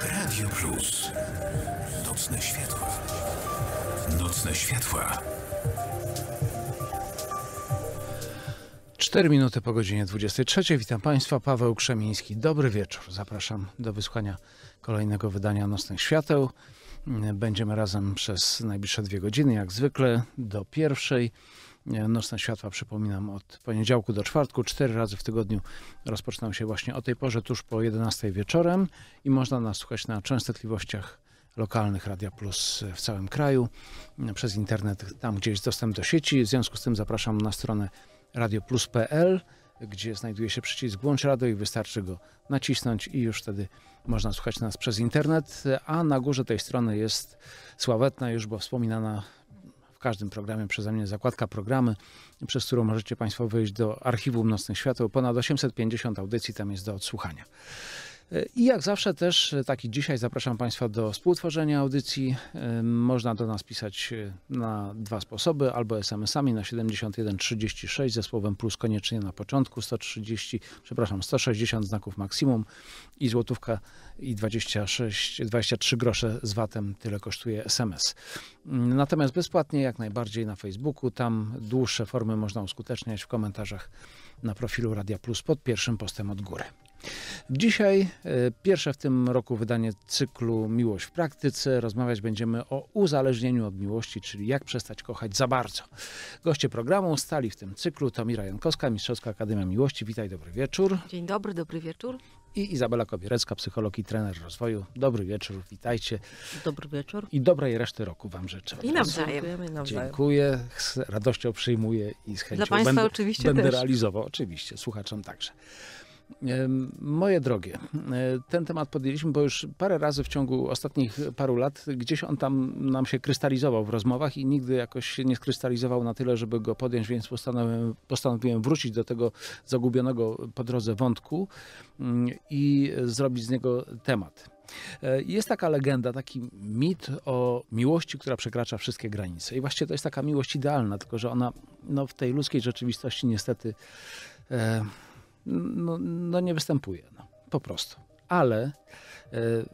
Radio Plus. Nocne światła. Nocne światła. Cztery minuty po godzinie 23. Witam Państwa, Paweł Krzemiński. Dobry wieczór. Zapraszam do wysłania kolejnego wydania Nocnych Świateł. Będziemy razem przez najbliższe dwie godziny, jak zwykle, do pierwszej. Nocne Światła, przypominam, od poniedziałku do czwartku, cztery razy w tygodniu rozpoczynał się właśnie o tej porze, tuż po 11 wieczorem i można nas słuchać na częstotliwościach lokalnych Radia Plus w całym kraju, przez internet, tam gdzie jest dostęp do sieci. W związku z tym zapraszam na stronę radioplus.pl, gdzie znajduje się przycisk Włącz Radio i wystarczy go nacisnąć i już wtedy można słuchać nas przez internet, a na górze tej strony jest sławetna już, bo wspominana każdym programie przeze mnie zakładka programy, przez którą możecie Państwo wyjść do archiwum Nocnych Świateł. Ponad 850 audycji tam jest do odsłuchania. I jak zawsze też e, taki dzisiaj zapraszam Państwa do współtworzenia audycji. E, można do nas pisać e, na dwa sposoby, albo SMS-ami na 7136 ze słowem plus koniecznie na początku 130, przepraszam, 160 znaków maksimum i złotówka i 26, 23 grosze z VAT-em tyle kosztuje SMS. Mm, natomiast bezpłatnie jak najbardziej na Facebooku, tam dłuższe formy można uskuteczniać w komentarzach na profilu Radia Plus pod pierwszym postem od góry. Dzisiaj e, pierwsze w tym roku wydanie cyklu Miłość w praktyce. Rozmawiać będziemy o uzależnieniu od miłości, czyli jak przestać kochać za bardzo. Goście programu stali w tym cyklu Tamira Jankowska, Mistrzowska Akademia Miłości. Witaj, dobry wieczór. Dzień dobry, dobry wieczór. I Izabela Kobierecka, psycholog i trener rozwoju. Dobry wieczór, witajcie. Dobry wieczór. I dobrej reszty roku Wam życzę. I nawzajem. Dziękuję, z radością przyjmuję i z chęcią Dla Państwa będę, oczywiście będę też. realizował. Oczywiście, słuchaczom także. E, moje drogie, e, ten temat podjęliśmy, bo już parę razy w ciągu ostatnich paru lat gdzieś on tam nam się krystalizował w rozmowach i nigdy jakoś się nie skrystalizował na tyle, żeby go podjąć, więc postanowiłem, postanowiłem wrócić do tego zagubionego po drodze wątku mm, i zrobić z niego temat. E, jest taka legenda, taki mit o miłości, która przekracza wszystkie granice. I właściwie to jest taka miłość idealna, tylko że ona no, w tej ludzkiej rzeczywistości niestety. E, no, no nie występuje. No, po prostu. Ale e,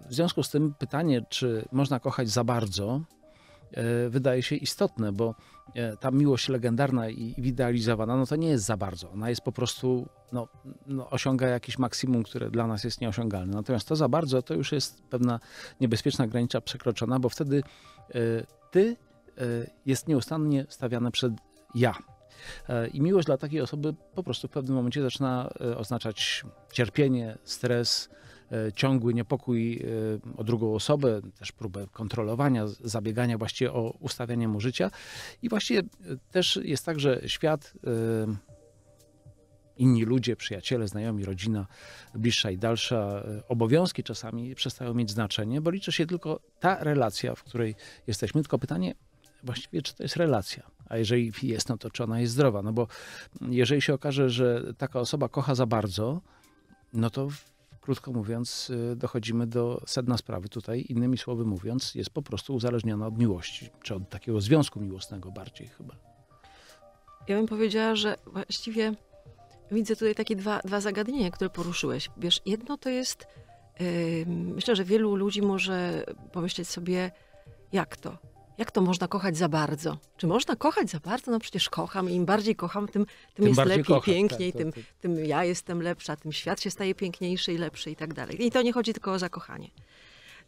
w związku z tym pytanie, czy można kochać za bardzo, e, wydaje się istotne, bo e, ta miłość legendarna i idealizowana, no to nie jest za bardzo. Ona jest po prostu, no, no, osiąga jakiś maksimum, które dla nas jest nieosiągalne. Natomiast to za bardzo to już jest pewna niebezpieczna granica przekroczona, bo wtedy ty jest nieustannie stawiane przed ja. E, I miłość dla takiej osoby po prostu w pewnym momencie zaczyna e, oznaczać cierpienie, stres, e, ciągły niepokój o drugą osobę, też próbę kontrolowania, zabiegania właściwie o ustawianie mu życia. I właściwie też jest tak, że świat, inni ludzie, przyjaciele, znajomi, rodzina, bliższa i dalsza, obowiązki czasami przestają mieć znaczenie, bo liczy się tylko ta relacja, w której jesteśmy. Tylko pytanie właściwie, czy to jest relacja? A jeżeli jest, no to czy ona jest zdrowa? No bo jeżeli się okaże, że taka osoba kocha za bardzo, no to krótko mówiąc, y, dochodzimy do sedna sprawy tutaj. Innymi słowy mówiąc, jest po prostu uzależniona od miłości, czy od takiego związku miłosnego bardziej chyba. Ja bym powiedziała, że właściwie widzę tutaj takie dwa, dwa zagadnienia, które poruszyłeś. Wiesz, jedno to jest, yy, myślę, że wielu ludzi może pomyśleć sobie, jak to? jak to można kochać za bardzo? Czy można kochać za bardzo? No przecież kocham i im bardziej kocham, tym, tym, tym jest lepiej, kocham, piękniej, tak, to, to... Tym, tak, tak. tym ja jestem lepsza, tym świat się staje piękniejszy i lepszy i tak dalej. I to nie chodzi tylko o zakochanie.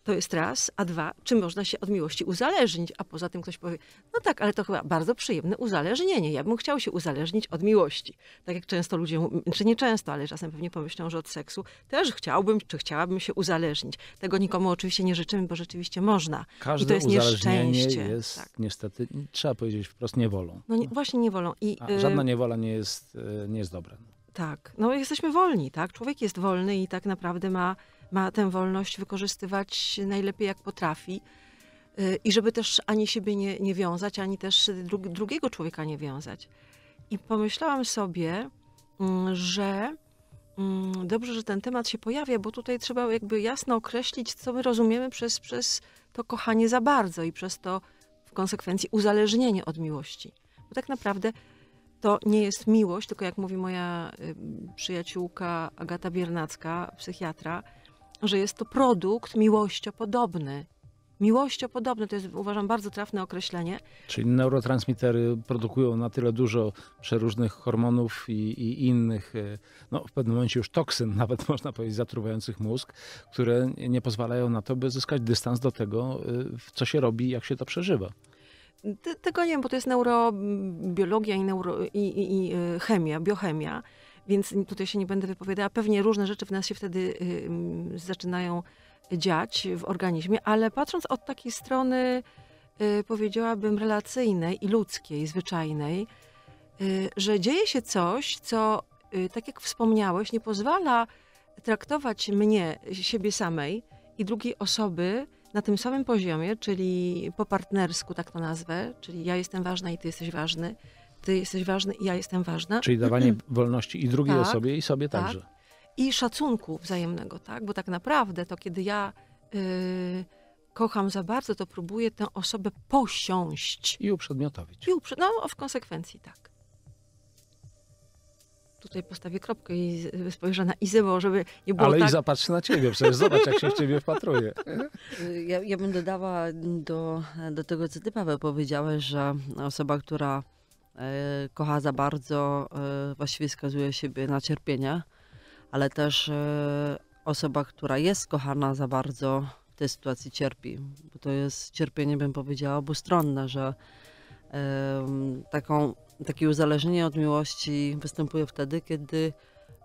To jest raz, a dwa, czy można się od miłości uzależnić? A poza tym ktoś powie, no tak, ale to chyba bardzo przyjemne uzależnienie. Ja bym chciał się uzależnić od miłości. Tak jak często ludzie, czy nie często, ale czasem pewnie pomyślą, że od seksu też chciałbym, czy chciałabym się uzależnić. Tego nikomu oczywiście nie życzymy, bo rzeczywiście można. Każde I to jest uzależnienie nieszczęście. jest tak. niestety, trzeba powiedzieć wprost, niewolą. No nie, właśnie niewolą. I, a, żadna y, niewola nie jest, y, nie jest dobra. Tak, no jesteśmy wolni, tak? Człowiek jest wolny i tak naprawdę ma ma tę wolność wykorzystywać najlepiej jak potrafi. Y, I żeby też ani siebie nie, nie wiązać, ani też drugiego człowieka nie wiązać. I pomyślałam sobie, mm, że mm, dobrze, że ten temat się pojawia, bo tutaj trzeba jakby jasno określić, co my rozumiemy przez, przez to kochanie za bardzo i przez to w konsekwencji uzależnienie od miłości. Bo tak naprawdę to nie jest miłość, tylko jak mówi moja y, przyjaciółka Agata Biernacka, psychiatra, że jest to produkt miłościopodobny. Miłościopodobny to jest, uważam, bardzo trafne określenie. Czyli neurotransmitery produkują na tyle dużo przeróżnych hormonów i, i innych, e, no w pewnym momencie już toksyn, nawet można powiedzieć, zatruwających mózg, które nie pozwalają na to, by zyskać dystans do tego, e, co się robi, jak się to przeżywa. Tego nie wiem, bo to jest neurobiologia i, neuro, i, i, i e, chemia, biochemia więc tutaj się nie będę wypowiadała. Pewnie różne rzeczy w nas się wtedy y, zaczynają dziać w organizmie, ale patrząc od takiej strony, y, powiedziałabym, relacyjnej i ludzkiej, zwyczajnej, y, że dzieje się coś, co, tak jak wspomniałeś, nie pozwala traktować mnie, siebie samej i drugiej osoby na tym samym poziomie, czyli po partnersku, tak to nazwę, czyli ja jestem ważna i ty jesteś ważny ty jesteś ważny i ja jestem ważna. Czyli dawanie wolności i drugiej tak, osobie i sobie tak. także. I szacunku wzajemnego, tak? Bo tak naprawdę to, kiedy ja y, kocham za bardzo, to próbuję tę osobę posiąść. I uprzedmiotowić. I uprze no, w konsekwencji tak. Tutaj postawię kropkę i y, spojrzę na Izę, bo żeby nie było Ale tak... Iza na ciebie, przecież zobacz, jak się w ciebie wpatruje. Ja, ja bym dodała do, do tego, co ty, Paweł, powiedziałeś, że osoba, która E, kocha za bardzo, e, właściwie skazuje siebie na cierpienie, ale też e, osoba, która jest kochana za bardzo, w tej sytuacji cierpi. Bo to jest cierpienie, bym powiedziała, obustronne, że taką, takie uzależnienie od miłości występuje wtedy, kiedy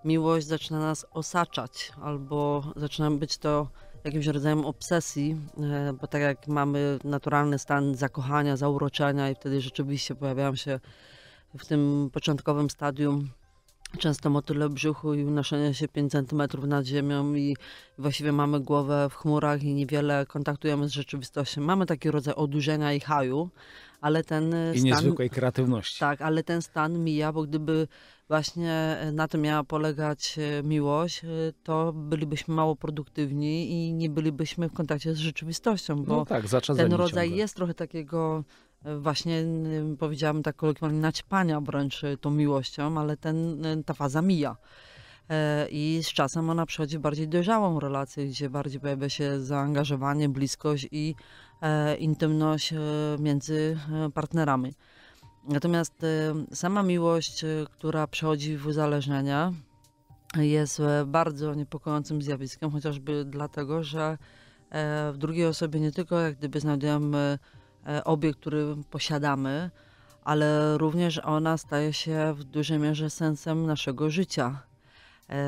miłość zaczyna nas osaczać albo zaczyna być to jakimś rodzajem obsesji, e, bo tak jak mamy naturalny stan zakochania, zauroczenia i wtedy rzeczywiście pojawiają się w tym początkowym stadium często motyle brzuchu i unoszenie się 5 cm nad ziemią i właściwie mamy głowę w chmurach i niewiele kontaktujemy z rzeczywistością. Mamy taki rodzaj odurzenia i haju, ale ten e, I stan... niezwykłej kreatywności. Tak, ale ten stan mija, bo gdyby właśnie e, na tym miała polegać e, miłość, to bylibyśmy mało produktywni i nie bylibyśmy w kontakcie z rzeczywistością, bo no tak, ten rodzaj ciągle. jest trochę takiego właśnie powiedziałabym tak kolokwialnie naćpania wręcz tą miłością, ale ten, ta faza mija. I z czasem ona przechodzi w bardziej dojrzałą relację, gdzie bardziej pojawia się zaangażowanie, bliskość i E, intymność e, między e, partnerami. Natomiast sama miłość, która przechodzi w uzależnienia, jest bardzo niepokojącym zjawiskiem, chociażby dlatego, że w drugiej osobie nie tylko jak gdyby znajdujemy obiekt, który posiadamy, ale również ona staje się w dużej mierze sensem naszego życia. E,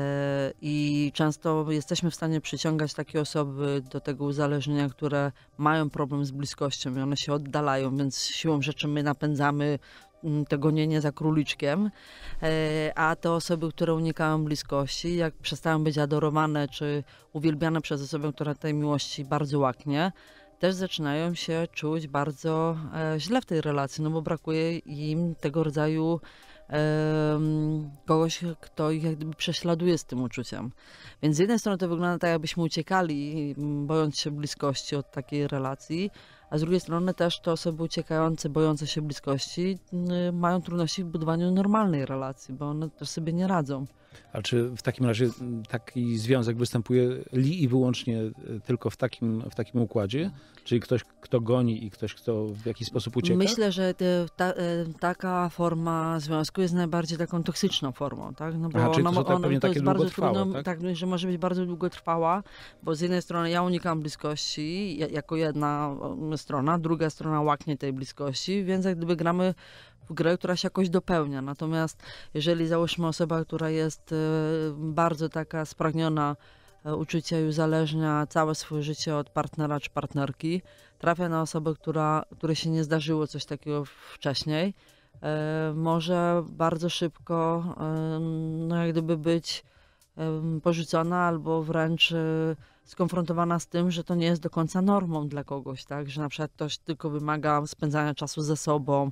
I często jesteśmy w stanie przyciągać takie osoby do tego uzależnienia, które mają problem z bliskością i one się oddalają, więc siłą rzeczy my napędzamy mm, to gonienie za króliczkiem, e, a te osoby, które unikają bliskości, jak przestają być adorowane czy uwielbiane przez osobę, która tej miłości bardzo łaknie, też zaczynają się czuć bardzo e, źle w tej relacji, no bo brakuje im tego rodzaju kogoś, kto ich jak gdyby prześladuje z tym uczuciem. Więc z jednej strony to wygląda tak, jakbyśmy uciekali, bojąc się bliskości od takiej relacji, a z drugiej strony też te osoby uciekające, bojące się bliskości y, mają trudności w budowaniu normalnej relacji, bo one też sobie nie radzą. A czy w takim razie taki związek występuje li i wyłącznie e, tylko w takim, w takim układzie? Czyli ktoś, kto goni i ktoś, kto w jakiś sposób ucieka? Myślę, że e, ta, e, taka forma związku jest najbardziej taką toksyczną formą, tak? No bo Aha, czyli ona, to, ona, tak ona, to jest bardzo trudno, tak? tak? że może być bardzo długotrwała, bo z jednej strony ja unikam bliskości jako jedna strona, druga strona łaknie tej bliskości, więc jak gdyby gramy w grę, która się jakoś dopełnia. Natomiast jeżeli załóżmy osoba, która jest e, bardzo taka spragniona e, uczucia i uzależnia całe swoje życie od partnera czy partnerki, trafia na osobę, która, której się nie zdarzyło coś takiego wcześniej, e, może bardzo szybko no jak gdyby być porzucona albo wręcz skonfrontowana z tym, że to nie jest do końca normą dla kogoś, tak? Że na przykład ktoś tylko wymaga spędzania czasu ze sobą,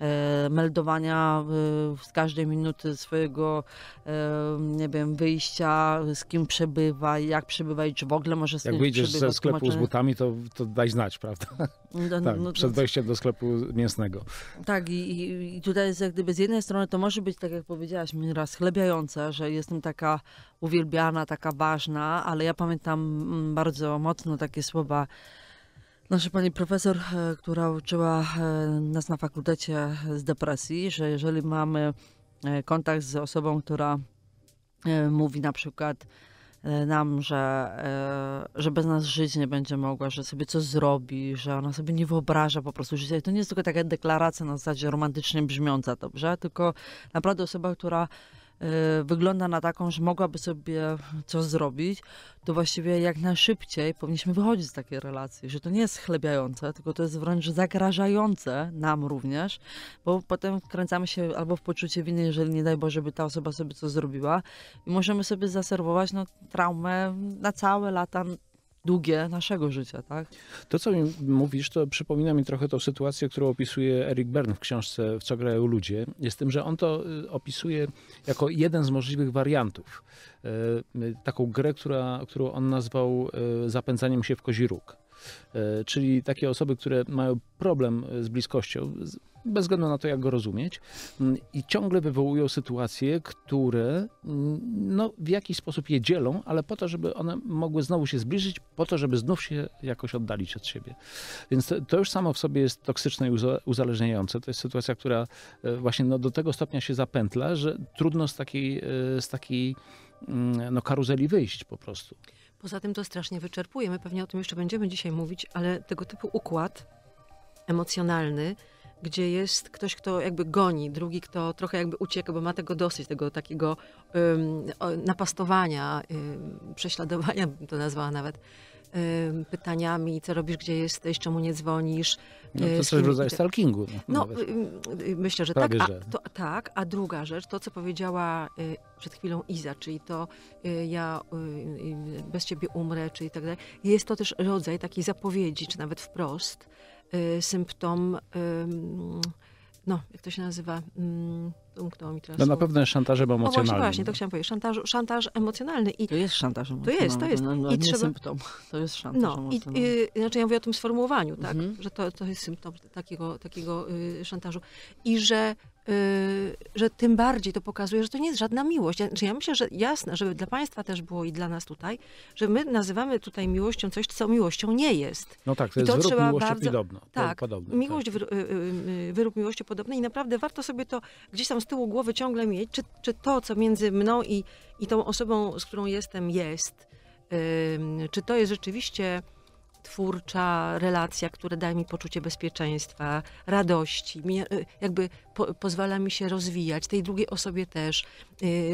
e, meldowania e, z każdej minuty swojego, e, nie wiem, wyjścia, z kim przebywa, jak przebywa i czy w ogóle może z Jak wyjdziesz ze sklepu z butami, to, to daj znać, prawda? No, no tak, no, przed no. wejściem do sklepu mięsnego. Tak i, i tutaj jest jak gdyby z jednej strony to może być, tak jak powiedziałaś mi raz, chlebiające, że jestem taka uwielbiana, taka ważna, ale ja pamiętam mm, bardzo mocno takie słowa Nasza pani profesor, e, która uczyła e, nas na fakultecie z depresji, że jeżeli mamy e, kontakt z osobą, która mówi na przykład nam, że, że bez nas żyć nie będzie mogła, że sobie co zrobi, że ona sobie nie wyobraża po prostu życia. I to nie jest tylko taka deklaracja na zasadzie romantycznie brzmiąca, dobrze? Tylko naprawdę osoba, która Y, wygląda na taką, że mogłaby sobie coś zrobić, to właściwie jak najszybciej powinniśmy wychodzić z takiej relacji, że to nie jest chlebiające, tylko to jest wręcz zagrażające nam również, bo potem wkręcamy się albo w poczucie winy, jeżeli nie daj Boże, by ta osoba sobie coś zrobiła i możemy sobie zaserwować no, traumę na całe lata długie naszego życia, tak? To, co mi mówisz, to przypomina mi trochę tą sytuację, którą opisuje Eric Bern w książce W co grają ludzie. Jest tym, że on to y, opisuje jako jeden z możliwych wariantów. Y, y, taką grę, która, którą on nazwał zapędzaniem się w kozi róg. Czyli takie osoby, które mają problem z bliskością, bez względu na to, jak go rozumieć, mm, i ciągle wywołują sytuacje, które mm, no, w jakiś sposób je dzielą, ale po to, żeby one mogły znowu się zbliżyć, po to, żeby znów się jakoś oddalić od siebie. Więc to, to już samo w sobie jest toksyczne i uzależniające. To jest sytuacja, która e, właśnie no, do tego stopnia się zapętla, że trudno z takiej, e, z takiej mm, no, karuzeli wyjść po prostu. Poza tym to strasznie wyczerpuje. My pewnie o tym jeszcze będziemy dzisiaj mówić, ale tego typu układ emocjonalny gdzie jest ktoś, kto jakby goni, drugi, kto trochę jakby ucieka, bo ma tego dosyć, tego takiego napastowania, prześladowania, bym to nazwała nawet, ym, pytaniami, co robisz, gdzie jesteś, czemu nie dzwonisz. No y, to coś w rodzaju stalkingu. No, no y, y, myślę, że Prawie tak. Że. A, to, tak, a druga rzecz, to co powiedziała przed chwilą Iza, czyli to ja bez ciebie umrę, czyli tak dalej, jest to też rodzaj takiej zapowiedzi, czy nawet wprost, Y, symptom, no jak to się nazywa, umknęło mi teraz. No na pewno szantażem emocjonalnym. No właśnie, to chciałam powiedzieć. Szantaż, szantaż emocjonalny. I to jest szantaż emocjonalny. To jest, to jest. No, no, I trzeba... symptom. To jest szantaż no, emocjonalny. I, znaczy ja mówię o tym sformułowaniu, tak? Mhm. Że to, to jest symptom takiego, takiego y, szantażu. I że Y, że tym bardziej to pokazuje, że to nie jest żadna miłość. Ja, ja myślę, że jasne, żeby dla Państwa też było i dla nas tutaj, że my nazywamy tutaj miłością coś, co miłością nie jest. No tak, to jest I to wyrób trzeba miłości bardzo, podobno, tak, tak, Miłość, tak. wyrób miłości podobny i naprawdę warto sobie to gdzieś tam z tyłu głowy ciągle mieć, czy, czy to, co między mną i, i tą osobą, z którą jestem, jest. Czy to jest rzeczywiście twórcza relacja, która daje mi poczucie bezpieczeństwa, radości, e, jakby po, pozwala mi się rozwijać, tej drugiej osobie też.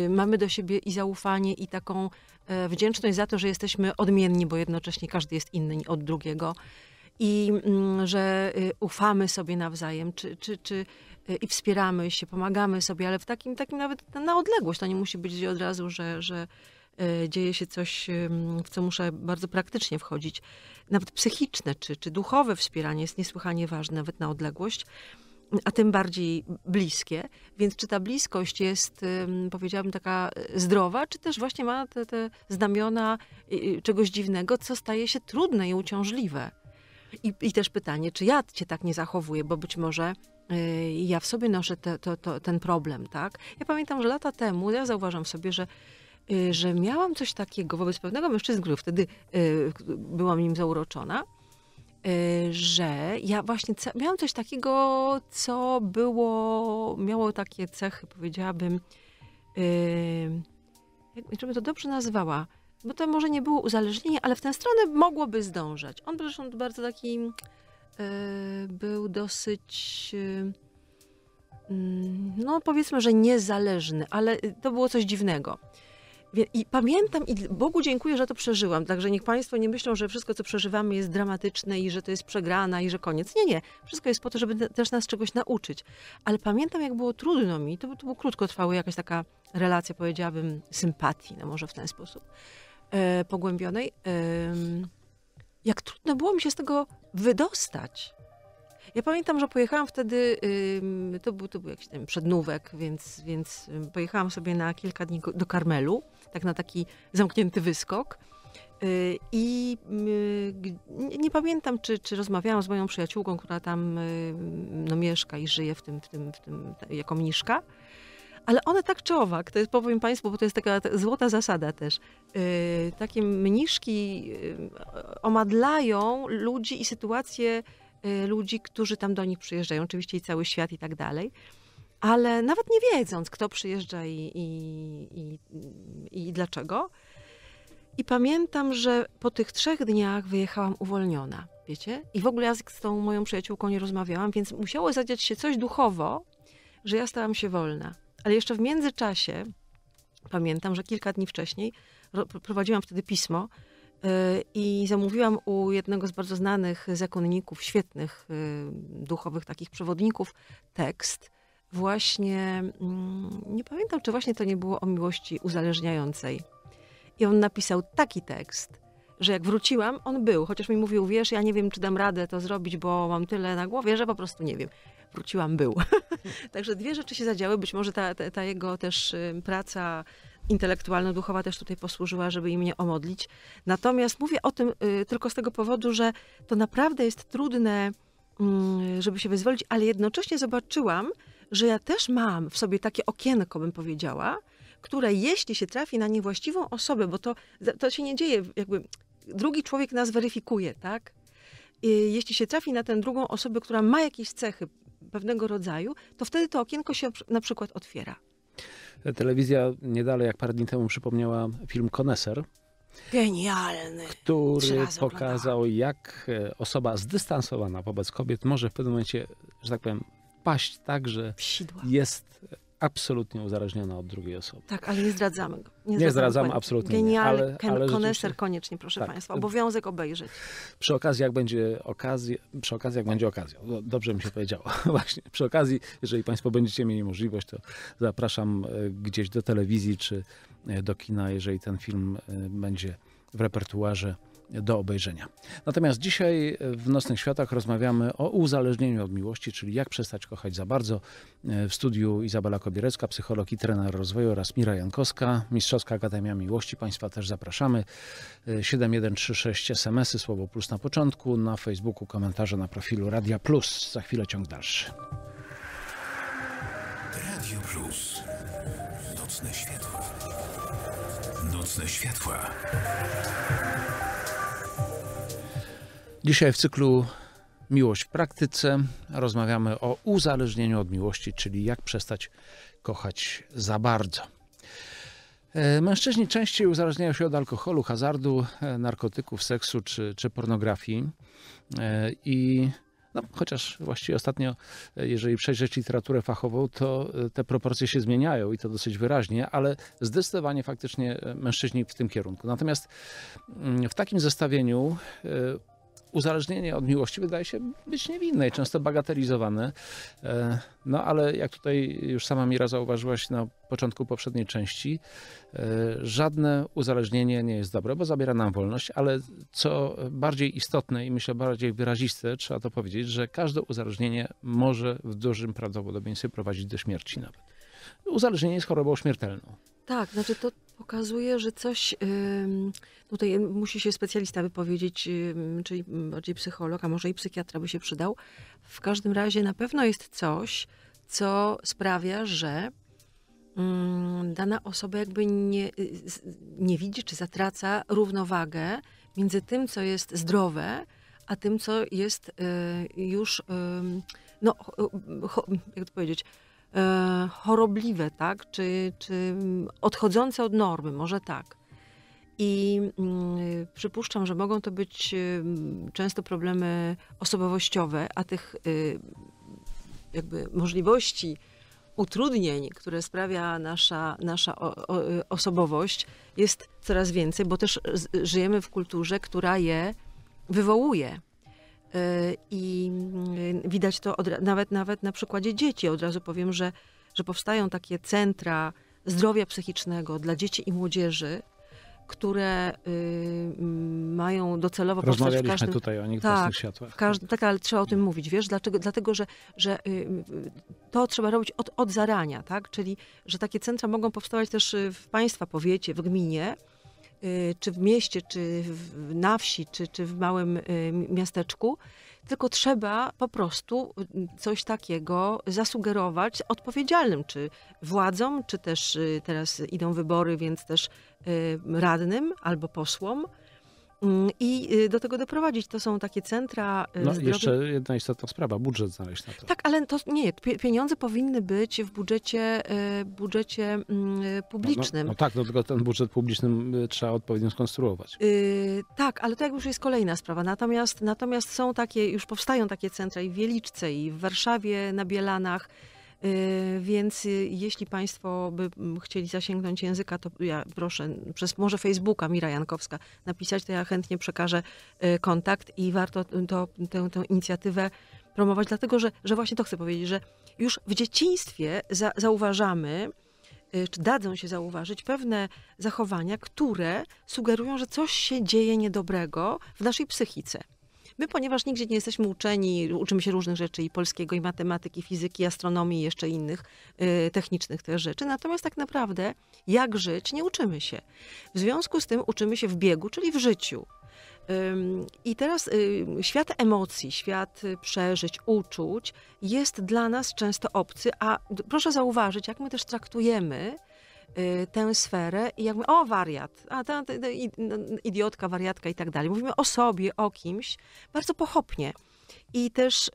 Yy, mamy do siebie i zaufanie, i taką e, wdzięczność za to, że jesteśmy odmienni, bo jednocześnie każdy jest inny od drugiego. I mm, że y, ufamy sobie nawzajem, czy, czy, czy y, i wspieramy się, pomagamy sobie, ale w takim, takim nawet na odległość. To nie musi być od razu, że, że E, dzieje się coś, w co muszę bardzo praktycznie wchodzić. Nawet psychiczne czy, czy duchowe wspieranie jest niesłychanie ważne, nawet na odległość, a tym bardziej bliskie. Więc czy ta bliskość jest, powiedziałabym, taka e, zdrowa, czy też właśnie ma te, te znamiona e, czegoś dziwnego, co staje się trudne i uciążliwe? I, I, też pytanie, czy ja cię tak nie zachowuję, bo być może ja w sobie noszę te, to, to, ten problem, tak? Ja pamiętam, że lata temu ja zauważam sobie, że Y, że miałam coś takiego wobec pewnego mężczyzny, który wtedy y, byłam nim zauroczona, y, że ja właśnie miałam coś takiego, co było, miało takie cechy, powiedziałabym, jakbym to dobrze nazwała, bo to może nie było uzależnienie, ale w tę stronę mogłoby zdążać. On był zresztą bardzo taki, był dosyć mm, no powiedzmy, że niezależny, ale to było coś dziwnego. I pamiętam i Bogu dziękuję, że to przeżyłam. Także niech Państwo nie myślą, że wszystko, co przeżywamy, jest dramatyczne i że to jest przegrana i że koniec. Nie, nie. Wszystko jest po to, żeby też nas czegoś nauczyć. Ale pamiętam, jak było trudno mi, to, to było krótkotrwała jakaś taka relacja, powiedziałabym, sympatii, no może w ten sposób, e, pogłębionej. E, jak trudno było mi się z tego wydostać. Ja pamiętam, że pojechałam wtedy, to był, to był jakiś tam przednówek, więc, więc pojechałam sobie na kilka dni do Karmelu tak na taki zamknięty wyskok. Y, I y, nie pamiętam, czy, czy rozmawiałam z moją przyjaciółką, która tam y, no, mieszka i żyje w tym, w tym, w tym jako mniszka. Ale one tak czy owak, to jest, powiem Państwu, bo to jest taka złota zasada też. Yy, takie mniszki omadlają ludzi i sytuacje ludzi, którzy tam do nich przyjeżdżają, oczywiście i cały świat i tak dalej ale nawet nie wiedząc, kto przyjeżdża i, i, i, i dlaczego. I pamiętam, że po tych trzech dniach wyjechałam uwolniona, wiecie? I w ogóle ja z tą moją przyjaciółką nie rozmawiałam, więc musiało zadziać się coś duchowo, że ja stałam się wolna. Ale jeszcze w międzyczasie, pamiętam, że kilka dni wcześniej prowadziłam wtedy pismo y, i zamówiłam u jednego z bardzo znanych zakonników, świetnych y, duchowych takich przewodników, tekst właśnie, mm, nie pamiętam, czy właśnie to nie było o miłości uzależniającej. I on napisał taki tekst, że jak wróciłam, on był, chociaż mi mówił, wiesz, ja nie wiem, czy dam radę to zrobić, bo mam tyle na głowie, że po prostu nie wiem. Wróciłam, był. Także dwie rzeczy się zadziały. Być może ta, ta, ta jego też y, praca intelektualno-duchowa też tutaj posłużyła, żeby im mnie omodlić. Natomiast mówię o tym y, tylko z tego powodu, że to naprawdę jest trudne, y, żeby się wyzwolić, ale jednocześnie zobaczyłam, że ja też mam w sobie takie okienko, bym powiedziała, które jeśli się trafi na niewłaściwą osobę, bo to, to się nie dzieje, jakby drugi człowiek nas weryfikuje, tak? I jeśli się trafi na tę drugą osobę, która ma jakieś cechy pewnego rodzaju, to wtedy to okienko się na przykład otwiera. Telewizja niedalej, jak parę dni temu przypomniała film Koneser, Genialny. Który pokazał, jak e, osoba zdystansowana wobec kobiet może w pewnym momencie, że tak powiem, paść tak, że jest absolutnie uzależniona od drugiej osoby. Tak, ale nie zdradzamy go. Nie, nie zdradzamy absolutnie. Genialny ale, koneser koniecznie, proszę tak. Państwa. Obowiązek obejrzeć. Przy okazji, jak będzie okazja, przy okazji, jak będzie okazja. No, dobrze mi się powiedziało. Właśnie. Przy okazji, jeżeli Państwo będziecie mieli możliwość, to zapraszam e, gdzieś do telewizji czy e, do kina, jeżeli ten film e, będzie w repertuarze do obejrzenia. Natomiast dzisiaj w Nocnych Światach rozmawiamy o uzależnieniu od miłości, czyli jak przestać kochać za bardzo. W studiu Izabela Kobierecka, psycholog i trener rozwoju oraz Mira Jankowska, Mistrzowska Akademia Miłości. Państwa też zapraszamy. 7136 SMSy, słowo plus na początku, na Facebooku komentarze na profilu Radia Plus. Za chwilę ciąg dalszy. Radio Plus. Nocne światła. Nocne światła. Dzisiaj w cyklu Miłość w praktyce rozmawiamy o uzależnieniu od miłości, czyli jak przestać kochać za bardzo. E, mężczyźni częściej uzależniają się od alkoholu, hazardu, e, narkotyków, seksu czy, czy pornografii. E, I no, chociaż właściwie ostatnio, jeżeli przejrzeć literaturę fachową, to te proporcje się zmieniają i to dosyć wyraźnie, ale zdecydowanie faktycznie mężczyźni w tym kierunku. Natomiast mm, w takim zestawieniu uzależnienie od miłości wydaje się być niewinne i często bagatelizowane. E, no ale jak tutaj już sama Mira zauważyłaś na początku poprzedniej części, e, żadne uzależnienie nie jest dobre, bo zabiera nam wolność, ale co bardziej istotne i myślę bardziej wyraziste, trzeba to powiedzieć, że każde uzależnienie może w dużym prawdopodobieństwie prowadzić do śmierci nawet. Uzależnienie jest chorobą śmiertelną. Tak, znaczy to, pokazuje, że coś, tutaj musi się specjalista wypowiedzieć, czyli bardziej psycholog, a może i psychiatra by się przydał. W każdym razie na pewno jest coś, co sprawia, że dana osoba jakby nie, y, nie widzi czy zatraca równowagę między tym, co jest zdrowe, a tym, co jest y, już, no, jak to powiedzieć, e, chorobliwe, tak? Czy, czy odchodzące od normy, może tak. I mm, przypuszczam, że mogą to być y, często problemy osobowościowe, a tych y, jakby możliwości utrudnień, które sprawia nasza, nasza o, o, osobowość, jest coraz więcej, bo też żyjemy w kulturze, która je wywołuje. Y, I y, widać to od, nawet, nawet na przykładzie dzieci. Od razu powiem, że, że powstają takie centra zdrowia psychicznego dla dzieci i młodzieży, które y, mają docelowo powstać w każdym... tutaj o nich tak, światłach. Każdy, tak, ale trzeba o tym mm. mówić, wiesz, dlaczego, dlatego, że, że y, y, to trzeba robić od, od zarania, tak, czyli, że takie centra mogą powstawać też w państwa powiecie, w gminie, Y, czy w mieście, czy na wsi, czy, czy w małym y, miasteczku, tylko trzeba po prostu y, coś takiego zasugerować odpowiedzialnym, czy władzom, czy też teraz idą wybory, więc też radnym albo posłom. Mm, i y, do tego doprowadzić. To są takie centra. Y, no zdrowia... jeszcze jedna istotna sprawa, budżet znaleźć na to. Tak, ale to nie, pieniądze powinny być w budżecie, y, budżecie publicznym. Mm, no, no, no tak, no tylko ten budżet publiczny mm, trzeba odpowiednio skonstruować. Yy, tak, ale to jak już jest kolejna sprawa. Natomiast, natomiast są takie, już powstają takie centra i w Wieliczce, i w Warszawie, na Bielanach. Y, więc y, jeśli Państwo by chcieli zasięgnąć języka, to ja proszę przez może Facebooka Mira Jankowska napisać, to ja chętnie przekażę y, kontakt i warto to, tę, tę inicjatywę promować, dlatego że, że właśnie to chcę powiedzieć, że już w dzieciństwie za, zauważamy, czy dadzą się zauważyć pewne zachowania, które sugerują, że coś się dzieje niedobrego w naszej psychice. My, ponieważ nigdzie nie jesteśmy uczeni, uczymy się różnych rzeczy i polskiego, i matematyki, fizyki, astronomii, i jeszcze innych y, technicznych też rzeczy. Natomiast tak naprawdę, jak żyć, nie uczymy się. W związku z tym uczymy się w biegu, czyli w życiu. I teraz y, świat emocji, świat y, przeżyć, uczuć jest dla nas często obcy, a proszę zauważyć, jak my też traktujemy Y, tę sferę i jakby, o wariat, a ta, ta, ta no, idiotka, wariatka i tak dalej. Mówimy o sobie, o kimś, bardzo pochopnie. I też,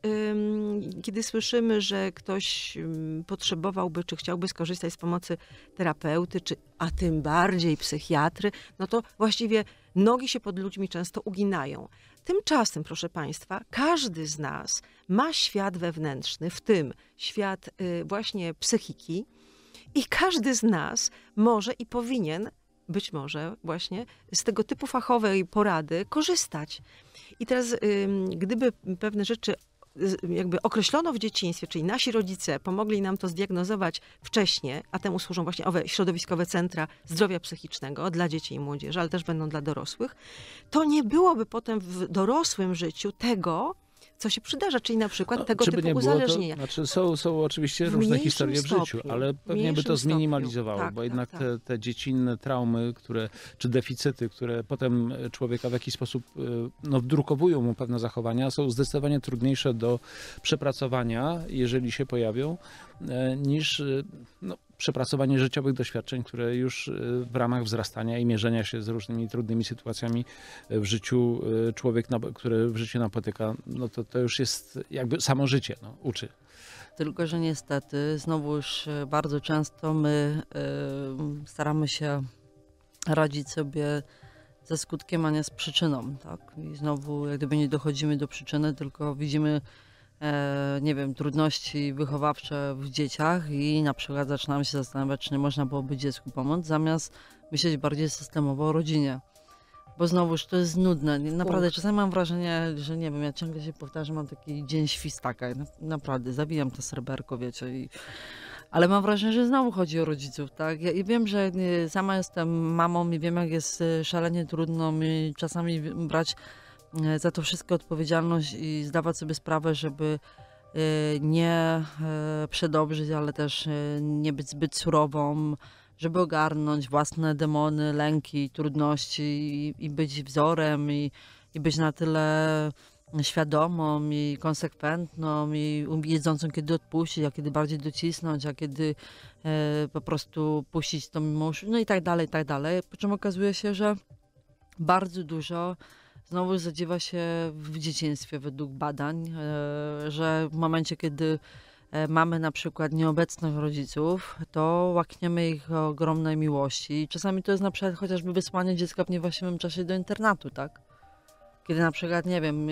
kiedy słyszymy, że ktoś potrzebowałby, czy chciałby skorzystać z pomocy terapeuty, czy, a tym bardziej psychiatry, no to właściwie nogi się pod ludźmi często uginają. Tymczasem, proszę Państwa, każdy z nas ma świat wewnętrzny, w tym świat y, właśnie psychiki, i każdy z nas może i powinien, być może właśnie, z tego typu fachowej porady korzystać. I teraz, gdyby pewne rzeczy jakby określono w dzieciństwie, czyli nasi rodzice pomogli nam to zdiagnozować wcześniej, a temu służą właśnie owe środowiskowe centra zdrowia psychicznego dla dzieci i młodzieży, ale też będą dla dorosłych, to nie byłoby potem w dorosłym życiu tego, co się przydarza, czyli na przykład no, tego typu uzależnienia. Było, to, znaczy są, są oczywiście różne historie w życiu, ale pewnie by to zminimalizowało, tak, bo tak, jednak tak. Te, te dziecinne traumy, które, czy deficyty, które potem e, człowieka w jakiś sposób e, no, wdrukowują mu pewne zachowania, są zdecydowanie trudniejsze do przepracowania, jeżeli się pojawią, E, niż e, no, przepracowanie życiowych doświadczeń, które już e, w ramach wzrastania i mierzenia się z różnymi trudnymi sytuacjami w życiu człowiek, który w życiu napotyka, no to, to już jest jakby samo życie, no, uczy. Tylko, że niestety znowuż bardzo często my y, staramy się radzić sobie ze skutkiem, a nie z przyczyną. Tak? I znowu jak gdyby nie dochodzimy do przyczyny, tylko widzimy E, nie wiem, trudności wychowawcze w dzieciach i na przykład zaczynam się zastanawiać, czy nie można byłoby dziecku pomóc, zamiast myśleć bardziej systemowo o rodzinie. Bo znowuż to jest nudne. Naprawdę, czasami mam wrażenie, że nie wiem, ja ciągle się powtarzam, mam taki dzień świstaka. Naprawdę, zabijam to serberko, wiecie. I... Ale mam wrażenie, że znowu chodzi o rodziców, tak? Ja i wiem, że e, sama jestem mamą i wiem, jak jest e, szalenie trudno mi czasami brać E, za to wszystko odpowiedzialność i zdawać sobie sprawę, żeby e, nie e, przedobrzyć, ale też nie być zbyt surową, żeby ogarnąć własne demony, lęki, trudności i, i być wzorem i, i być na tyle świadomą i konsekwentną i wiedzącą kiedy odpuścić, a kiedy bardziej docisnąć, a kiedy e, po prostu puścić to mimo no i tak dalej, i tak dalej. Po czym okazuje się, że bardzo dużo znowu zadziewa się w dzieciństwie według badań, e, że w momencie, kiedy e, mamy na przykład nieobecnych rodziców, to łakniemy ich ogromnej miłości. Czasami to jest na przykład chociażby wysłanie dziecka w niewłaściwym czasie do internatu, tak? Kiedy na przykład, nie wiem,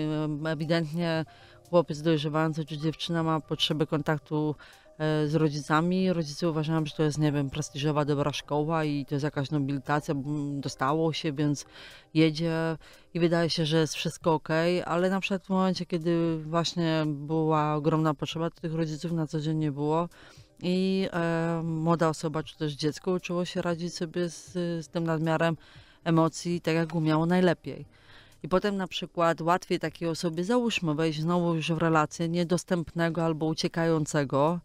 ewidentnie chłopiec dojrzewający czy dziewczyna ma potrzebę kontaktu E, z rodzicami. Rodzice uważają, że to jest, nie wiem, prestiżowa, dobra szkoła i to jest jakaś nobilitacja, dostało się, więc jedzie i wydaje się, że jest wszystko ok, ale na przykład w momencie, kiedy właśnie była ogromna potrzeba, to tych rodziców na co dzień nie było i e, młoda osoba, czy też dziecko uczyło się radzić sobie z, z tym nadmiarem emocji tak, jak umiało najlepiej. I potem na przykład łatwiej takiej osobie, załóżmy, wejść znowu już w relację niedostępnego albo uciekającego,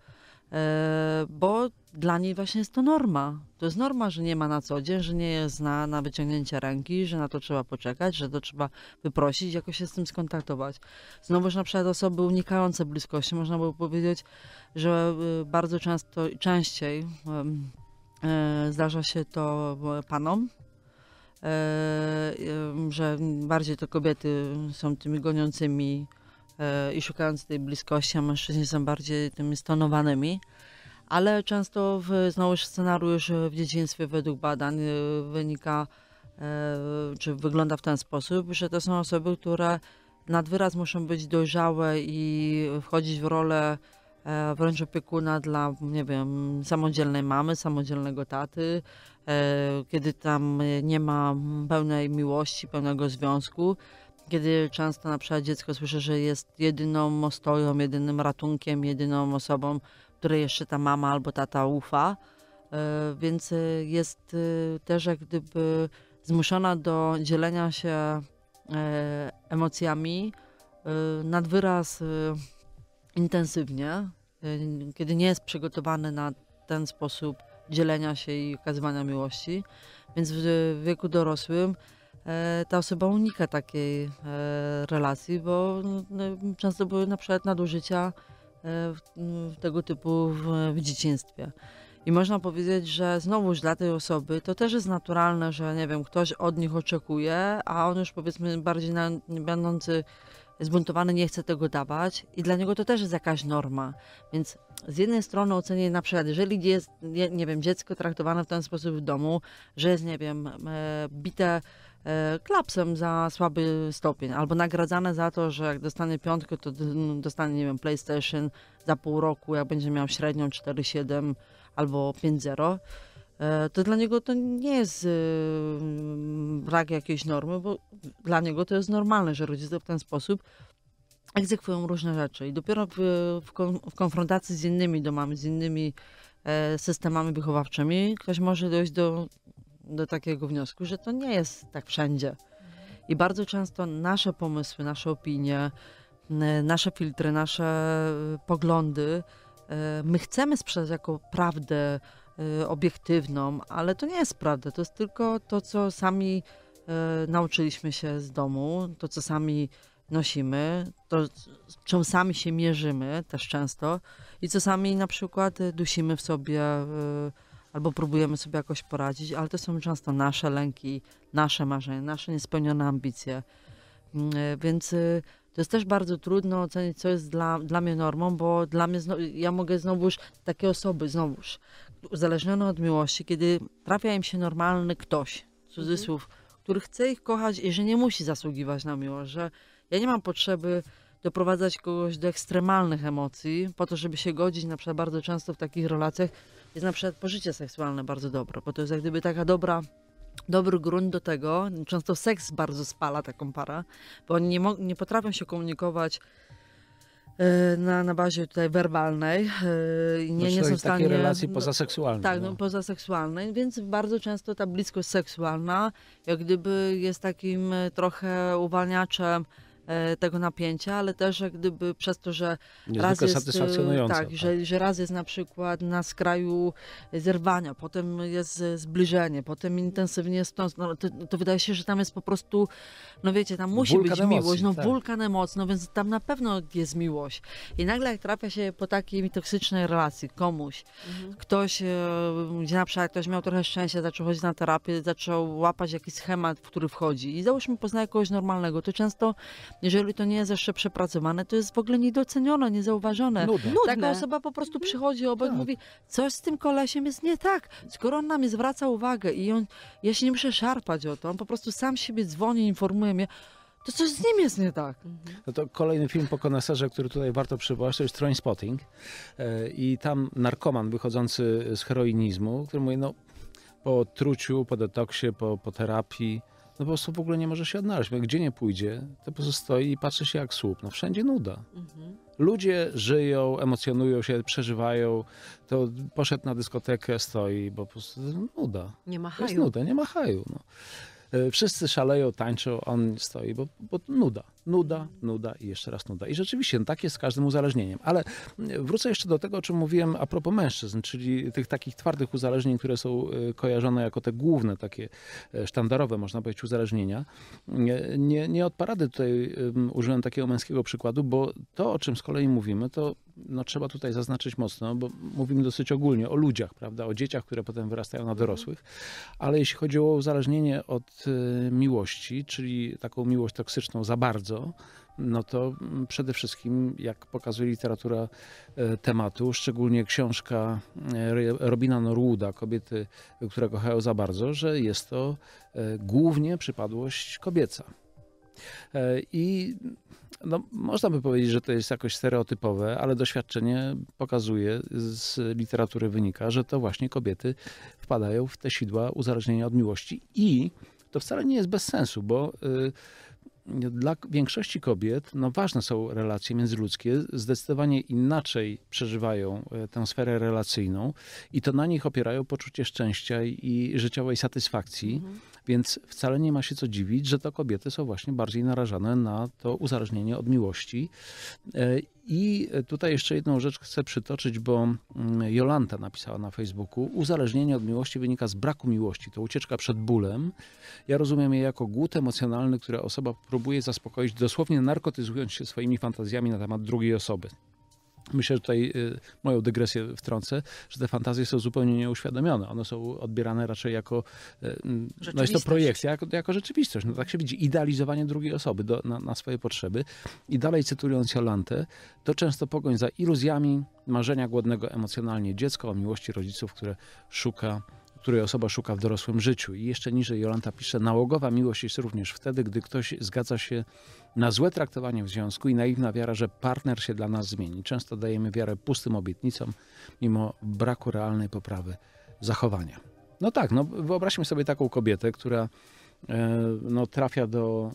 E, bo dla niej właśnie jest to norma. To jest norma, że nie ma na co dzień, że nie jest na, na wyciągnięcie ręki, że na to trzeba poczekać, że to trzeba wyprosić, jakoś się z tym skontaktować. Znowuż na przykład osoby unikające bliskości, można by powiedzieć, że y, bardzo często i częściej e, zdarza się to panom, e, że bardziej to kobiety są tymi goniącymi E, i szukając tej bliskości, a mężczyźni są bardziej tymi stonowanymi. Ale często w, znowu scenariusz w dzieciństwie według badań e, wynika, e, czy wygląda w ten sposób, że to są osoby, które nad wyraz muszą być dojrzałe i wchodzić w rolę wręcz opiekuna dla, nie wiem, samodzielnej mamy, samodzielnego taty, kiedy tam nie ma pełnej miłości, pełnego związku, kiedy często na przykład dziecko słyszy, że jest jedyną ostoją, jedynym ratunkiem, jedyną osobą, której jeszcze ta mama albo tata ufa, e, więc e, jest e, też jak gdyby zmuszona do dzielenia się emocjami nad wyraz intensywnie, kiedy nie jest przygotowany na ten sposób dzielenia się i okazywania miłości. Więc w wieku dorosłym E, ta osoba unika takiej e, relacji, bo no, często były na przykład nadużycia e, tego typu w, dzieciństwie. I można powiedzieć, że znowuż dla tej osoby to też jest naturalne, że nie wiem, ktoś od nich oczekuje, a on już powiedzmy bardziej na, będący zbuntowany nie chce tego dawać i dla niego to też jest jakaś norma. Więc z jednej strony ocenię na przykład, jeżeli jest, nie, nie wiem, dziecko traktowane w ten sposób w domu, że jest, nie wiem, e, bite E, klapsem za słaby stopień, albo nagradzane za to, że jak dostanie piątkę, to dostanie, nie wiem, PlayStation za pół roku, jak będzie miał średnią 4,7 albo 5,0, e, to dla niego to nie jest y, brak jakiejś normy, bo dla niego to jest normalne, że rodzice w ten sposób egzekwują różne rzeczy i dopiero w, w konfrontacji z innymi domami, z innymi e, systemami wychowawczymi, ktoś może dojść do do takiego wniosku, że to nie jest tak wszędzie. I bardzo często nasze pomysły, nasze opinie, nasze filtry, nasze y, poglądy, y, my chcemy sprzedać jako prawdę y, obiektywną, ale to nie jest prawda. To jest tylko to, co sami nauczyliśmy się z domu, to, co sami nosimy, to czym sami się mierzymy też często i co sami na przykład dusimy w sobie albo próbujemy sobie jakoś poradzić, ale to są często nasze lęki, nasze marzenia, nasze niespełnione ambicje. Mm, e, więc e, to jest też bardzo trudno ocenić, co jest dla, dla mnie normą, bo dla mnie, znowu, ja mogę znowuż takie osoby, znowuż, uzależnione od miłości, kiedy trafia im się normalny ktoś, cudzysłów, mhm. który chce ich kochać i że nie musi zasługiwać na miłość, że ja nie mam potrzeby doprowadzać kogoś do ekstremalnych emocji, po to, żeby się godzić na przykład bardzo często w takich relacjach, jest na przykład pożycie seksualne bardzo dobre, bo to jest jak gdyby taka dobra dobry grunt do tego. Często seks bardzo spala taką parę, bo oni nie, nie potrafią się komunikować e, na, na bazie tutaj werbalnej. E, nie, no nie są w stanie. Takiej relacji pozaseksualnej. No, tak, no. no pozaseksualnej, więc bardzo często ta bliskość seksualna jak gdyby jest takim e, trochę uwalniaczem E, tego napięcia, ale też jak gdyby przez to, że raz jest, e, tak, Że, tak. że raz jest na przykład na skraju zerwania, potem jest e, zbliżenie, potem intensywnie stąd, no, to, to, wydaje się, że tam jest po prostu, no wiecie, tam musi wulkan być emocji, miłość, no tak. wulkan emocji, no więc tam na pewno jest miłość. I nagle jak trafia się po takiej toksycznej relacji komuś, mhm. ktoś, gdzie na przykład ktoś miał trochę szczęścia, zaczął chodzić na terapię, zaczął łapać jakiś schemat, w który wchodzi i załóżmy poznaje kogoś normalnego, to często jeżeli to nie jest jeszcze przepracowane, to jest w ogóle niedocenione, niezauważone. Nudne. Taka Nudne. osoba po prostu mhm. przychodzi obok i tak. mówi, coś z tym kolesiem jest nie tak. Skoro on nam zwraca uwagę i on, ja się nie muszę szarpać o to, on po prostu sam siebie dzwoni, informuje mnie, to coś z nim jest nie tak. Mhm. No to kolejny film po koneserze, który tutaj warto przywołać, to jest Trainspotting. E, I tam narkoman wychodzący z heroinizmu, który mówi, no po truciu, po detoksie, po, po terapii, no po prostu w ogóle nie może się odnaleźć. Bo gdzie nie pójdzie, to po prostu stoi i patrzy się jak słup. No wszędzie nuda. Mhm. Ludzie żyją, emocjonują się, przeżywają. To poszedł na dyskotekę, stoi, bo po prostu nuda. Nie machają. To jest nuda, nie machają No. E, wszyscy szaleją, tańczą, on stoi, bo, bo nuda, nuda, nuda i jeszcze raz nuda. I rzeczywiście, no, tak jest z każdym uzależnieniem. Ale mm, wrócę jeszcze do tego, o czym mówiłem a propos mężczyzn, czyli tych takich twardych uzależnień, które są e, kojarzone jako te główne, takie e, sztandarowe, można powiedzieć, uzależnienia. Mm, nie, nie od parady tutaj użyłem takiego męskiego przykładu, bo to, o czym z kolei mówimy, to no, trzeba tutaj zaznaczyć mocno, bo mówimy dosyć ogólnie o ludziach, prawda, o dzieciach, które potem wyrastają na dorosłych, ale jeśli chodzi o uzależnienie od y, miłości, czyli taką miłość toksyczną za bardzo, no to mm, przede wszystkim, jak pokazuje literatura e, tematu, szczególnie książka e, Robina Norwooda, kobiety, które kochają za bardzo, że jest to e, głównie przypadłość kobieca. E, I no, można by powiedzieć, że to jest jakoś stereotypowe, ale doświadczenie pokazuje, z literatury wynika, że to właśnie kobiety wpadają w te sidła uzależnienia od miłości. I to wcale nie jest bez sensu, bo y, dla większości kobiet no, ważne są relacje międzyludzkie, zdecydowanie inaczej przeżywają e, tę sferę relacyjną i to na nich opierają poczucie szczęścia i życiowej satysfakcji, mhm. więc wcale nie ma się co dziwić, że to kobiety są właśnie bardziej narażone na to uzależnienie od miłości e, i tutaj jeszcze jedną rzecz chcę przytoczyć, bo mm, Jolanta napisała na Facebooku: Uzależnienie od miłości wynika z braku miłości. To ucieczka przed bólem. Ja rozumiem je jako głód emocjonalny, który osoba próbuje zaspokoić, dosłownie narkotyzując się swoimi fantazjami na temat drugiej osoby. Myślę, że tutaj y, moją dygresję wtrącę, że te fantazje są zupełnie nieuświadomione. One są odbierane raczej jako. Y, mm, no jest to projekcja, jako, jako rzeczywistość. No tak się widzi. Idealizowanie drugiej osoby do, na, na, swoje potrzeby. I dalej cytując Jolantę, to często pogoń za iluzjami, marzenia głodnego emocjonalnie dziecka o miłości rodziców, które szuka której osoba szuka w dorosłym życiu. I jeszcze niżej Jolanta pisze, nałogowa miłość jest również wtedy, gdy ktoś zgadza się na złe traktowanie w związku i naiwna wiara, że partner się dla nas zmieni. Często dajemy wiarę pustym obietnicom, mimo braku realnej poprawy zachowania. No tak, no wyobraźmy sobie taką kobietę, która e, no, trafia do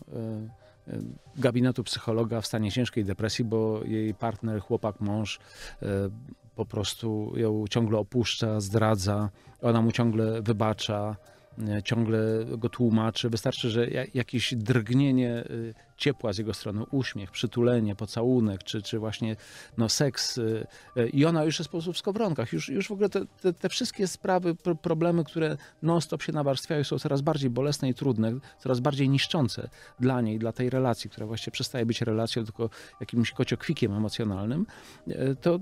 e, e, gabinetu psychologa w stanie ciężkiej depresji, bo jej partner, chłopak, mąż po prostu ją ciągle opuszcza, zdradza, ona mu ciągle wybacza, ciągle go tłumaczy. Wystarczy, że jakieś drgnienie y, ciepła z jego strony, uśmiech, przytulenie, pocałunek, czy, czy właśnie no, seks. Y, y, I ona już jest po prostu w skowronkach. Już, już w ogóle te, te, te wszystkie sprawy, problemy, które non-stop się nawarstwiają, są coraz bardziej bolesne i trudne, coraz bardziej niszczące dla niej, dla tej relacji, która właśnie przestaje być relacją, tylko jakimś kociokwikiem emocjonalnym, y, to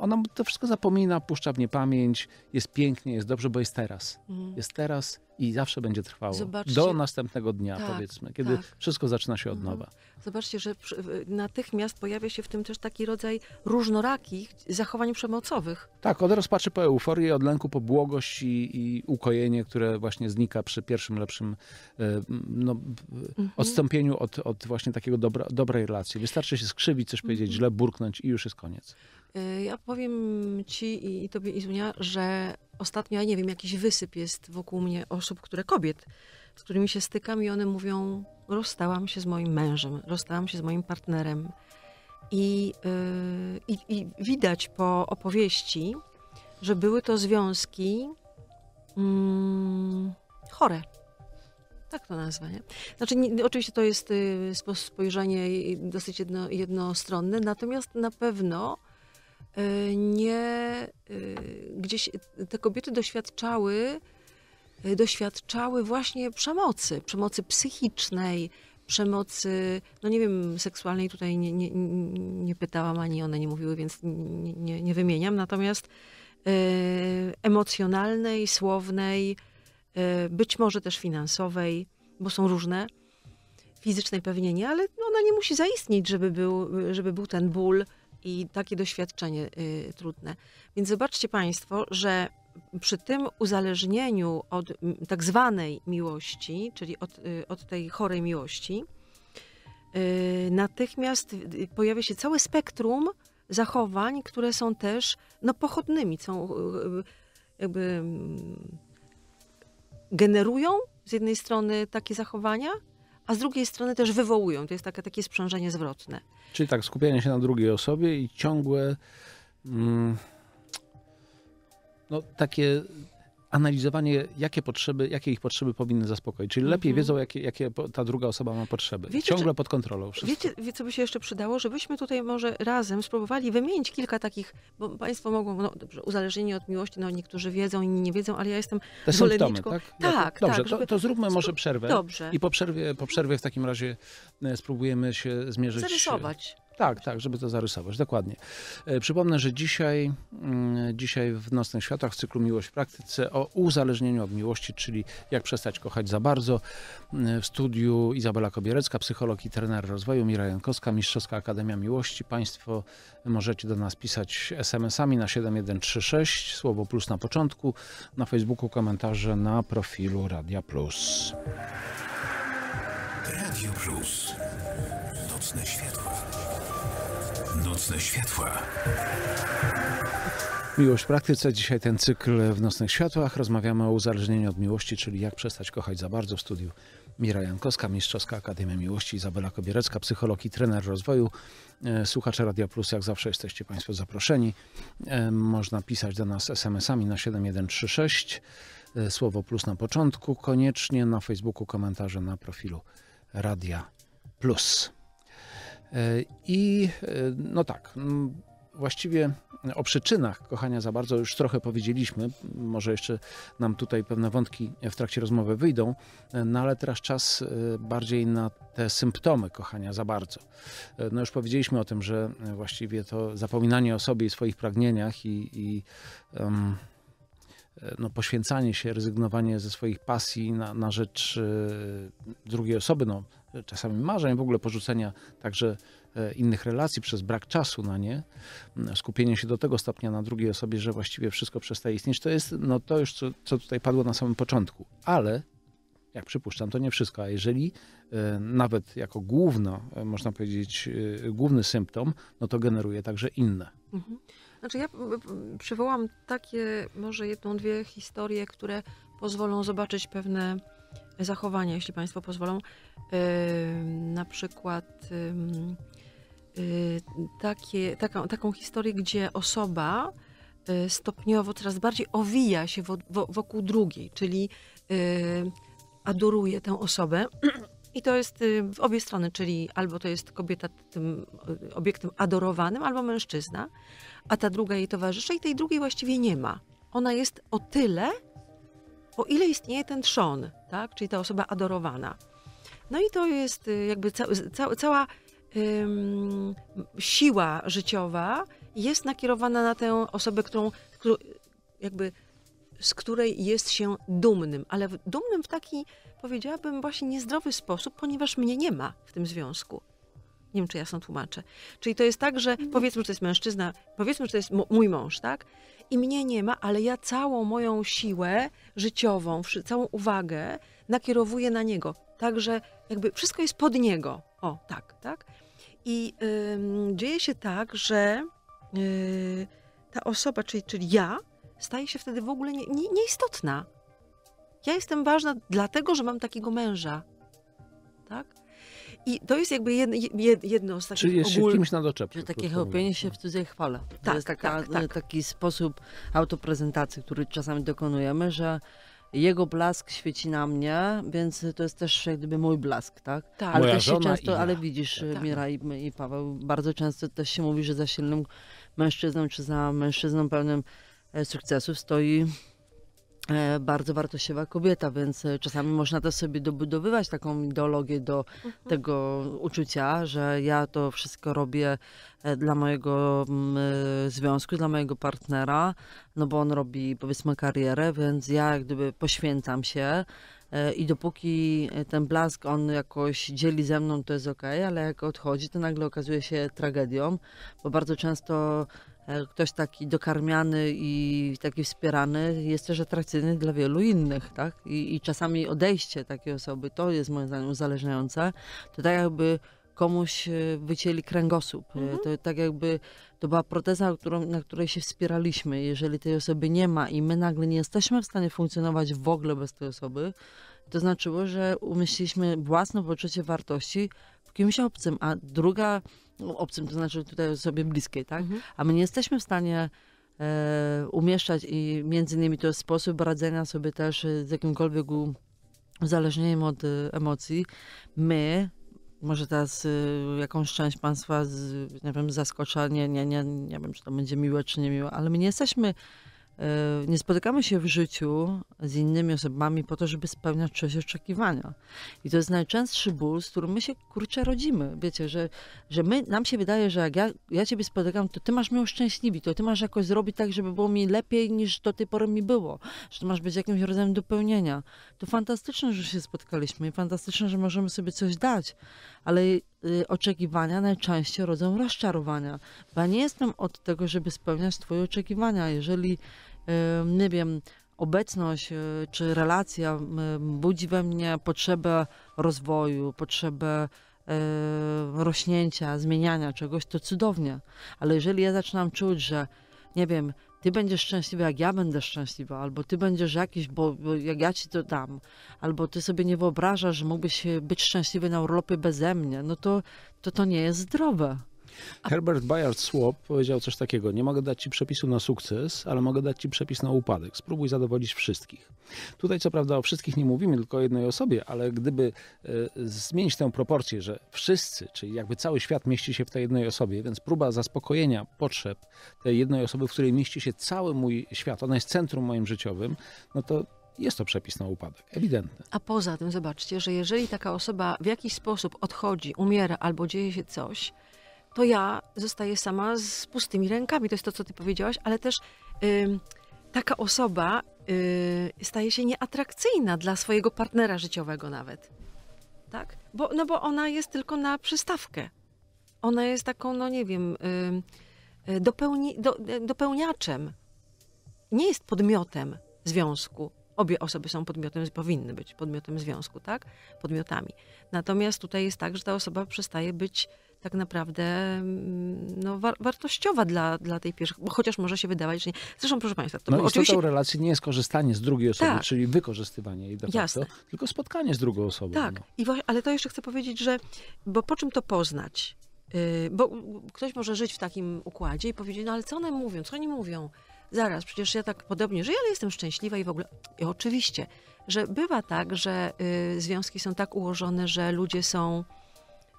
ona to wszystko zapomina, puszcza w niepamięć, jest pięknie, jest dobrze, bo jest teraz. Mhm. Jest teraz i zawsze będzie trwało. Zobaczcie, do następnego dnia, tak, powiedzmy, kiedy tak. wszystko zaczyna się od mhm. nowa. Zobaczcie, że natychmiast pojawia się w tym też taki rodzaj różnorakich zachowań przemocowych. Tak, od rozpaczy po euforię, od lęku po błogość i, i ukojenie, które właśnie znika przy pierwszym lepszym e, no, mhm. odstąpieniu od, od właśnie takiego dobra, dobrej relacji. Wystarczy się skrzywić, coś powiedzieć mhm. źle, burknąć i już jest koniec. Y, ja powiem ci i, i tobie, Izunia, że ostatnio, ja nie wiem, jakiś wysyp jest wokół mnie osób, które kobiet, z którymi się stykam i one mówią, rozstałam się z moim mężem, rozstałam się z moim partnerem. I, y, i, i widać po opowieści, że były to związki mm, chore. Tak to nazwę, nie? Znaczy, nie, oczywiście to jest y, spojrzenie y, dosyć jedno, jednostronne, natomiast na pewno E, nie e, gdzieś te kobiety doświadczały e, doświadczały właśnie przemocy, przemocy psychicznej, przemocy, no nie wiem, seksualnej tutaj nie, nie, nie pytałam, ani one nie mówiły, więc nie, nie, nie wymieniam, natomiast emocjonalnej, słownej, być może też finansowej, bo są różne, fizycznej pewnie nie, ale no ona nie musi zaistnieć, żeby był, żeby był ten ból, i takie doświadczenie y, trudne. Więc zobaczcie Państwo, że przy tym uzależnieniu od tak zwanej miłości, czyli od, y, od tej chorej miłości, y, natychmiast y, pojawia się całe spektrum zachowań, które są też no, pochodnymi, są y, y, jakby mm, generują z jednej strony takie zachowania, a z drugiej strony też wywołują. To jest takie, takie sprzężenie zwrotne. Czyli tak, skupianie się na drugiej osobie i ciągłe. Mm, no, takie analizowanie, jakie potrzeby, jakie ich potrzeby powinny zaspokoić. Czyli lepiej mhm. wiedzą, jakie, jakie ta druga osoba ma potrzeby. Wiecie, Ciągle czy, pod kontrolą wszystko. Wiecie, co by się jeszcze przydało? Żebyśmy tutaj może razem spróbowali wymienić kilka takich, bo państwo mogą, no dobrze, uzależnieni od miłości, no niektórzy wiedzą, inni nie wiedzą, ale ja jestem Te zwolenniczką. Symptomy, tak? tak, tak. Dobrze, tak, żeby... to, to, zróbmy może przerwę. Dobrze. I po przerwie, po przerwie w takim razie e, spróbujemy się zmierzyć. E, Zarysować tak, tak, żeby to zarysować, dokładnie. E, przypomnę, że dzisiaj, mm, dzisiaj w Nocnych Światach w cyklu Miłość w Praktyce o uzależnieniu od miłości, czyli jak przestać kochać za bardzo. Mm, w studiu Izabela Kobierecka, psycholog i trener rozwoju, Mira Jankowska, Mistrzowska Akademia Miłości. Państwo możecie do nas pisać SMS-ami na 7136, słowo plus na początku, na Facebooku komentarze na profilu Radia Plus. Radio Plus. Nocne Światła. Nocne światła. Miłość w praktyce. Dzisiaj ten cykl w Nocnych Światłach. Rozmawiamy o uzależnieniu od miłości, czyli jak przestać kochać za bardzo w studiu. Mira Jankowska, Mistrzowska Akademia Miłości, Izabela Kobierecka, psycholog i trener rozwoju. E, słuchacze Radia Plus, jak zawsze jesteście Państwo zaproszeni. E, można pisać do nas SMS-ami na 7136, e, słowo plus na początku koniecznie, na Facebooku komentarze na profilu Radia Plus. E, I e, no tak, właściwie o przyczynach kochania za bardzo już trochę powiedzieliśmy. Może jeszcze nam tutaj pewne wątki w trakcie rozmowy wyjdą, e, no ale teraz czas bardziej na te symptomy kochania za bardzo. No już powiedzieliśmy o tym, że właściwie to zapominanie o sobie i swoich pragnieniach i, i um, no, poświęcanie się, rezygnowanie ze swoich pasji na, na rzecz drugiej osoby, no, czasami marzeń, w ogóle porzucenia także e, innych relacji przez brak czasu na nie, skupienie się do tego stopnia na drugiej osobie, że właściwie wszystko przestaje istnieć, to jest no to już, co, co tutaj padło na samym początku. Ale jak przypuszczam, to nie wszystko. A jeżeli e, nawet jako główna, e, można powiedzieć, główny symptom, no to generuje także inne. Mhm. Znaczy ja przywołam takie może jedną, dwie historie, które pozwolą zobaczyć pewne zachowania, jeśli Państwo pozwolą. Y, na przykład y, takie, taka, taką historię, gdzie osoba y, stopniowo coraz bardziej owija się wokół drugiej, czyli adoruje tę osobę. I to jest w obie strony, czyli albo to jest kobieta tym obiektem adorowanym, albo mężczyzna, a ta druga jej towarzyszy i tej drugiej właściwie nie ma. Ona jest o tyle, o ile istnieje ten trzon tak? czyli ta osoba adorowana. No i to jest y, jakby ca ca cała ym, siła życiowa jest nakierowana na tę osobę, którą, którą jakby z której jest się dumnym, ale dumnym w taki, powiedziałabym, właśnie niezdrowy sposób, ponieważ mnie nie ma w tym związku. Nie wiem, czy jasno tłumaczę. Czyli to jest tak, że mhm. powiedzmy, że to jest mężczyzna, powiedzmy, że to jest mój mąż, tak? i mnie nie ma, ale ja całą moją siłę życiową, całą uwagę nakierowuję na niego. Także jakby wszystko jest pod niego. O, tak, tak. I dzieje się tak, że y, ta osoba, czyli, czyli ja, staje się wtedy w ogóle nie, nie, nieistotna. Ja jestem ważna dlatego, że mam takiego męża. Tak? I to jest jakby jedno, jedno z takich Czyli jest ogól... się kimś na doczepkę. Że takie chłopienie się w cudzej chwale. Tak, to tak, jest tak, taka, tak, tak. taki sposób autoprezentacji, który czasami dokonujemy, że jego blask świeci na mnie, więc to jest też jak gdyby mój blask, tak? tak. Ale Moja też się często, ale widzisz, tak. tak. i, i Paweł, bardzo często też się mówi, że za silnym mężczyzną czy za mężczyzną pełnym e, sukcesów stoi E, bardzo wartościowa kobieta, więc e, czasami można to sobie dobudowywać taką ideologię do mhm. tego uczucia, że ja to wszystko robię e, dla mojego związku, dla mojego partnera, no bo on robi powiedzmy karierę, więc ja jak gdyby poświęcam się i dopóki ten blask on jakoś dzieli ze mną, to jest ok, ale jak odchodzi, to nagle okazuje się tragedią, bo bardzo często E, ktoś taki dokarmiany i taki wspierany jest też atrakcyjny dla wielu innych, tak? I, i czasami odejście takiej osoby, to jest moim zdaniem uzależniające, to tak jakby komuś e, wycięli kręgosłup. E, mhm. To tak jakby to była proteza, którą, na której się wspieraliśmy. Jeżeli tej osoby nie ma i my nagle nie jesteśmy w stanie funkcjonować w ogóle bez tej osoby, to znaczyło, że umieściliśmy własne poczucie wartości jakimś kimś obcym, a druga, no, obcym to znaczy tutaj sobie bliskiej, tak? Mhm. A my nie jesteśmy w stanie e, umieszczać i między innymi to jest sposób radzenia sobie też e, z jakimkolwiek uzależnieniem od e, emocji. My może teraz y, jakąś część Państwa, z, nie wiem, zaskoczenie, nie, nie, nie wiem, czy to będzie miłe, czy niemiłe, ale my nie jesteśmy Y, nie spotykamy się w życiu z innymi osobami po to, żeby spełniać czyjeś oczekiwania. I to jest najczęstszy ból, z którym my się kurczę rodzimy. Wiecie, że, że my, nam się wydaje, że jak ja, ja ciebie spotykam, to ty masz mnie uszczęśliwić, to ty masz jakoś zrobić tak, żeby było mi lepiej niż do tej pory mi było. Że to masz być jakimś rodzajem dopełnienia. To fantastyczne, że się spotkaliśmy i fantastyczne, że możemy sobie coś dać, ale y, oczekiwania najczęściej rodzą rozczarowania. Bo ja nie jestem od tego, żeby spełniać Twoje oczekiwania. Jeżeli nie wiem, obecność y, czy relacja budzi we mnie potrzebę rozwoju, potrzebę y, rośnięcia, zmieniania czegoś, to cudownie. Ale jeżeli ja zaczynam czuć, że nie wiem, ty będziesz szczęśliwy, jak ja będę szczęśliwa, albo ty będziesz jakiś, bo, bo, jak ja ci to dam, albo ty sobie nie wyobrażasz, że mógłbyś być szczęśliwy na urlopie beze mnie, no to to, to nie jest zdrowe. Herbert Bayard Swap powiedział coś takiego: Nie mogę dać ci przepisu na sukces, ale mogę dać ci przepis na upadek. Spróbuj zadowolić wszystkich. Tutaj, co prawda, o wszystkich nie mówimy, tylko o jednej osobie, ale gdyby e, zmienić tę proporcję, że wszyscy, czyli jakby cały świat mieści się w tej jednej osobie, więc próba zaspokojenia potrzeb tej jednej osoby, w której mieści się cały mój świat, ona jest centrum moim życiowym, no to jest to przepis na upadek, ewidentny. A poza tym zobaczcie, że jeżeli taka osoba w jakiś sposób odchodzi, umiera albo dzieje się coś, to ja zostaję sama z pustymi rękami. To jest to, co ty powiedziałaś, ale też taka osoba y, staje się nieatrakcyjna dla swojego partnera życiowego nawet. Tak? Bo, no bo ona jest tylko na przystawkę. Ona jest taką, no nie wiem, y, dopełni, do, y, dopełniaczem. Nie jest podmiotem związku obie osoby są podmiotem, powinny być podmiotem związku, tak? Podmiotami. Natomiast tutaj jest tak, że ta osoba przestaje być tak naprawdę mm, no, war, wartościowa dla, dla tej pierwszej, chociaż może się wydawać, że nie. Zresztą, proszę Państwa, to no bo oczywiście... relacji nie jest korzystanie z drugiej osoby, tak. czyli wykorzystywanie jej de facto, Jasne. tylko spotkanie z drugą osobą. Tak, no. I właśnie, ale to jeszcze chcę powiedzieć, że, bo po czym to poznać? Yy, bo ktoś może żyć w takim układzie i powiedzieć, no ale co one mówią, co oni mówią? Zaraz, przecież ja tak podobnie żyję, ale jestem szczęśliwa i w ogóle. I oczywiście, że bywa tak, że y, związki są tak ułożone, że ludzie są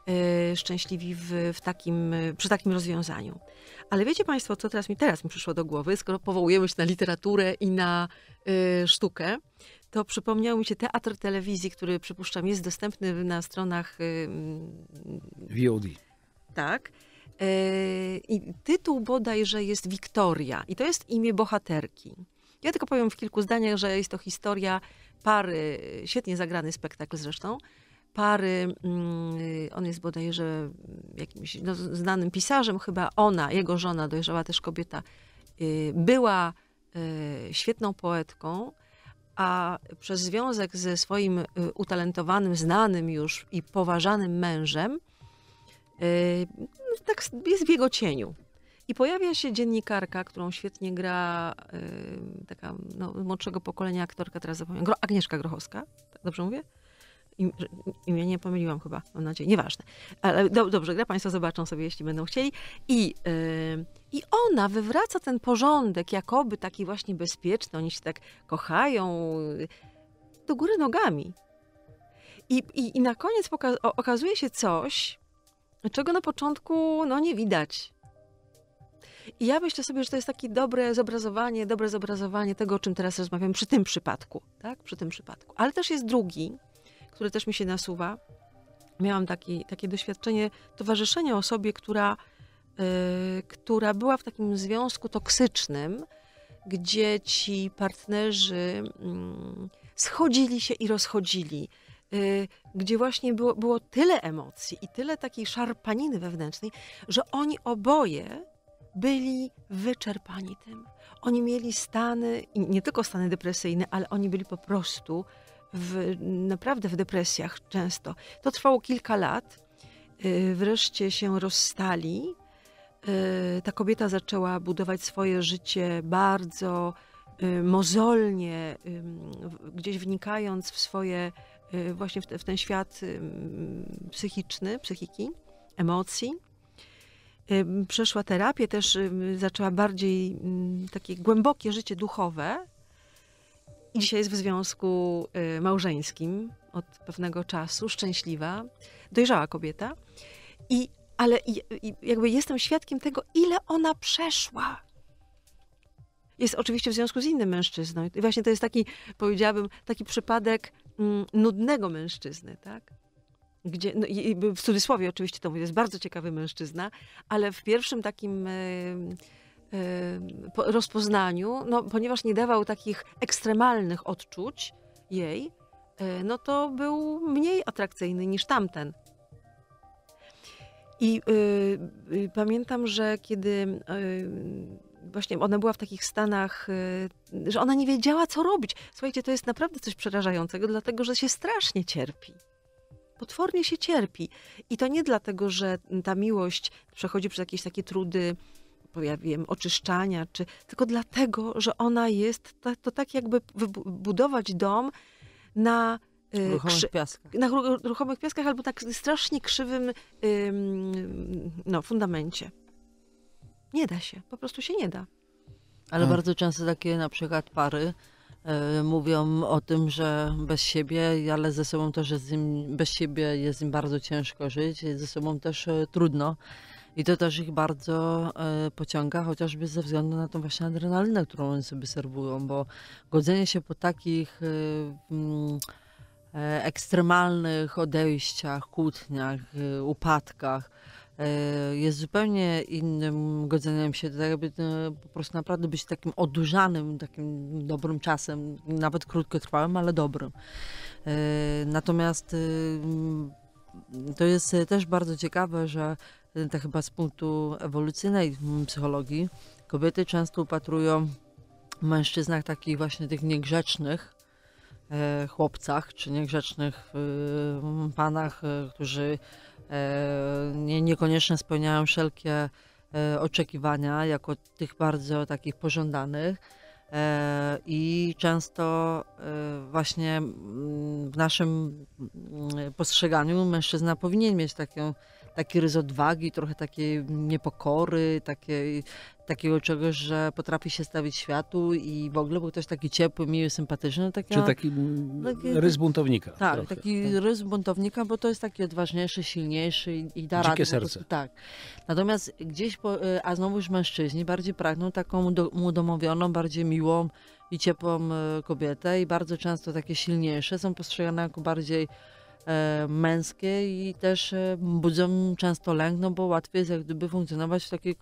E, szczęśliwi w, w takim, e, przy takim rozwiązaniu. Ale wiecie Państwo, co teraz mi, teraz mi przyszło do głowy, skoro powołujemy się na literaturę i na y, sztukę, to przypomniał mi się teatr telewizji, który przypuszczam jest dostępny na stronach y, VOD. Tak. I tytuł bodajże jest Wiktoria i to jest imię bohaterki. Ja tylko powiem w kilku zdaniach, że jest to historia pary, świetnie zagrany spektakl zresztą, pary, mm, y, on jest bodajże mm, jakimś no, znanym pisarzem, chyba ona, jego żona, dojrzała też kobieta, y, była y, świetną poetką, a przez związek ze swoim utalentowanym, znanym już i poważanym mężem, no, tak jest w jego cieniu. I pojawia się dziennikarka, którą świetnie gra taka no, młodszego pokolenia aktorka, teraz zapomniałam, Agnieszka Grochowska, tak dobrze mówię? Im, imię nie pomyliłam chyba, mam nadzieję, nieważne. Ale do, dobrze, gra Państwo zobaczą sobie, jeśli będą chcieli. I, yy, I ona wywraca ten porządek, jakoby taki właśnie bezpieczny, oni się tak kochają, y, do góry nogami. I, i, i na koniec okazuje się coś, czego na początku no, nie widać. I ja myślę sobie, że to jest takie dobre zobrazowanie, dobre zobrazowanie tego, o czym teraz rozmawiam przy tym przypadku, tak? Przy tym przypadku. Ale też jest drugi, który też mi się nasuwa. Miałam taki, takie doświadczenie towarzyszenia osobie, która, yy, która była w takim związku toksycznym, gdzie ci partnerzy yy, schodzili się i rozchodzili e, gdzie właśnie było, było tyle emocji i tyle takiej szarpaniny wewnętrznej, że oni oboje byli wyczerpani tym. Oni mieli stany, nie tylko stany depresyjne, ale oni byli po prostu w, naprawdę w depresjach często. To trwało kilka lat. Y, wreszcie się rozstali. Y, ta kobieta zaczęła budować swoje życie bardzo y, mozolnie, gdzieś wnikając w swoje, właśnie w, w ten świat psychiczny, psychiki, emocji. Przeszła terapię, też zaczęła bardziej takie głębokie życie duchowe, i dzisiaj jest w związku y, małżeńskim od pewnego czasu, szczęśliwa, dojrzała kobieta. I, ale i, i jakby jestem świadkiem tego, ile ona przeszła. Jest oczywiście w związku z innym mężczyzną. I właśnie to jest taki, powiedziałabym, taki przypadek mm, nudnego mężczyzny, tak? gdzie, no i w cudzysłowie oczywiście to mówię, jest bardzo ciekawy mężczyzna, ale w pierwszym takim y, Y, rozpoznaniu, no, ponieważ nie dawał takich ekstremalnych odczuć jej, y, no to był mniej atrakcyjny niż tamten. I y, y, pamiętam, że kiedy y, właśnie ona była w takich stanach, y, że ona nie wiedziała, co robić. Słuchajcie, to jest naprawdę coś przerażającego, dlatego że się strasznie cierpi. Potwornie się cierpi. I to nie dlatego, że ta miłość przechodzi przez jakieś takie trudy ja oczyszczania, czy, tylko dlatego, że ona jest, to, to tak jakby budować dom na y, ruchomych piaskach. Na ruchomych piaskach albo tak strasznie krzywym ym, no, fundamencie. Nie da się, po prostu się nie da. Ale tak. bardzo często takie na przykład pary y, mówią o tym, że bez siebie, ale ze sobą też jest im, bez siebie jest im bardzo ciężko żyć, ze sobą też y, trudno. I to też ich bardzo e, pociąga, chociażby ze względu na tą właśnie adrenalinę, którą oni sobie serwują, bo godzenie się po takich e, e, ekstremalnych odejściach, kłótniach, e, upadkach e, jest zupełnie innym godzeniem się, tak jakby e, po prostu naprawdę być takim odurzanym, takim dobrym czasem, nawet krótkotrwałym, ale dobrym. Natomiast to jest też bardzo ciekawe, że Y, to chyba z punktu ewolucyjnej mm, psychologii, kobiety często upatrują w mężczyznach takich właśnie tych niegrzecznych e, chłopcach, czy niegrzecznych y, y, e, panach, e, którzy nie, niekoniecznie spełniają wszelkie e, oczekiwania jako tych bardzo takich pożądanych. E, I często e, właśnie mm, w naszym mm, postrzeganiu mężczyzna powinien mieć taką taki rys odwagi, trochę takiej niepokory, takiej, takiego czegoś, że potrafi się stawić światu i w ogóle był ktoś taki ciepły, miły, sympatyczny. Taka, Czy taki, taki rys buntownika. Tak, trochę, taki tak? rys buntownika, bo to jest taki odważniejszy, silniejszy i, da Dzikie radę. serce. tak. Natomiast gdzieś, po, y, a znowuż mężczyźni bardziej pragną taką do, udomowioną, bardziej miłą i ciepłą y, kobietę i bardzo często takie silniejsze są postrzegane jako bardziej E, męskie i też e, budzą często lęk, no bo łatwiej jest jak gdyby funkcjonować w takiej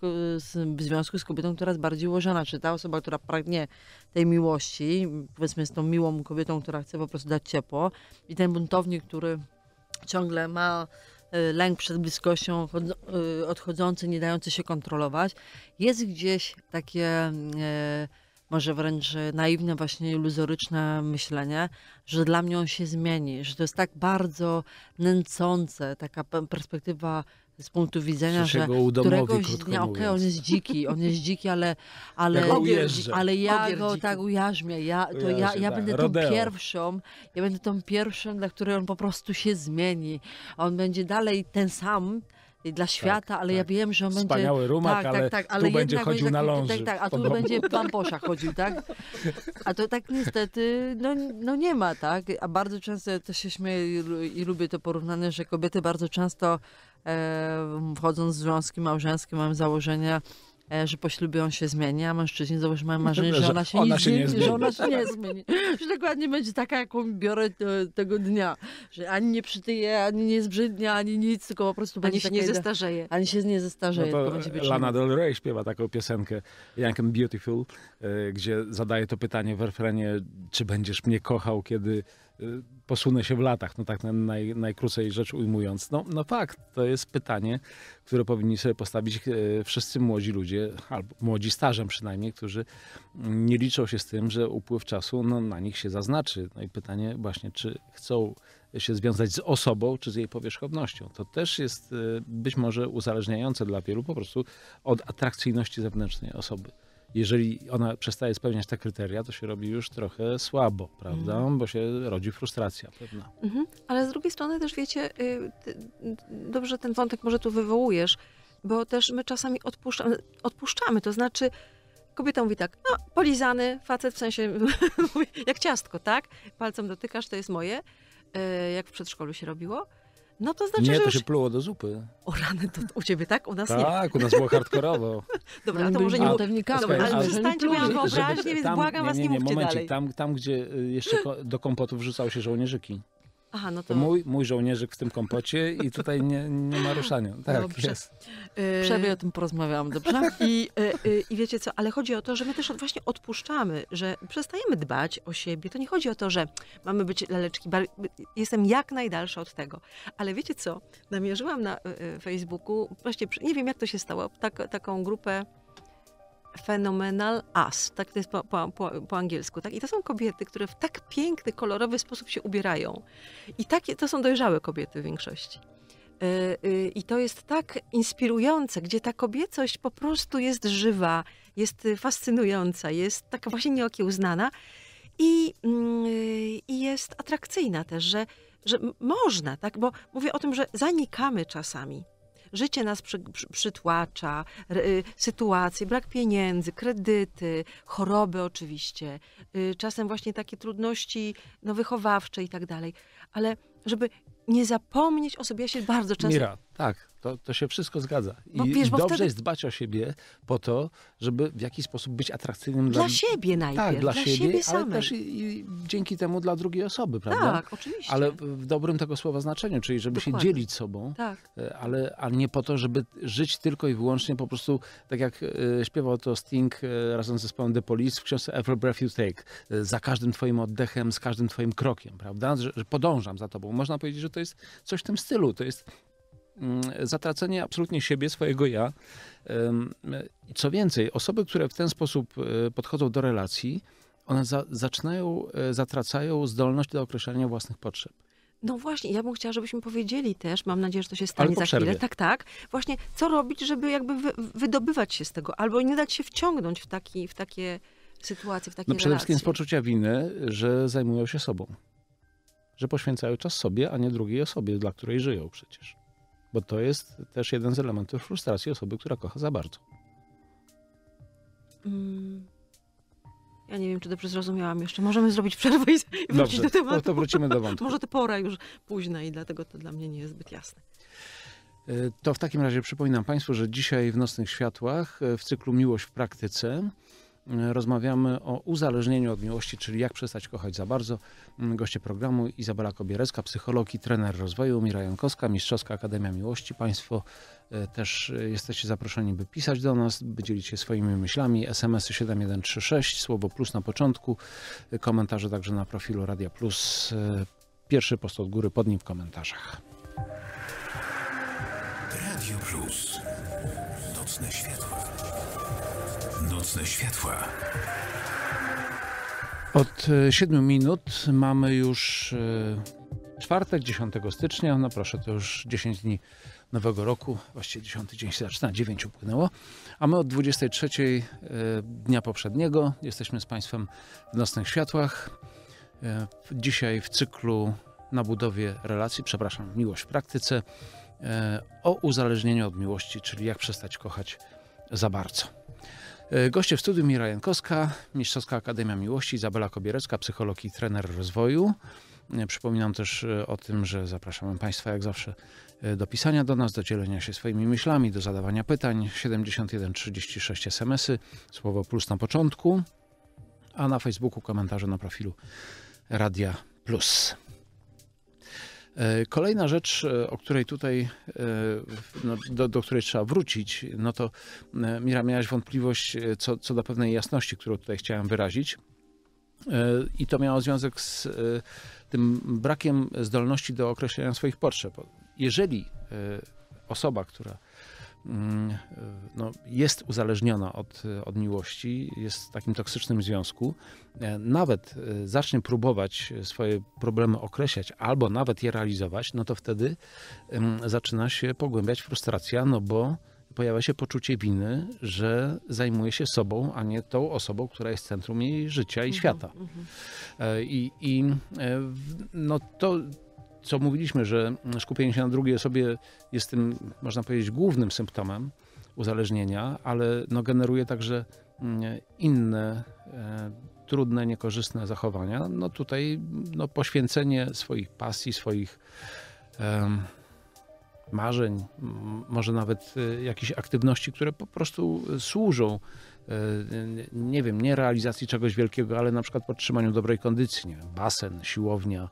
w związku z kobietą, która jest bardziej ułożona, czy ta osoba, która pragnie tej miłości, powiedzmy z tą miłą kobietą, która chce po prostu dać ciepło i ten buntownik, który ciągle ma e, lęk przed bliskością, odchodzący, nie dający się kontrolować, jest gdzieś takie może wręcz naiwne, właśnie iluzoryczne myślenie, że dla mnie on się zmieni, że to jest tak bardzo nęcące, taka perspektywa z punktu widzenia, że któregoś dnia, okej, okay, on jest dziki, on jest dziki, ale, ale, ale ja Ogier go dziki. tak ujarzmię, ja, to Ujarzy, ja, ja tak. będę Rodeo. tą pierwszą, ja będę tą pierwszą, dla której on po prostu się zmieni. On będzie dalej ten sam, dla tak, świata, tak, ale tak. ja wiem, że on będzie... Wspaniały rumak, tak, tak ale, tak, ale tu będzie chodził taki, na tak, ląży. Tak, tak, a tu będzie bambosza chodził, tak? A to tak niestety, no, no nie ma, tak? A bardzo często, ja też się śmieję i lubię to porównanie, że kobiety bardzo często e, wchodząc w związki małżeńskie, mam założenia, E, że poślubią on się zmieni, a mężczyźni załóż mają no marzenie, że ona się, ona się nie, zmieni, że ona się nie zmieni. Że dokładnie będzie taka, jaką biorę tego dnia. Że ani nie przytyje, ani nie zbrzydnia, ani nic, tylko po prostu ani będzie Ani się nie zestarzeje. Ani się nie zestarzeje, no Lana Del Rey śpiewa taką piosenkę Young and Beautiful, e, gdzie zadaje to pytanie w refrenie, czy będziesz mnie kochał, kiedy Y, posunę się w latach, no tak naj, najkrócej rzecz ujmując. No, no fakt, to jest pytanie, które powinni sobie postawić y, wszyscy młodzi ludzie, albo młodzi stażem przynajmniej, którzy nie liczą się z tym, że upływ czasu no, na nich się zaznaczy. No i pytanie właśnie, czy chcą się związać z osobą, czy z jej powierzchownością. To też jest y, być może uzależniające dla wielu po prostu od atrakcyjności zewnętrznej osoby jeżeli ona przestaje spełniać te kryteria, to się robi już trochę słabo, prawda? Mhm. Bo się rodzi frustracja pewna. Mhm. Ale z drugiej strony też wiecie, y, dobrze ten wątek może tu wywołujesz, bo też my czasami odpuszczamy, odpuszczamy to znaczy kobieta mówi tak, no polizany facet, w sensie jak ciastko, tak? Palcem dotykasz, to jest moje, e, jak w przedszkolu się robiło. No to znaczy, nie, to już... się pluło do zupy. O rany, to u ciebie tak? U nas tak, nie. Tak, u nas było hardkorowo. Dobra, to może nie mutewnikami. Dobra, ale, ale przestańcie, miałam wyobraźnię, więc tam, błagam nie, nie, was, nie, nie mówcie momencie, dalej. Tam, tam, gdzie jeszcze do kompotu wrzucały się żołnierzyki. Aha, no to... mój, mój żołnierzyk w tym kompocie i tutaj nie, nie ma ruszania. Tak, dobrze. jest. Yy, o tym porozmawiałam, dobrze? I, I, y, y, I wiecie co, ale chodzi o to, że my też właśnie odpuszczamy, że przestajemy dbać o siebie. To nie chodzi o to, że mamy być laleczki, y, jestem jak najdalsza od tego. Ale wiecie co, namierzyłam na Facebooku, właśnie nie wiem jak to się stało, tak, taką grupę Phenomenal As, tak to jest po, po, po, angielsku. Tak? I to są kobiety, które w tak piękny, kolorowy sposób się ubierają. I takie to są dojrzałe kobiety w większości. E, y, I to jest tak inspirujące, gdzie ta kobiecość po prostu jest żywa, jest fascynująca, jest taka właśnie nieokiełznana i, mm, y, i jest atrakcyjna też, że, że można, tak? Bo mówię o tym, że zanikamy czasami. Życie nas przy, przy, przytłacza, y, sytuacje, brak pieniędzy, kredyty, choroby oczywiście, y, czasem właśnie takie trudności no, wychowawcze i tak dalej. Ale żeby nie zapomnieć o sobie, ja się bardzo często... Mira, tak, to, to się wszystko zgadza. I, no bo wiesz, i dobrze wtedy... jest dbać o siebie po to, żeby w jakiś sposób być atrakcyjnym dla... Dla siebie tak, najpierw. Tak, dla, dla siebie, siebie ale też i, i, dzięki temu dla drugiej osoby, prawda? Tak, oczywiście. Ale w dobrym tego słowa znaczeniu, czyli żeby Dokładnie. się dzielić sobą, tak. E, ale, nie po to, żeby żyć tylko i wyłącznie po prostu, tak jak e, śpiewał to Sting e, razem ze zespołem The Police w książce Every Breath You Take, za każdym twoim oddechem, z każdym twoim krokiem, prawda? Że, że podążam za tobą. Można powiedzieć, że to jest coś w tym stylu. To jest Mm, zatracenie absolutnie siebie, swojego ja. Co więcej, osoby, które w ten sposób e, podchodzą do relacji, one za, zaczynają, e, zatracają zdolność do określania własnych potrzeb. No właśnie, ja bym chciała, żebyśmy powiedzieli też, mam nadzieję, że to się stanie za chwilę. Tak, tak. Właśnie, co robić, żeby jakby wy, wydobywać się z tego, albo nie dać się wciągnąć w, taki, w takie sytuacje, w takie No przede wszystkim z poczucia winy, że zajmują się sobą. Że poświęcają czas sobie, a nie drugiej osobie, dla której żyją przecież. Bo to jest też jeden z elementów frustracji osoby, która kocha za bardzo. Mm. Ja nie wiem, czy dobrze zrozumiałam jeszcze. Możemy zrobić przerwę i wrócić dobrze, do tematu. To, to wrócimy do wątku. Może to pora już późna i dlatego to dla mnie nie jest zbyt jasne. E, to w takim razie przypominam Państwu, że dzisiaj w Nocnych Światłach e, w cyklu Miłość w praktyce rozmawiamy o uzależnieniu od miłości, czyli jak przestać kochać za bardzo. Mm, goście programu Izabela Kobierecka, psycholog i trener rozwoju, Mira Jankowska, Mistrzowska Akademia Miłości. Państwo e, też e, jesteście zaproszeni, by pisać do nas, by dzielić się swoimi myślami. SMS-y 7136, słowo plus na początku, e, komentarze także na profilu Radia Plus. Pierwszy post od góry pod nim w komentarzach. Radio Plus. Nocne światło. Nocne światła. Od 7 e, minut mamy już e, czwartek, 10 stycznia. No proszę, to już 10 dni nowego roku. Właściwie 10 dzień się zaczyna, 9 upłynęło. A my od 23 e, dnia poprzedniego jesteśmy z Państwem w Nocnych Światłach. Dzisiaj w cyklu na budowie relacji, przepraszam, miłość w praktyce, o uzależnieniu od miłości, czyli jak przestać kochać za bardzo. E, goście w studiu Mira Jankowska, Mistrzowska Akademia Miłości, Izabela Kobierecka, psycholog i trener rozwoju. E, przypominam też e, o tym, że zapraszamy Państwa jak zawsze do pisania do nas, do dzielenia się swoimi myślami, do zadawania pytań. 7136 SMS-y, słowo plus na początku, a na Facebooku komentarze na profilu Radia Plus. E, kolejna rzecz, e, o której tutaj, e, no, do, do, której trzeba wrócić, no to Mira, miałaś wątpliwość co, co do pewnej jasności, którą tutaj chciałem wyrazić. I to miało związek z tym brakiem zdolności do określenia swoich potrzeb. Jeżeli osoba, która Mm, e, no, jest uzależniona od, e, od miłości, jest w takim toksycznym związku, e, nawet zacznie próbować swoje problemy określać albo nawet je realizować, no to wtedy zaczyna się pogłębiać frustracja, no bo pojawia się poczucie winy, że zajmuje się sobą, a nie tą osobą, która jest centrum jej życia i mhm, świata. Mhm. I, i no to, co mówiliśmy, że skupienie się na drugiej osobie jest tym, można powiedzieć, głównym symptomem uzależnienia, ale no, generuje także mm, inne e, trudne, niekorzystne zachowania. No tutaj no, poświęcenie swoich pasji, swoich marzeń, może nawet e, jakichś aktywności, które po prostu służą, e, nie wiem, nie realizacji czegoś wielkiego, ale na przykład podtrzymaniu dobrej kondycji, nie wiem, basen, siłownia,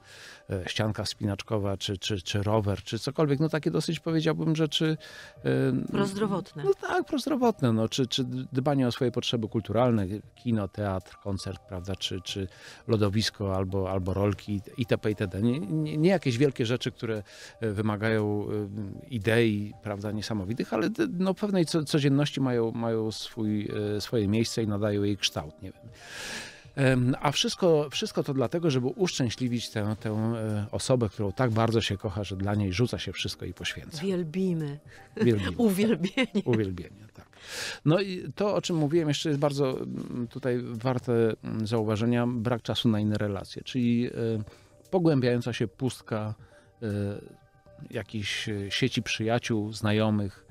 E, ścianka wspinaczkowa, czy, czy, czy rower, czy cokolwiek. No takie dosyć powiedziałbym rzeczy... Prozdrowotne. No tak, prozdrowotne. No, czy, czy dbanie o swoje potrzeby kulturalne, kino, teatr, koncert, prawda, czy, czy lodowisko albo, albo rolki itp. itd. Nie, nie, nie jakieś wielkie rzeczy, które e, wymagają idei, prawda, niesamowitych, ale no pewnej codzienności mają, mają swój, e, swoje miejsce i nadają jej kształt, nie wiem. A wszystko, wszystko to dlatego, żeby uszczęśliwić tę, tę e, osobę, którą tak bardzo się kocha, że dla niej rzuca się wszystko i poświęca. Wielbimy. Wielbimy. Tak. Uwielbienie. Uwielbienie, tak. No i to, o czym mówiłem, jeszcze jest bardzo mm, tutaj warte mm, zauważenia, brak czasu na inne relacje, czyli e, pogłębiająca się pustka e, jakiejś sieci przyjaciół, znajomych,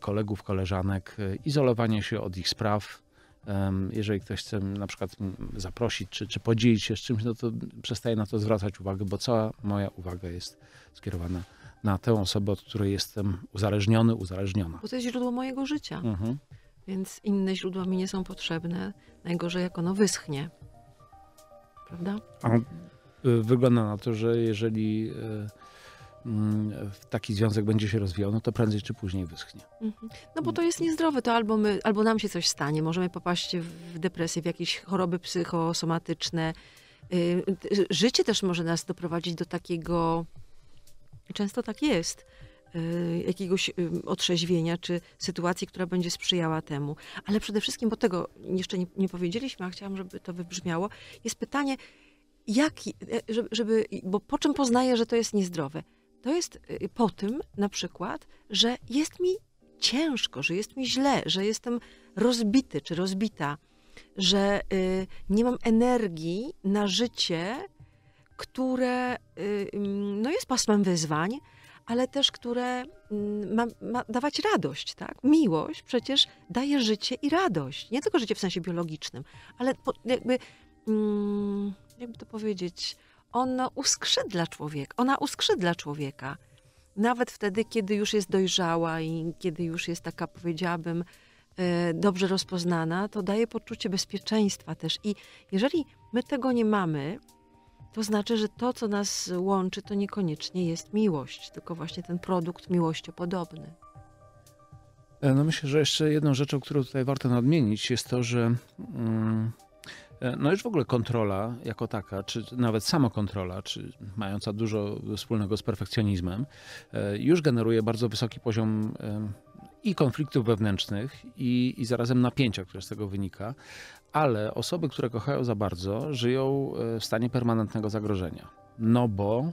kolegów, koleżanek, izolowanie się od ich spraw, jeżeli ktoś chce na przykład zaprosić czy, czy podzielić się z czymś, no to przestaję na to zwracać uwagę, bo cała moja uwaga jest skierowana na tę osobę, od której jestem uzależniony, uzależniona. Bo to jest źródło mojego życia. Mhm. Więc inne źródła mi nie są potrzebne. Najgorzej, jak ono wyschnie. Prawda? A, y, wygląda na to, że jeżeli. Yy, taki związek będzie się rozwijał, no to prędzej czy później wyschnie. Mhm. No bo to jest niezdrowe, to albo, my, albo nam się coś stanie, możemy popaść w depresję, w jakieś choroby psychosomatyczne. Y, życie też może nas doprowadzić do takiego, często tak jest, y, jakiegoś y, otrzeźwienia, czy sytuacji, która będzie sprzyjała temu. Ale przede wszystkim, bo tego jeszcze nie, nie powiedzieliśmy, a chciałam, żeby to wybrzmiało, jest pytanie, jak, e, żeby, bo po czym poznaję, że to jest niezdrowe? to jest y, po tym na przykład, że jest mi ciężko, że jest mi źle, że jestem rozbity czy rozbita, że y, nie mam energii na życie, które y, mm, no jest pasmem wyzwań, ale też które mm, ma, ma, dawać radość, tak? Miłość przecież daje życie i radość. Nie tylko życie w sensie biologicznym, ale po, jakby, mm, jakby to powiedzieć, ono uskrzydla człowieka, ona uskrzydla człowieka. Nawet wtedy, kiedy już jest dojrzała i kiedy już jest taka, powiedziałabym, e, dobrze rozpoznana, to daje poczucie bezpieczeństwa też. I jeżeli my tego nie mamy, to znaczy, że to, co nas łączy, to niekoniecznie jest miłość, tylko właśnie ten produkt miłościopodobny. E, no myślę, że jeszcze jedną rzeczą, którą tutaj warto nadmienić, jest to, że. Mm, E, no już w ogóle kontrola jako taka, czy nawet samokontrola, czy mająca dużo wspólnego z perfekcjonizmem, e, już generuje bardzo wysoki poziom e, i konfliktów wewnętrznych, i, i zarazem napięcia, które z tego wynika, ale osoby, które kochają za bardzo, żyją w stanie permanentnego zagrożenia. No bo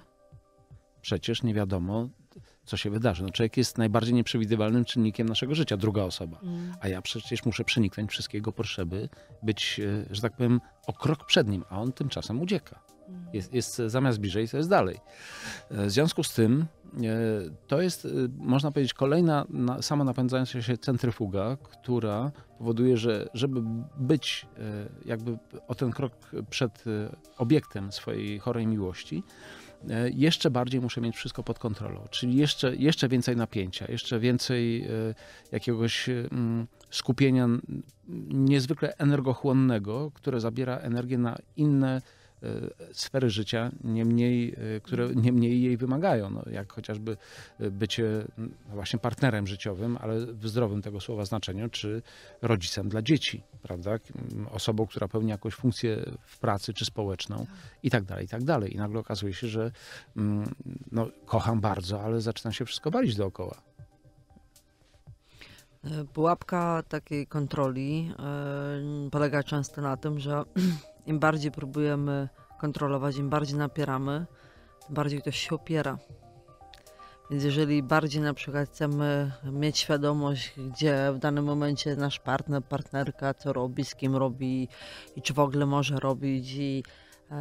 przecież nie wiadomo, co się wydarzy. No człowiek jest najbardziej nieprzewidywalnym czynnikiem naszego życia, druga osoba. Mm. A ja przecież muszę przeniknąć wszystkiego potrzeby, być, e, że tak powiem, o krok przed nim, a on tymczasem ucieka. Mm. Jest, jest zamiast bliżej, to jest dalej. E, w związku z tym e, to jest, można powiedzieć, kolejna na, samonapędzająca się centryfuga, która powoduje, że żeby być jakby o ten krok przed obiektem swojej chorej miłości, E, jeszcze bardziej muszę mieć wszystko pod kontrolą, czyli jeszcze, jeszcze więcej napięcia, jeszcze więcej e, jakiegoś e, mm, skupienia niezwykle energochłonnego, które zabiera energię na inne E, sfery życia, mniej, e, które niemniej jej wymagają, no, jak chociażby e, bycie no właśnie partnerem życiowym, ale w zdrowym tego słowa znaczeniu, czy rodzicem dla dzieci, prawda? Osobą, która pełni jakąś funkcję w pracy czy społeczną i tak dalej, i tak dalej. I nagle okazuje się, że no, kocham bardzo, ale zaczyna się wszystko balić dookoła. Pułapka takiej kontroli polega często na tym, że im bardziej próbujemy kontrolować, im bardziej napieramy, tym bardziej ktoś się opiera. Więc jeżeli bardziej na przykład chcemy mieć świadomość, gdzie w danym momencie nasz partner, partnerka co robi, z kim robi i czy w ogóle może robić i, e,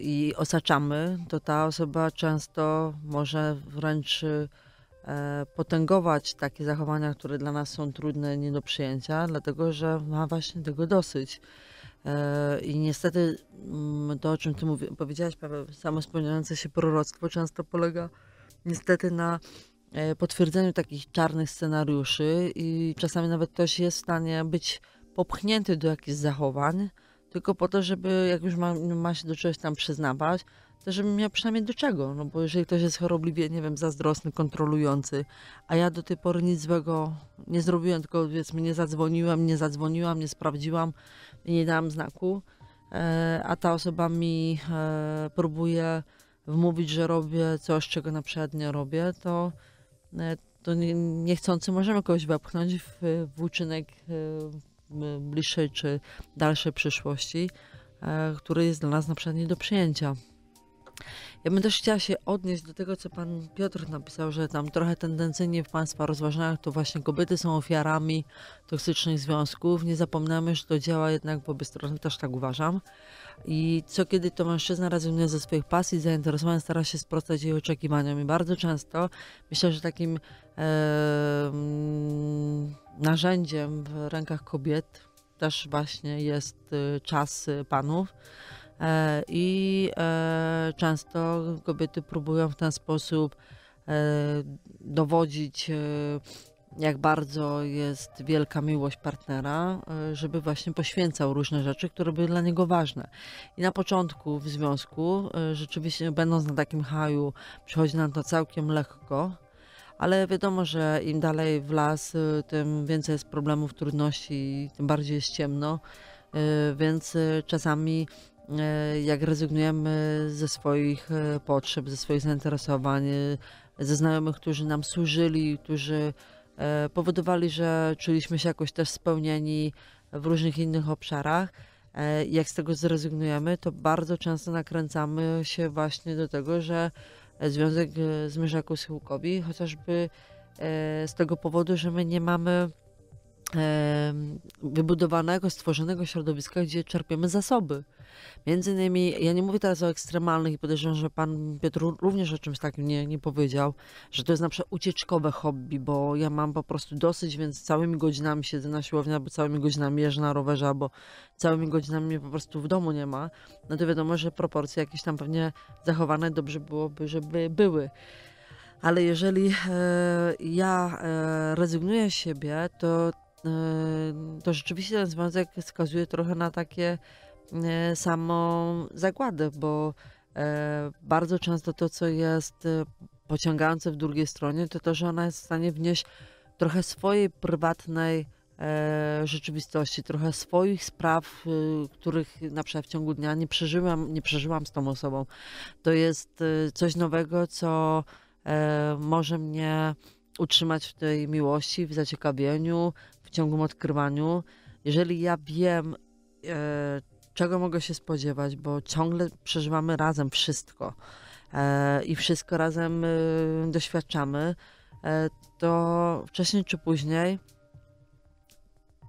i osaczamy, to ta osoba często może wręcz e, potęgować takie zachowania, które dla nas są trudne, nie do przyjęcia, dlatego że ma właśnie tego dosyć. E, I niestety mm, to, o czym ty mówi, powiedziałaś, Paweł, samo spełniające się proroctwo często polega niestety na e, potwierdzeniu takich czarnych scenariuszy i czasami nawet ktoś jest w stanie być popchnięty do jakichś zachowań, tylko po to, żeby jak już ma, ma się do czegoś tam przyznawać, to żeby miał przynajmniej do czego, no bo jeżeli ktoś jest chorobliwie, nie wiem, zazdrosny, kontrolujący, a ja do tej pory nic złego nie zrobiłem, tylko powiedzmy nie zadzwoniłem, nie zadzwoniłam, nie sprawdziłam, i nie dałam znaku, e, a ta osoba mi e, próbuje wmówić, że robię coś, czego na przykład nie robię, to, e, to niechcący możemy kogoś wepchnąć w, w uczynek bliższej czy dalszej przyszłości, który jest dla nas na przykład nie do przyjęcia. Ja bym też chciała się odnieść do tego, co pan Piotr napisał, że tam trochę tendencyjnie w państwa rozważaniach to właśnie kobiety są ofiarami toksycznych związków. Nie zapomnijmy, że to działa jednak w obie strony, też tak uważam. I co kiedy to mężczyzna rezygnie ze swoich pasji i zainteresowań, stara się sprostać jej oczekiwaniom. I bardzo często myślę, że takim e, narzędziem w rękach kobiet też właśnie jest y, czas y, panów E, i e, często kobiety próbują w ten sposób e, dowodzić, jak bardzo jest wielka miłość partnera, żeby właśnie poświęcał różne rzeczy, które były dla niego ważne. I na początku w związku, rzeczywiście będąc na takim haju, przychodzi nam to całkiem lekko, ale wiadomo, że im dalej w las, tym więcej jest problemów, trudności, tym bardziej jest ciemno, więc czasami E, jak rezygnujemy ze swoich e, potrzeb, ze swoich zainteresowań, e, ze znajomych, którzy nam służyli, którzy powodowali, że czuliśmy się jakoś też spełnieni w różnych innych obszarach. Jak z tego zrezygnujemy, to bardzo często nakręcamy się właśnie do tego, że związek zmierza ku schyłkowi, chociażby z tego powodu, że my nie mamy wybudowanego, stworzonego środowiska, gdzie czerpiemy zasoby. Między innymi, ja nie mówię teraz o ekstremalnych i podejrzewam, że pan Piotr również o czymś takim nie, nie powiedział, że to jest na przykład ucieczkowe hobby, bo ja mam po prostu dosyć, więc całymi godzinami siedzę na siłowni, albo całymi godzinami jeżdżę na rowerze, albo całymi godzinami mnie po prostu w domu nie ma. No to wiadomo, że proporcje jakieś tam pewnie zachowane dobrze byłoby, żeby były ale jeżeli e, ja e, rezygnuję z siebie, to, e, to rzeczywiście ten związek wskazuje trochę na takie E, samą zagładę, bo e, bardzo często to, co jest e, pociągające w drugiej stronie, to to, że ona jest w stanie wnieść trochę swojej prywatnej rzeczywistości, trochę swoich spraw, których na przykład w ciągu dnia nie przeżyłam, nie przeżyłam z tą osobą. To jest coś nowego, co może mnie utrzymać w tej miłości, w zaciekawieniu, w ciągłym odkrywaniu. Jeżeli ja wiem, czego mogę się spodziewać, bo ciągle przeżywamy razem wszystko e, i wszystko razem y, doświadczamy, e, to wcześniej czy później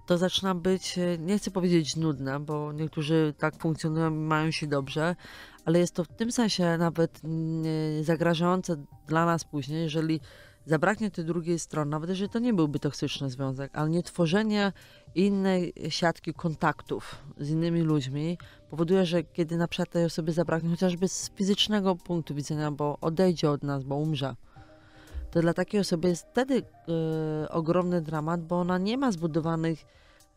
to zaczyna być, e, nie chcę powiedzieć nudne, bo niektórzy tak funkcjonują i mają się dobrze, ale jest to w tym sensie nawet mm, zagrażające dla nas później, jeżeli zabraknie tej drugiej strony, nawet jeżeli to nie byłby toksyczny związek, ale nie tworzenie innej siatki kontaktów z innymi ludźmi powoduje, że kiedy na przykład tej osoby zabraknie chociażby z fizycznego punktu widzenia, bo odejdzie od nas, bo umrze, to dla takiej osoby jest wtedy e, ogromny dramat, bo ona nie ma zbudowanych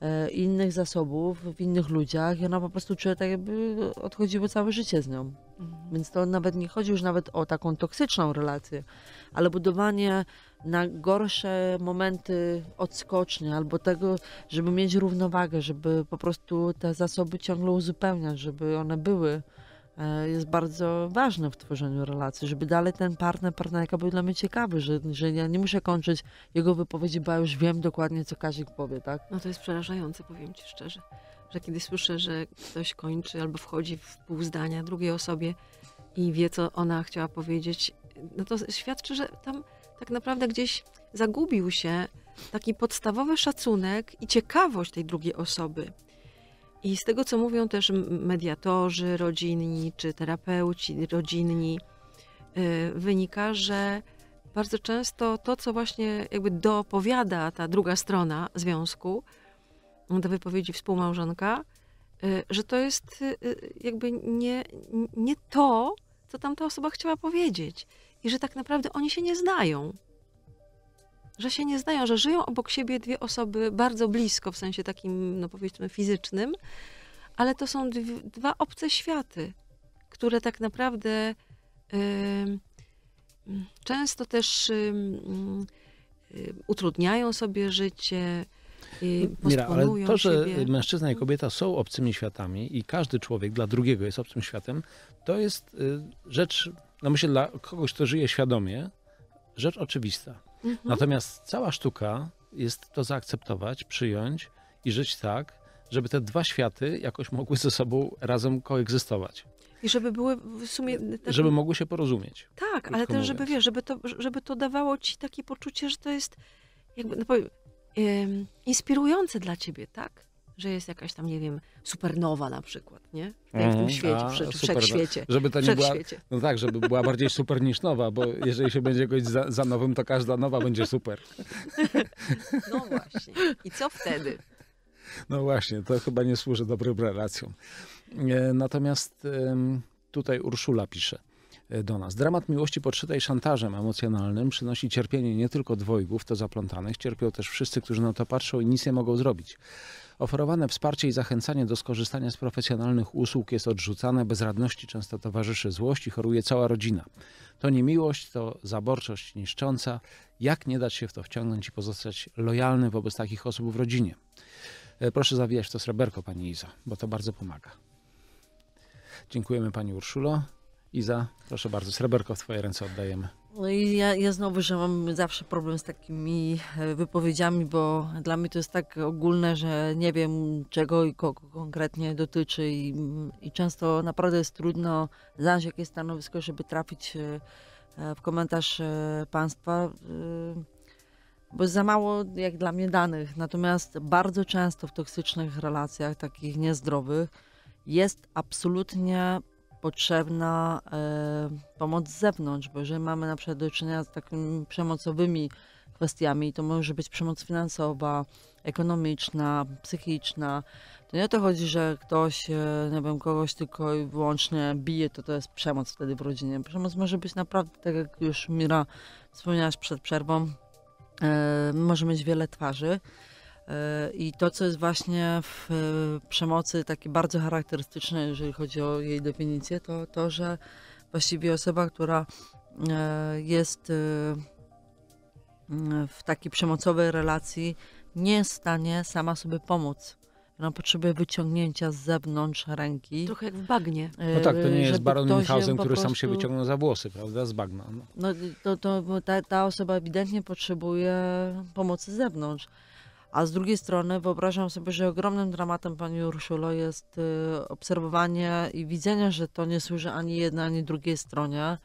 E, innych zasobów, w innych ludziach i ona po prostu czuje tak, jakby odchodziło całe życie z nią. Mhm. Więc to nawet nie chodzi już nawet o taką toksyczną relację, ale budowanie na gorsze momenty odskocznie albo tego, żeby mieć równowagę, żeby po prostu te zasoby ciągle uzupełniać, żeby one były. E, jest bardzo ważne w tworzeniu relacji, żeby dalej ten partner, partnerka był dla mnie ciekawy, że, że ja nie muszę kończyć jego wypowiedzi, bo ja już wiem dokładnie, co Kazik powie, tak? No to jest przerażające, powiem Ci szczerze, że kiedy słyszę, że ktoś kończy albo wchodzi w pół zdania drugiej osobie i wie, co ona chciała powiedzieć, no to świadczy, że tam tak naprawdę gdzieś zagubił się taki podstawowy szacunek i ciekawość tej drugiej osoby. I z tego, co mówią też mediatorzy rodzinni czy terapeuci rodzinni, y, wynika, że bardzo często to, co właśnie jakby dopowiada ta druga strona związku do wypowiedzi współmałżonka, y, że to jest y, jakby nie, nie to, co tamta osoba chciała powiedzieć. I że tak naprawdę oni się nie znają że się nie znają, że żyją obok siebie dwie osoby bardzo blisko, w sensie takim, no powiedzmy, fizycznym, ale to są dwie, dwa obce światy, które tak naprawdę y, często też y, y, utrudniają sobie życie. Y, Mira, ale to, że siebie. mężczyzna i kobieta są obcymi światami i każdy człowiek dla drugiego jest obcym światem, to jest y, rzecz, no myślę, dla kogoś, kto żyje świadomie, rzecz oczywista. Mhm. Natomiast cała sztuka jest to zaakceptować, przyjąć i żyć tak, żeby te dwa światy jakoś mogły ze sobą razem koegzystować. I żeby były w sumie. E, żeby mogły się porozumieć. Tak, ale też, żeby wiesz, żeby to, żeby to dawało ci takie poczucie, że to jest jakby, no powiem, yy, inspirujące dla ciebie, tak? że jest jakaś tam, nie wiem, supernowa na przykład, nie? W tym mm, świecie, w przy, wszechświecie. Żeby to nie była, no tak, żeby była bardziej super niż nowa, bo jeżeli się będzie jakoś za, za nowym, to każda nowa będzie super. No właśnie. I co wtedy? No właśnie, to chyba nie służy dobrym relacjom. E, natomiast tutaj Urszula pisze e, do nas. Dramat miłości podszytej szantażem emocjonalnym przynosi cierpienie nie tylko dwojgów, to zaplątanych, cierpią też wszyscy, którzy na to patrzą i nic nie mogą zrobić. Oferowane wsparcie i zachęcanie do skorzystania z profesjonalnych usług jest odrzucane, bezradności często towarzyszy złość i choruje cała rodzina. To nie miłość, to zaborczość niszcząca. Jak nie dać się w to wciągnąć i pozostać lojalny wobec takich osób w rodzinie? E, proszę zawijać to sreberko, Pani Iza, bo to bardzo pomaga. Dziękujemy Pani Urszulo. Iza, proszę bardzo, sreberko w Twoje ręce oddajemy. No i ja, ja znowu, że mam zawsze problem z takimi e, wypowiedziami, bo dla mnie to jest tak ogólne, że nie wiem czego i kogo konkretnie dotyczy i, i często naprawdę jest trudno znaleźć jakieś stanowisko, żeby trafić e, e, w komentarz państwa, bo za mało jak dla mnie danych. Natomiast bardzo często w toksycznych relacjach, takich niezdrowych, jest absolutnie potrzebna e, pomoc z zewnątrz, bo jeżeli mamy na przykład do czynienia z takimi przemocowymi kwestiami, to może być przemoc finansowa, ekonomiczna, psychiczna. To nie o to chodzi, że ktoś, e, nie wiem, kogoś tylko i wyłącznie bije, to to jest przemoc wtedy w rodzinie. Przemoc może być naprawdę, tak jak już Mira wspomniałaś przed przerwą, e, może mieć wiele twarzy. E, I to, co jest właśnie w e, przemocy takie bardzo charakterystyczne, jeżeli chodzi o jej definicję, to to, że właściwie osoba, która e, jest w takiej przemocowej relacji, nie jest w stanie sama sobie pomóc. Ona potrzebuje wyciągnięcia z zewnątrz ręki. Trochę jak w bagnie. No tak, to nie jest Baron Münchhausen, który prostu... sam się wyciągnął za włosy, prawda, z bagna. No, no to, to ta, ta, osoba ewidentnie potrzebuje pomocy z zewnątrz. A z drugiej strony wyobrażam sobie, że ogromnym dramatem pani Urszulo jest y, obserwowanie i widzenie, że to nie służy ani jednej, ani drugiej stronie,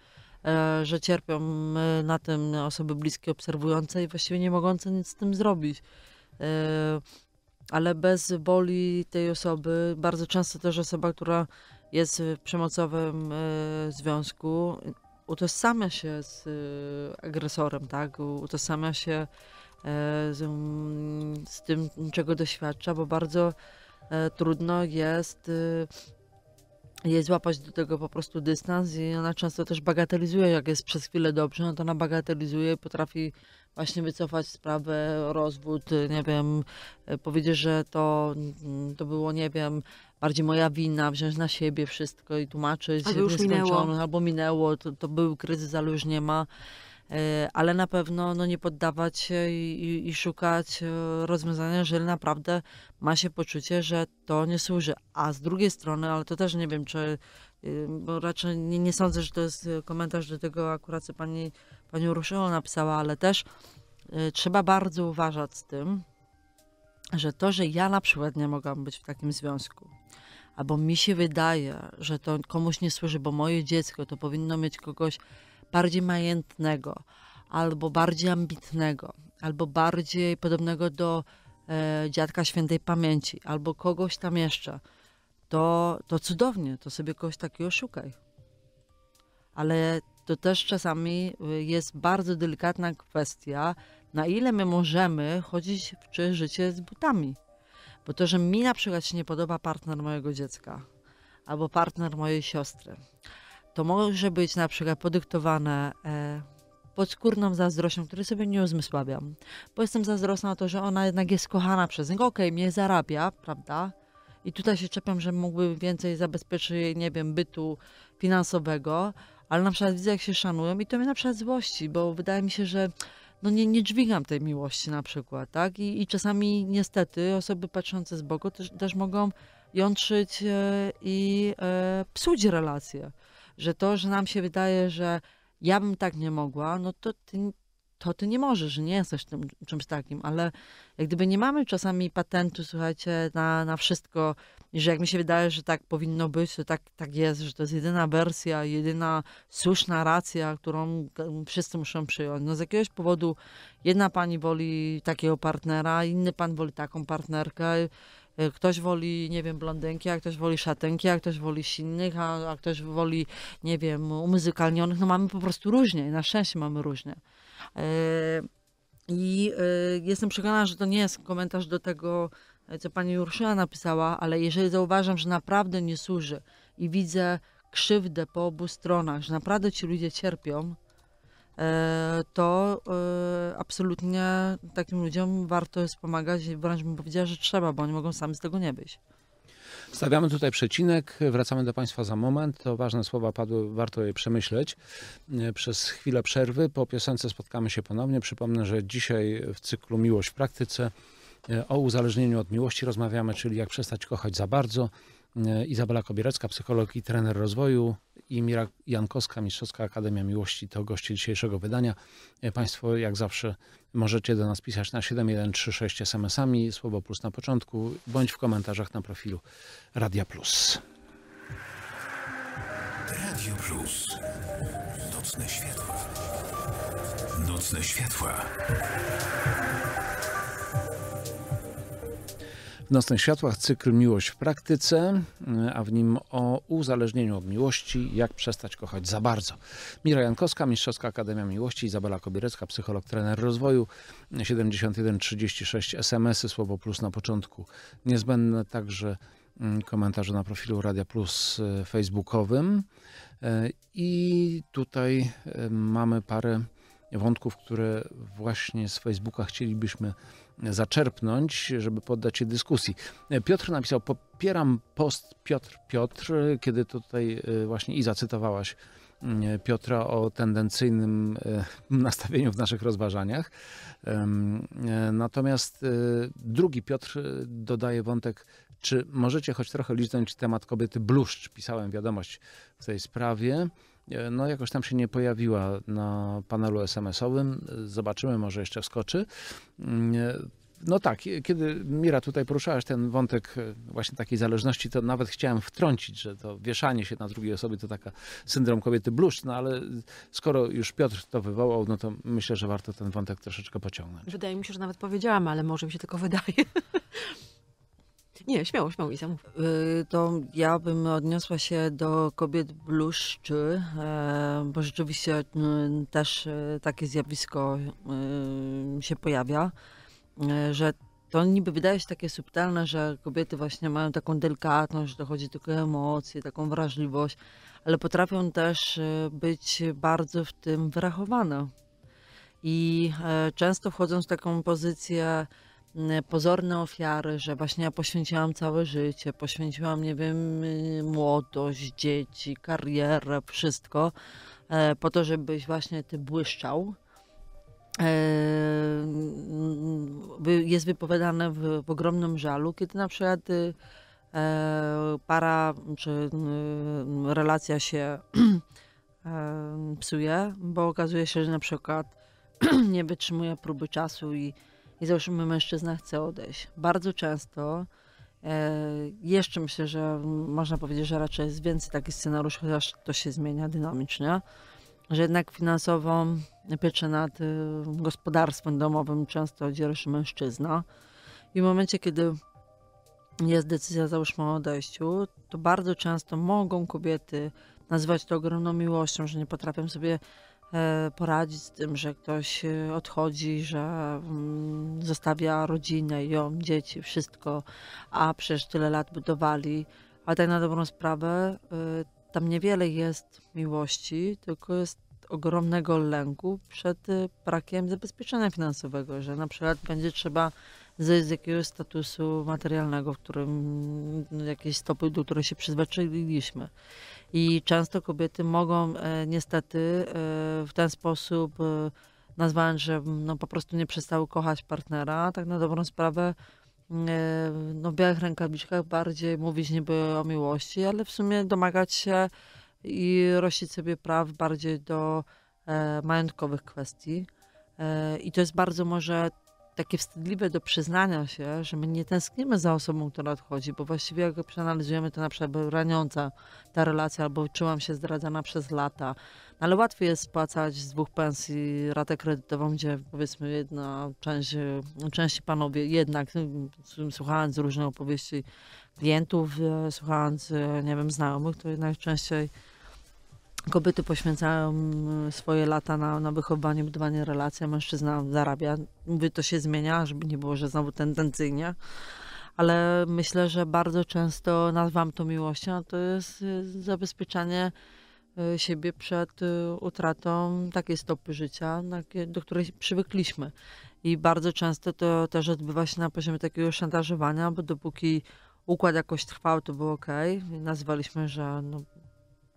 e, że cierpią y, na tym osoby bliskie obserwujące i właściwie nie mogące nic z tym zrobić. E, ale bez boli tej osoby, bardzo często też osoba, która jest w przemocowym e, związku, utożsamia się z agresorem, tak? utożsamia się E, z, mm, z tym, czego doświadcza, bo bardzo e, trudno jest y, jej złapać do tego po prostu dystans i ona często też bagatelizuje, jak jest przez chwilę dobrze, no to ona bagatelizuje i potrafi właśnie wycofać sprawę, rozwód, y, nie wiem, y, powiedzieć, że to, mm, to było, nie wiem, bardziej moja wina, wziąć na siebie wszystko i tłumaczyć. Albo już minęło. Albo minęło, to, to był kryzys, ale już nie ma. E, ale na pewno no, nie poddawać się i, i, i szukać e, rozwiązania, jeżeli naprawdę ma się poczucie, że to nie służy. A z drugiej strony, ale to też nie wiem, czy bo raczej nie, nie sądzę, że to jest e, komentarz do tego akurat, co pani, pani Urszula napisała, ale też trzeba bardzo uważać z tym, że to, że ja na przykład nie mogłam być w takim związku, albo mi się wydaje, że to komuś nie służy, bo moje dziecko to powinno mieć kogoś, bardziej majętnego, albo bardziej ambitnego, albo bardziej podobnego do e, dziadka świętej pamięci, albo kogoś tam jeszcze, to, to cudownie, to sobie kogoś takiego szukaj. Ale to też czasami y, jest bardzo delikatna kwestia, na ile my możemy chodzić w czyjeś życie z butami. Bo to, że mi na przykład się nie podoba partner mojego dziecka albo partner mojej siostry, to może być na przykład podyktowane e, podskórną zazdrością, której sobie nie uzmysławiam. Bo jestem zazdrosna o to, że ona jednak jest kochana przez niego. Okej, okay, mnie zarabia, prawda? I tutaj się czepiam, że mógłby więcej zabezpieczyć, nie wiem, bytu finansowego, ale na przykład widzę, jak się szanują i to mnie na przykład złości, bo wydaje mi się, że no nie, nie dźwigam tej miłości na przykład, tak? I, i czasami niestety osoby patrzące z boku też, też mogą jątrzyć e, i e, psuć relacje że to, że nam się wydaje, że ja bym tak nie mogła, no to ty, to ty nie możesz, nie jesteś tym, czymś takim, ale jak gdyby nie mamy czasami patentu, słuchajcie, na, na wszystko, I że jak mi się wydaje, że tak powinno być, to tak, tak jest, że to jest jedyna wersja, jedyna słuszna racja, którą wszyscy muszą przyjąć. No z jakiegoś powodu jedna pani woli takiego partnera, inny pan woli taką partnerkę, Y, ktoś woli, nie wiem, blondynki, a ktoś woli szatynki, a ktoś woli silnych, a, a ktoś woli, nie wiem, umuzykalnionych. No mamy po prostu różnie, na szczęście mamy różnie. Y, I y, jestem przekonana, że to nie jest komentarz do tego, co pani Jurszyna napisała, ale jeżeli zauważam, że naprawdę nie służy i widzę krzywdę po obu stronach, że naprawdę ci ludzie cierpią, E, to e, absolutnie takim ludziom warto jest pomagać i wręcz bym powiedziała, że trzeba, bo oni mogą sami z tego nie być. Stawiamy tutaj przecinek, wracamy do Państwa za moment. To ważne słowa padły, warto je przemyśleć. E, przez chwilę przerwy po piosence spotkamy się ponownie. Przypomnę, że dzisiaj w cyklu Miłość w praktyce o uzależnieniu od miłości rozmawiamy, czyli jak przestać kochać za bardzo. Izabela Kobierecka, psycholog i trener rozwoju, i Mira Jankowska, Mistrzowska Akademia Miłości to goście dzisiejszego wydania. E, państwo jak zawsze możecie do nas pisać na 7136 SMS-ami, słowo plus na początku, bądź w komentarzach na profilu Radia Plus. Radio Plus. Nocne światła. Nocne światła. Nocne światłach cykl Miłość w praktyce, y, a w nim o uzależnieniu od miłości, jak przestać kochać za bardzo. Mira Jankowska, Mistrzowska Akademia Miłości, Izabela Kobierecka, psycholog, trener rozwoju, 7136 SMS-y, słowo plus na początku. Niezbędne także mm, komentarze na profilu Radia Plus y, facebookowym. Y, I tutaj mamy parę wątków, które właśnie z Facebooka chcielibyśmy zaczerpnąć, żeby poddać się dyskusji. Piotr napisał, popieram post Piotr Piotr, kiedy tutaj e, właśnie i zacytowałaś mm, Piotra o tendencyjnym e, nastawieniu w naszych rozważaniach. E, natomiast drugi Piotr dodaje wątek, czy możecie choć trochę liznąć temat kobiety bluszcz? Pisałem wiadomość w tej sprawie. E, no jakoś tam się nie pojawiła na panelu SMS-owym. Zobaczymy, może jeszcze wskoczy. Mm, e, no tak, e, kiedy Mira tutaj poruszałaś ten wątek właśnie takiej zależności, to nawet chciałem wtrącić, że to wieszanie się na drugiej osobie to taka syndrom kobiety bluszcz, no ale skoro już Piotr to wywołał, no to myślę, że warto ten wątek troszeczkę pociągnąć. Wydaje mi się, że nawet powiedziałam, ale może mi się tylko wydaje. Nie, śmiało, śmiało, Iza, mów. Y, to ja bym odniosła się do kobiet bluszczy, e, bo rzeczywiście y, też y, takie zjawisko się pojawia, że to niby wydaje się takie subtelne, że kobiety właśnie mają taką delikatność, dochodzi tylko emocje, taką wrażliwość, ale potrafią też być bardzo w tym wyrachowane. I e, często wchodząc w taką pozycję Y, pozorne ofiary, że właśnie ja poświęciłam całe życie, poświęciłam, nie wiem, y, młodość, dzieci, karierę, wszystko, e, po to, żebyś właśnie ty błyszczał. E, jest wypowiadane w, w ogromnym żalu, kiedy na przykład y, e, para czy relacja się psuje, bo okazuje się, że na przykład nie wytrzymuje próby czasu i i załóżmy mężczyzna chce odejść. Bardzo często e, jeszcze myślę, że można powiedzieć, że raczej jest więcej takich scenariuszy, chociaż to się zmienia dynamicznie, że jednak finansowo pieczę nad y, gospodarstwem domowym często dzieje się mężczyzna i w momencie, kiedy jest decyzja załóżmy o odejściu, to bardzo często mogą kobiety nazywać to ogromną miłością, że nie potrafią sobie E, poradzić z tym, że ktoś e, odchodzi, że mm, zostawia rodzinę, ją, dzieci, wszystko, a przecież tyle lat budowali. Ale tak na dobrą sprawę, e, tam niewiele jest miłości, tylko jest ogromnego lęku przed brakiem zabezpieczenia finansowego, że na przykład będzie trzeba z, z jakiegoś statusu materialnego, w którym no, jakieś stopy, do którego się przyzwyczailiśmy. I często kobiety mogą e, niestety e, w ten sposób, e, że no, po prostu nie przestały kochać partnera, tak na dobrą sprawę e, no, w białych rękawiczkach bardziej mówić niby o miłości, ale w sumie domagać się i rościć sobie praw bardziej do e, majątkowych kwestii. E, I to jest bardzo może takie wstydliwe do przyznania się, że my nie tęsknimy za osobą, która odchodzi, bo właściwie jak przeanalizujemy, to na przykład był raniąca ta relacja, albo czułam się zdradzana przez lata. No ale łatwiej jest spłacać z dwóch pensji ratę kredytową, gdzie powiedzmy jedna część, część panowie jednak, no, słuchając różnych opowieści klientów, e, słuchając, e, nie wiem, znajomych, to jednak częściej kobiety poświęcają e, swoje lata na, na wychowanie, budowanie relacji, a mężczyzna zarabia. Mówię, to się zmienia, żeby nie było, że znowu tendencyjnie. Ale myślę, że bardzo często nazwam to miłością, a to jest e, zabezpieczanie e, siebie przed utratą takiej stopy życia, do której przywykliśmy. I bardzo często to też odbywa się na poziomie takiego szantażowania, bo dopóki układ jakoś trwał, to było ok. Nazwaliśmy, że no,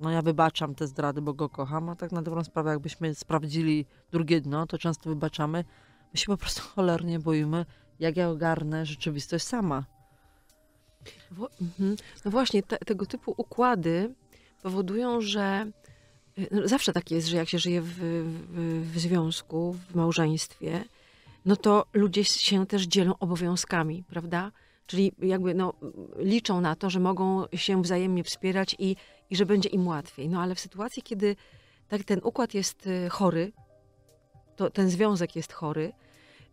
no ja wybaczam te zdrady, bo go kocham, a tak na dobrą sprawę, jakbyśmy sprawdzili drugie dno, to często wybaczamy. My się po prostu cholernie boimy, jak ja ogarnę rzeczywistość sama. mhm. No właśnie, te, tego typu układy powodują, że no zawsze tak jest, że jak się żyje w, w, w związku, w małżeństwie, no to ludzie się też dzielą obowiązkami, prawda? Czyli jakby no, liczą na to, że mogą się wzajemnie wspierać i i że będzie im łatwiej. No ale w sytuacji, kiedy tak, ten układ jest y, chory, to ten związek jest chory,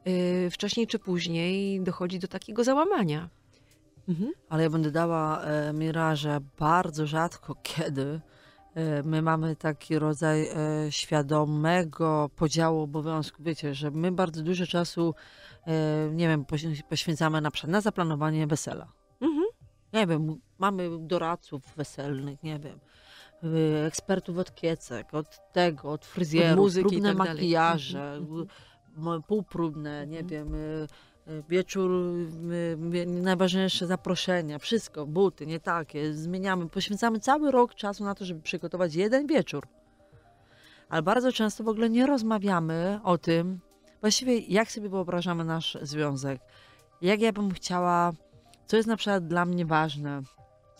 yy, wcześniej czy później dochodzi do takiego załamania. Mhm. Ale ja będę dała e, miraże bardzo rzadko kiedy e, my mamy taki rodzaj e, świadomego podziału obowiązku. Wiecie, że my bardzo dużo czasu, e, nie wiem, poświęcamy na na zaplanowanie wesela. Mhm. Nie wiem, mamy doradców weselnych, nie wiem, y, ekspertów od kiecek, od tego, od fryzjerów, od muzyki próbne tak makijaże, mhm, mhm. półprudne, nie mhm. wiem, y, y, wieczór, najważniejsze zaproszenia, wszystko, buty, nie takie, zmieniamy, poświęcamy cały rok czasu na to, żeby przygotować jeden wieczór. Ale bardzo często w ogóle nie rozmawiamy o tym, właściwie jak sobie wyobrażamy nasz związek, jak ja bym chciała, co jest na przykład dla mnie ważne,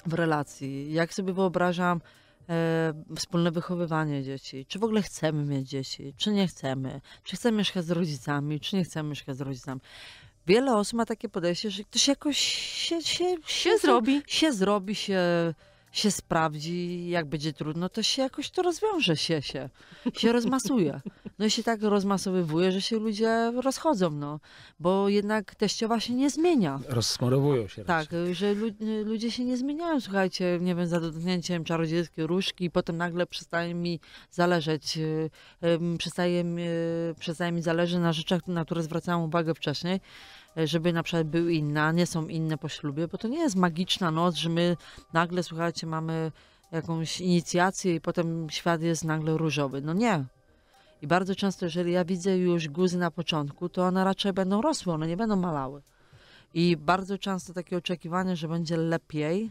w relacji, jak sobie wyobrażam e, wspólne wychowywanie dzieci, czy w ogóle chcemy mieć dzieci, czy nie chcemy, czy chcemy mieszkać z rodzicami, czy nie chcemy mieszkać z rodzicami. Wiele osób ma takie podejście, że ktoś jakoś się, się, się, się zrobi, się zrobi, się, się sprawdzi, jak będzie trudno, to się jakoś to rozwiąże się, się, się rozmasuje. no i się tak rozmasowywuje, że się ludzie rozchodzą, no, bo jednak teściowa się nie zmienia. Rozsmarowują się. Tak, raczej. że lu ludzie się nie zmieniają, słuchajcie, nie wiem, za dotknięciem czarodziejskiej różki i potem nagle przestaje mi zależeć, y, przestaje mi, y, przestaje mi zależy na rzeczach, na które zwracałam uwagę wcześniej e, żeby na przykład był inna, nie są inne po ślubie, bo to nie jest magiczna noc, że my nagle, słuchajcie, mamy jakąś inicjację i potem świat jest nagle różowy. No nie, i bardzo często, jeżeli ja widzę już guzy na początku, to one raczej będą rosły, one nie będą malały. I bardzo często takie oczekiwanie, że będzie lepiej,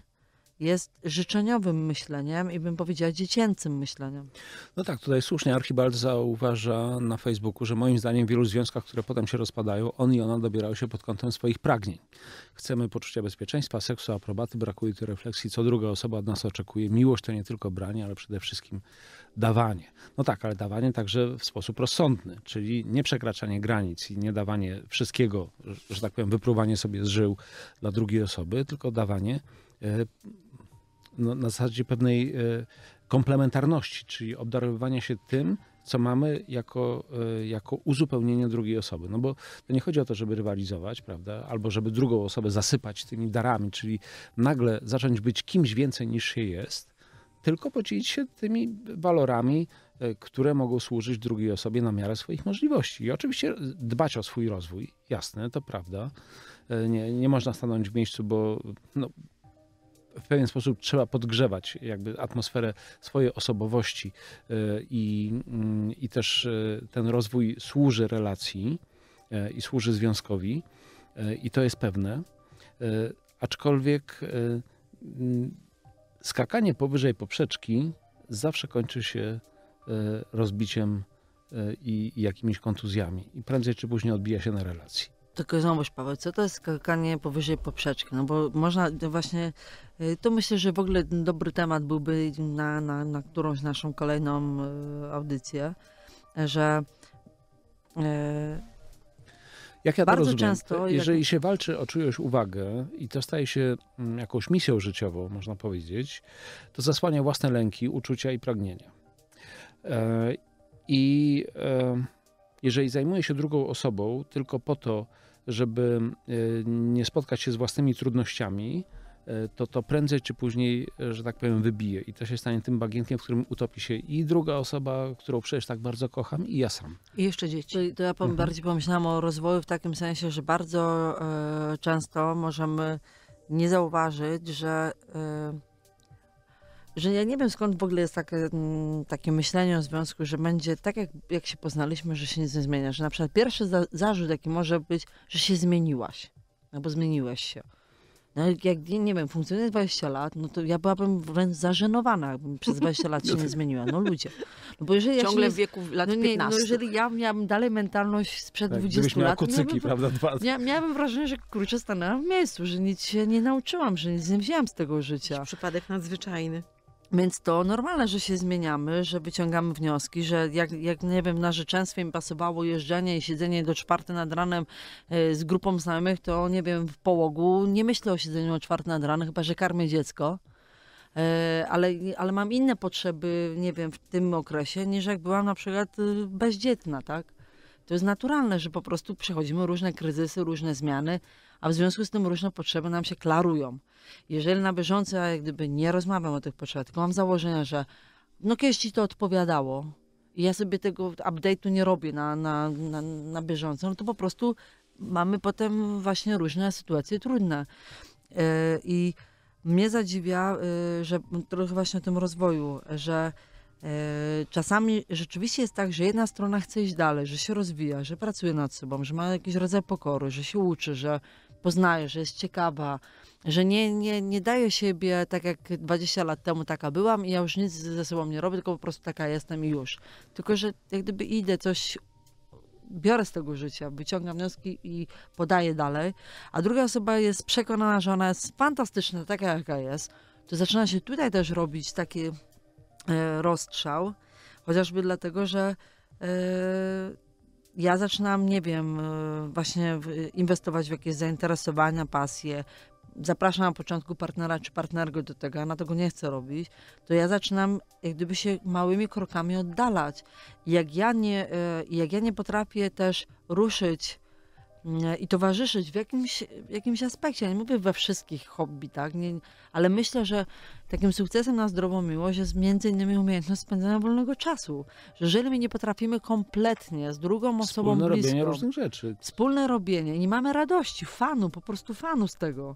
jest życzeniowym myśleniem i bym powiedziała dziecięcym myśleniem. No tak, tutaj słusznie Archibald zauważa na Facebooku, że moim zdaniem w wielu związkach, które potem się rozpadają, on i ona dobierają się pod kątem swoich pragnień. Chcemy poczucia bezpieczeństwa, seksu, aprobaty, brakuje tu refleksji, co druga osoba od nas oczekuje. Miłość to nie tylko branie, ale przede wszystkim dawanie. No tak, ale dawanie także w sposób rozsądny, czyli nie przekraczanie granic i nie dawanie wszystkiego, że tak powiem, wypruwanie sobie z żył dla drugiej osoby, tylko dawanie e, no, na zasadzie pewnej e, komplementarności, czyli obdarowywania się tym, co mamy jako, e, jako uzupełnienie drugiej osoby. No bo to nie chodzi o to, żeby rywalizować, prawda? Albo żeby drugą osobę zasypać tymi darami, czyli nagle zacząć być kimś więcej niż się jest, tylko podzielić się tymi walorami, e, które mogą służyć drugiej osobie na miarę swoich możliwości. I oczywiście dbać o swój rozwój, jasne, to prawda. Nie, nie można stanąć w miejscu, bo no, w pewien sposób trzeba podgrzewać jakby atmosferę swojej osobowości e, i, mm, i też e, ten rozwój służy relacji e, i służy związkowi i to jest pewne. Aczkolwiek mm, skakanie powyżej poprzeczki zawsze kończy się rozbiciem i jakimiś kontuzjami i prędzej czy później odbija się na relacji. Tylko znowuż Paweł, co to jest skakanie powyżej poprzeczki? No bo można no właśnie, y, to myślę, że w ogóle dobry temat byłby na, na, na którąś naszą kolejną y, audycję, że y, jak ja Bardzo rozumiem, często, jeżeli jak... się walczy o czyjąś uwagę i to staje się mm, jakąś misją życiową, można powiedzieć, to zasłania własne lęki, uczucia i pragnienia. E, I e, jeżeli zajmuje się drugą osobą tylko po to, żeby y, nie spotkać się z własnymi trudnościami, y, to to prędzej czy później, że tak powiem, wybije i to się stanie tym bagienkiem, w którym utopi się i druga osoba, którą przecież tak bardzo kocham i ja sam. I jeszcze dzieci. To, no to ja mhm. bardziej pomyślałam o rozwoju w takim sensie, że bardzo y, często możemy nie zauważyć, że y, że ja nie wiem skąd w ogóle jest takie, mm, takie myślenie o związku, że będzie tak jak, jak się poznaliśmy, że się nic nie zmienia. Że na przykład pierwszy za, zarzut, jaki może być, że się zmieniłaś albo no zmieniłeś się. No, jak, nie wiem, funkcjonuje 20 lat, no to ja byłabym wręcz zażenowana, jakbym przez 20 lat się nie zmieniła. No ludzie. No, bo jeżeli Ciągle ja w wieku lat no, nie, 15. No, jeżeli ja miałam dalej mentalność sprzed tak, 20 lat, no kucyki, miałabym, prawda, miałabym wrażenie, że kurczę stanęłam w miejscu, że nic się nie nauczyłam, że nic nie wzięłam z tego życia. Jakiś przypadek nadzwyczajny. Więc to normalne, że się zmieniamy, że wyciągamy wnioski, że jak, jak nie wiem, na życzenstwie mi pasowało jeżdżenie i siedzenie do czwartej nad ranem y, z grupą znajomych, to nie wiem, w połogu nie myślę o siedzeniu o czwartej nad ranem, chyba że karmię dziecko. Y, ale, ale mam inne potrzeby, nie wiem, w tym okresie, niż jak byłam na przykład y, bezdzietna, tak? To jest naturalne, że po prostu przechodzimy różne kryzysy, różne zmiany, a w związku z tym różne potrzeby nam się klarują. Jeżeli na bieżąco ja jak gdyby nie rozmawiam o tych potrzebach, tylko mam założenia, że no kiedyś ci to odpowiadało i ja sobie tego update'u nie robię na, na, na, na bieżąco, no to po prostu mamy potem właśnie różne sytuacje trudne. Yy, I mnie zadziwia, yy, że trochę właśnie o tym rozwoju, że e, czasami rzeczywiście jest tak, że jedna strona chce iść dalej, że się rozwija, że pracuje nad sobą, że ma jakiś rodzaj pokory, że się uczy, że poznaje, że jest ciekawa, że nie, nie, nie daję siebie tak jak 20 lat temu taka byłam i ja już nic ze sobą nie robię, tylko po prostu taka jestem i już. Tylko, że jak gdyby idę, coś biorę z tego życia, wyciągam wnioski i podaję dalej, a druga osoba jest przekonana, że ona jest fantastyczna, taka jaka jest, to zaczyna się tutaj też robić taki e, rozstrzał, chociażby dlatego, że e, ja zaczynam, nie wiem, e, właśnie inwestować w jakieś zainteresowania, pasje, zapraszam na początku partnera czy partnerkę do tego, a na tego nie chcę robić, to ja zaczynam jak gdyby się małymi krokami oddalać. Jak ja nie, e, jak ja nie potrafię też ruszyć i towarzyszyć w jakimś, jakimś aspekcie. Ja nie mówię we wszystkich hobby, tak? Nie, ale myślę, że takim sukcesem na zdrową miłość jest między innymi umiejętność spędzania wolnego czasu. Że jeżeli my nie potrafimy kompletnie z drugą osobą wspólne bliską... Wspólne robienie różnych rzeczy. Wspólne robienie. I nie mamy radości, fanu, po prostu fanu z tego.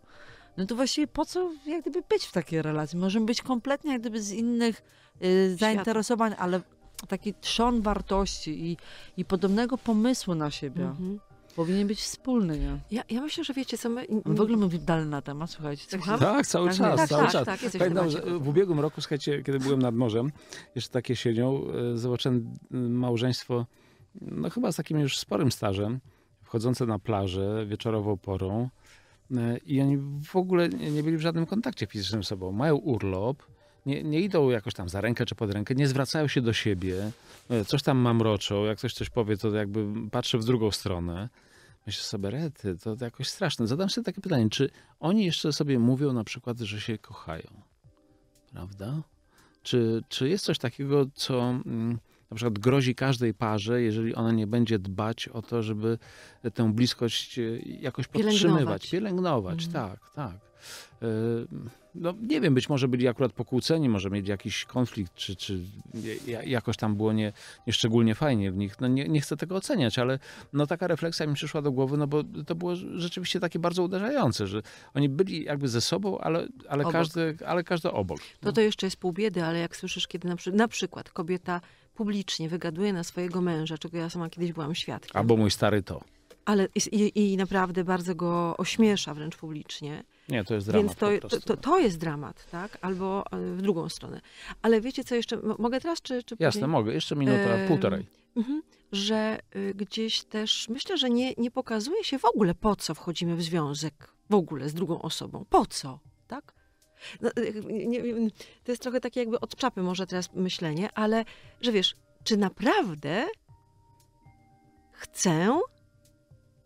No to właściwie po co jak gdyby być w takiej relacji? Możemy być kompletnie jak gdyby z innych y, zainteresowań, ale taki trzon wartości i, i podobnego pomysłu na siebie. Mhm. Powinien być wspólny, Ja, ja myślę, że wiecie co, my... w ogóle mówi dalej na temat, słuchajcie. Słucham? Tak, cały tak, czas, tak, cały tak, czas. Tak, tak, Pamiętam, że w ubiegłym roku, słuchajcie, kiedy byłem nad morzem, jeszcze takie jesienią, e, zobaczyłem e, małżeństwo, no chyba z takim już sporym stażem, wchodzące na plażę wieczorową porą e, i oni w ogóle nie byli w żadnym kontakcie fizycznym z sobą. Mają urlop, nie, nie idą jakoś tam za rękę czy pod rękę, nie zwracają się do siebie, e, coś tam mamroczą, jak ktoś coś powie, to jakby patrzę w drugą stronę. Myślę sobie, rety, to jakoś straszne. Zadam sobie takie pytanie, czy oni jeszcze sobie mówią na przykład, że się kochają? Prawda? Czy, czy jest coś takiego, co mm, na przykład grozi każdej parze, jeżeli ona nie będzie dbać o to, żeby tę bliskość e, jakoś podtrzymywać, pielęgnować, pielęgnować mhm. tak, tak. Yy, no nie wiem, być może byli akurat pokłóceni, może mieli jakiś konflikt, czy, czy jakoś tam było nie, nieszczególnie fajnie w nich. No nie, nie, chcę tego oceniać, ale no taka refleksja mi przyszła do głowy, no bo to było rzeczywiście takie bardzo uderzające, że oni byli jakby ze sobą, ale, ale, obok. każdy, ale każdy obok. No. no. to jeszcze jest pół biedy, ale jak słyszysz, kiedy na, przy na przykład kobieta publicznie wygaduje na swojego męża, czego ja sama kiedyś byłam świadkiem. Albo mój stary to ale i, i naprawdę bardzo go ośmiesza wręcz publicznie. Nie, to jest dramat. Więc to, to, to, jest dramat, tak? Albo e, w drugą stronę. Ale wiecie co jeszcze? Mogę teraz czy, czy Jasne, mogę. Jeszcze minuta, e... półtorej. Mhm. Że e, gdzieś też myślę, że nie, nie pokazuje się w ogóle, po co wchodzimy w związek w ogóle z drugą osobą. Po co, tak? No, e, nie, to jest trochę takie jakby od czapy może teraz myślenie, ale że wiesz, czy naprawdę chcę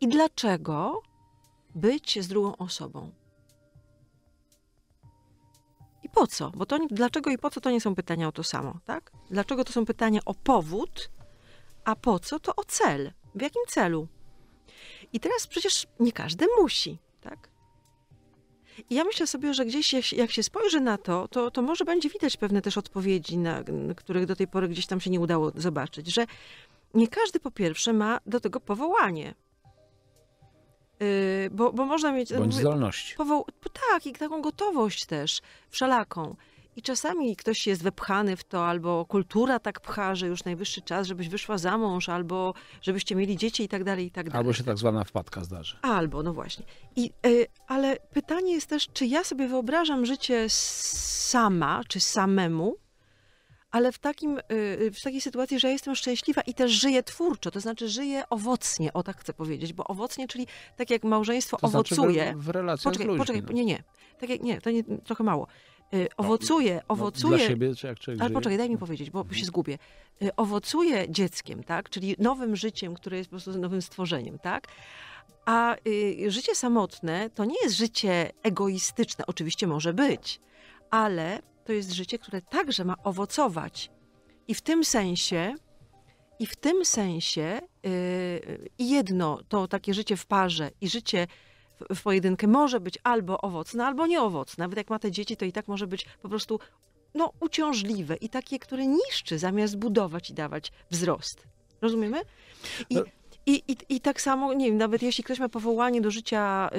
i dlaczego być z drugą osobą. I po co? Bo to nie, dlaczego i po co to nie są pytania o to samo, tak? Dlaczego to są pytania o powód, a po co to o cel? W jakim celu? I teraz przecież nie każdy musi, tak? I ja myślę sobie, że gdzieś jak się, jak się spojrzy na to, to, to może będzie widać pewne też odpowiedzi, na, na których do tej pory gdzieś tam się nie udało zobaczyć, że nie każdy po pierwsze ma do tego powołanie. Y, bo, bo można mieć... Bądź zdolność. Powoł, tak, i taką gotowość też, wszelaką. I czasami ktoś jest wepchany w to, albo kultura tak pcha, że już najwyższy czas, żebyś wyszła za mąż, albo żebyście mieli dzieci i tak dalej, i tak dalej. Albo się tak zwana wpadka zdarzy. Albo, no właśnie. I, y, ale pytanie jest też, czy ja sobie wyobrażam życie sama, czy samemu, ale w, takim, y, y, w takiej sytuacji, że ja jestem szczęśliwa i też żyję twórczo, to znaczy żyję owocnie, o tak chcę powiedzieć, bo owocnie, czyli tak jak małżeństwo to znaczy, owocuje. Znaczy w, w relacji poczekaj, z ludźmi. Poczekaj, nie, nie. Tak jak, nie, to nie, trochę mało. Owocuje, y, no, owocuje. No, dla siebie, czy jak człowiek Ale żyje? poczekaj, daj mi powiedzieć, bo się zgubię. Owocuje dzieckiem, tak? Czyli nowym życiem, które jest po prostu nowym stworzeniem, tak? A y, życie samotne to nie jest życie egoistyczne, oczywiście może być, ale to jest życie, które także ma owocować. I w tym sensie, i w tym sensie yy, jedno to takie życie w parze i życie w, w pojedynkę może być albo owocne, albo nieowocne. Nawet jak ma te dzieci, to i tak może być po prostu no, uciążliwe i takie, które niszczy zamiast budować i dawać wzrost. Rozumiemy? I, no. I, i, I tak samo, nie wiem, nawet jeśli ktoś ma powołanie do życia y,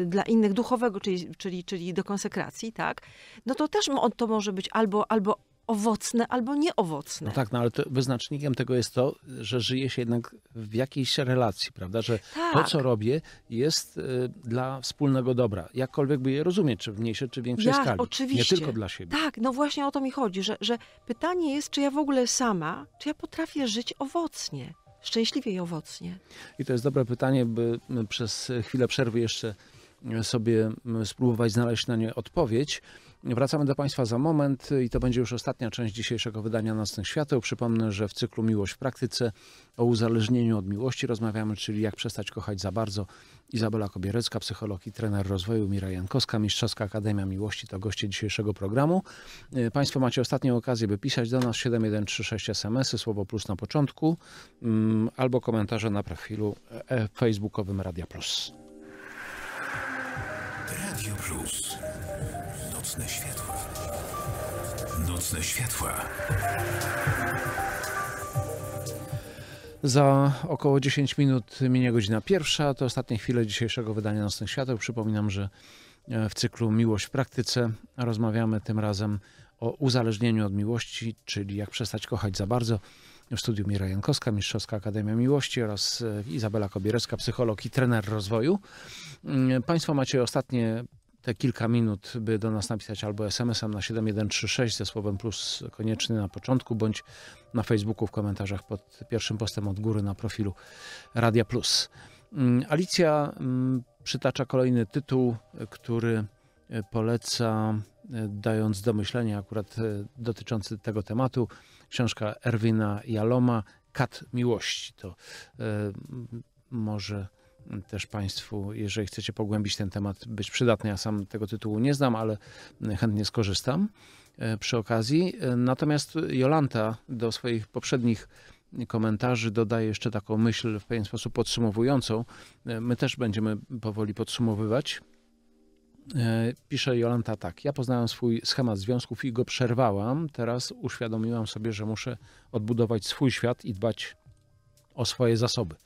y dla innych duchowego, czyli, czyli, czyli do konsekracji, tak, no to też to może być albo, albo owocne, albo nieowocne. No tak, no ale to wyznacznikiem tego jest to, że żyje się jednak w jakiejś relacji, prawda? Że tak. to, co robię, jest y, dla wspólnego dobra. Jakkolwiek by je rozumieć, czy w mniejszej, czy w większej ja, skali. Oczywiście. Nie tylko dla siebie. Tak, no właśnie o to mi chodzi, że, że pytanie jest, czy ja w ogóle sama, czy ja potrafię żyć owocnie szczęśliwie i owocnie? I to jest dobre pytanie, by przez chwilę przerwy jeszcze sobie spróbować znaleźć na nie odpowiedź. Wracamy do Państwa za moment i to będzie już ostatnia część dzisiejszego wydania Nocnych Świateł. Przypomnę, że w cyklu Miłość w praktyce o uzależnieniu od miłości rozmawiamy, czyli jak przestać kochać za bardzo. Izabela Kobierecka, psycholog i trener rozwoju, Mira Jankowska, Mistrzowska Akademia Miłości to goście dzisiejszego programu. E, Państwo macie ostatnią okazję, by pisać do nas 7136 SMS-y, słowo plus na początku mm, albo komentarze na profilu e, e, facebookowym Radia Plus. Radio Plus. Nocne światła. Nocne światła. Za około 10 minut minie godzina pierwsza. To ostatnie chwile dzisiejszego wydania Nocnych Świateł. Przypominam, że e, w cyklu Miłość w praktyce rozmawiamy tym razem o uzależnieniu od miłości, czyli jak przestać kochać za bardzo. W studiu Mira Jankowska, Mistrzowska Akademia Miłości oraz e, Izabela Kobierowska, psycholog i trener rozwoju. Mm, państwo macie ostatnie te kilka minut, by do nas napisać albo SMS-em na 7136 ze słowem plus konieczny na początku, bądź na Facebooku w komentarzach pod pierwszym postem od góry na profilu Radia Plus. Mm, Alicja mm, przytacza kolejny tytuł, który e, poleca, e, dając do myślenia akurat e, dotyczący tego tematu, książka Erwina Jaloma, Kat Miłości. To może też Państwu, jeżeli chcecie pogłębić ten temat, być przydatny. Ja sam tego tytułu nie znam, ale chętnie skorzystam e, przy okazji. E, natomiast Jolanta do swoich poprzednich komentarzy dodaje jeszcze taką myśl w pewien sposób podsumowującą. E, my też będziemy powoli podsumowywać. Pisze Jolanta tak. Ja poznałam swój schemat związków i go przerwałam. Teraz uświadomiłam sobie, że muszę odbudować swój świat i dbać o swoje zasoby.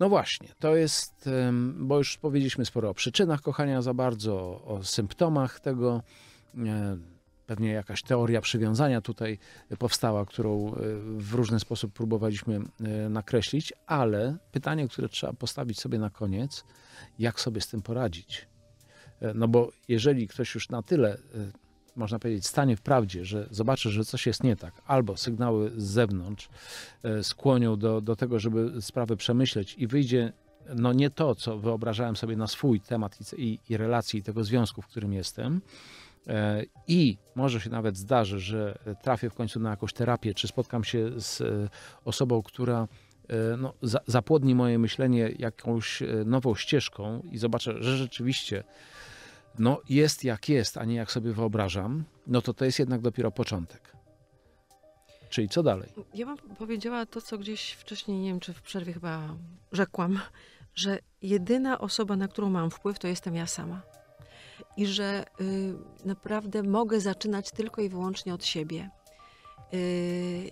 No właśnie, to jest, bo już powiedzieliśmy sporo o przyczynach kochania za bardzo, o symptomach tego. E, pewnie jakaś teoria przywiązania tutaj powstała, którą e, w różny sposób próbowaliśmy e, nakreślić, ale pytanie, które trzeba postawić sobie na koniec, jak sobie z tym poradzić? No bo jeżeli ktoś już na tyle można powiedzieć, stanie w prawdzie, że zobaczy, że coś jest nie tak, albo sygnały z zewnątrz e, skłonią do, do tego, żeby sprawę przemyśleć i wyjdzie no nie to, co wyobrażałem sobie na swój temat i, i relacji i tego związku, w którym jestem, e, i może się nawet zdarzy, że trafię w końcu na jakąś terapię, czy spotkam się z e, osobą, która no, zapłodni moje myślenie jakąś nową ścieżką i zobaczę, że rzeczywiście no jest jak jest, a nie jak sobie wyobrażam, no to to jest jednak dopiero początek. Czyli co dalej? Ja bym powiedziała to, co gdzieś wcześniej, nie wiem czy w przerwie chyba rzekłam, że jedyna osoba, na którą mam wpływ, to jestem ja sama. I że y, naprawdę mogę zaczynać tylko i wyłącznie od siebie. Y,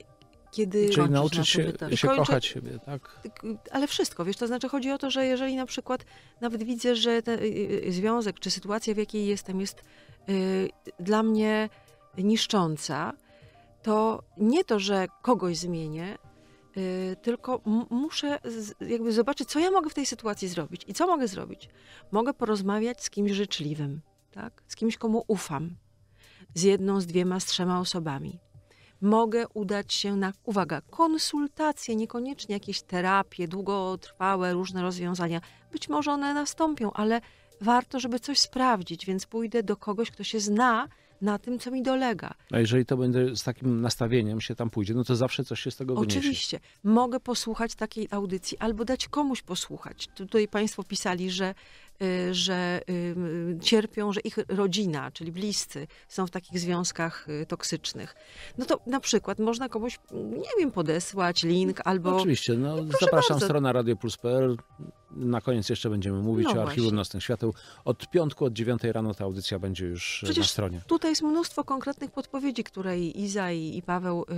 kiedy Czyli nauczyć się, się kończy... kochać siebie, tak? tak? Ale wszystko, wiesz, to znaczy chodzi o to, że jeżeli na przykład nawet widzę, że ten y, y, związek czy sytuacja, w jakiej jestem, jest yy, dla mnie niszcząca, to nie to, że kogoś zmienię, Yy, tylko muszę jakby zobaczyć, co ja mogę w tej sytuacji zrobić i co mogę zrobić. Mogę porozmawiać z kimś życzliwym, tak? z kimś, komu ufam, z jedną, z dwiema, z trzema osobami mogę udać się na, uwaga, konsultacje, niekoniecznie jakieś terapie, długotrwałe, różne rozwiązania. Być może one nastąpią, ale warto, żeby coś sprawdzić, więc pójdę do kogoś, kto się zna na tym, co mi dolega. A jeżeli to będę z takim nastawieniem się tam pójdzie, no to zawsze coś się z tego wyniesie. Oczywiście. Mogę posłuchać takiej audycji albo dać komuś posłuchać. Tutaj Państwo pisali, że Y, że y, y, cierpią, że ich rodzina, czyli bliscy są w takich związkach toksycznych. No to na przykład można komuś, nie wiem, podesłać link no albo... Oczywiście, no, no zapraszam bardzo. strona Na koniec jeszcze będziemy mówić no o archiwum Nocnych Świateł. Od piątku, od dziewiątej rano ta audycja będzie już e, Przecież na stronie. Tutaj jest mnóstwo konkretnych podpowiedzi, które i Iza i, Paweł y,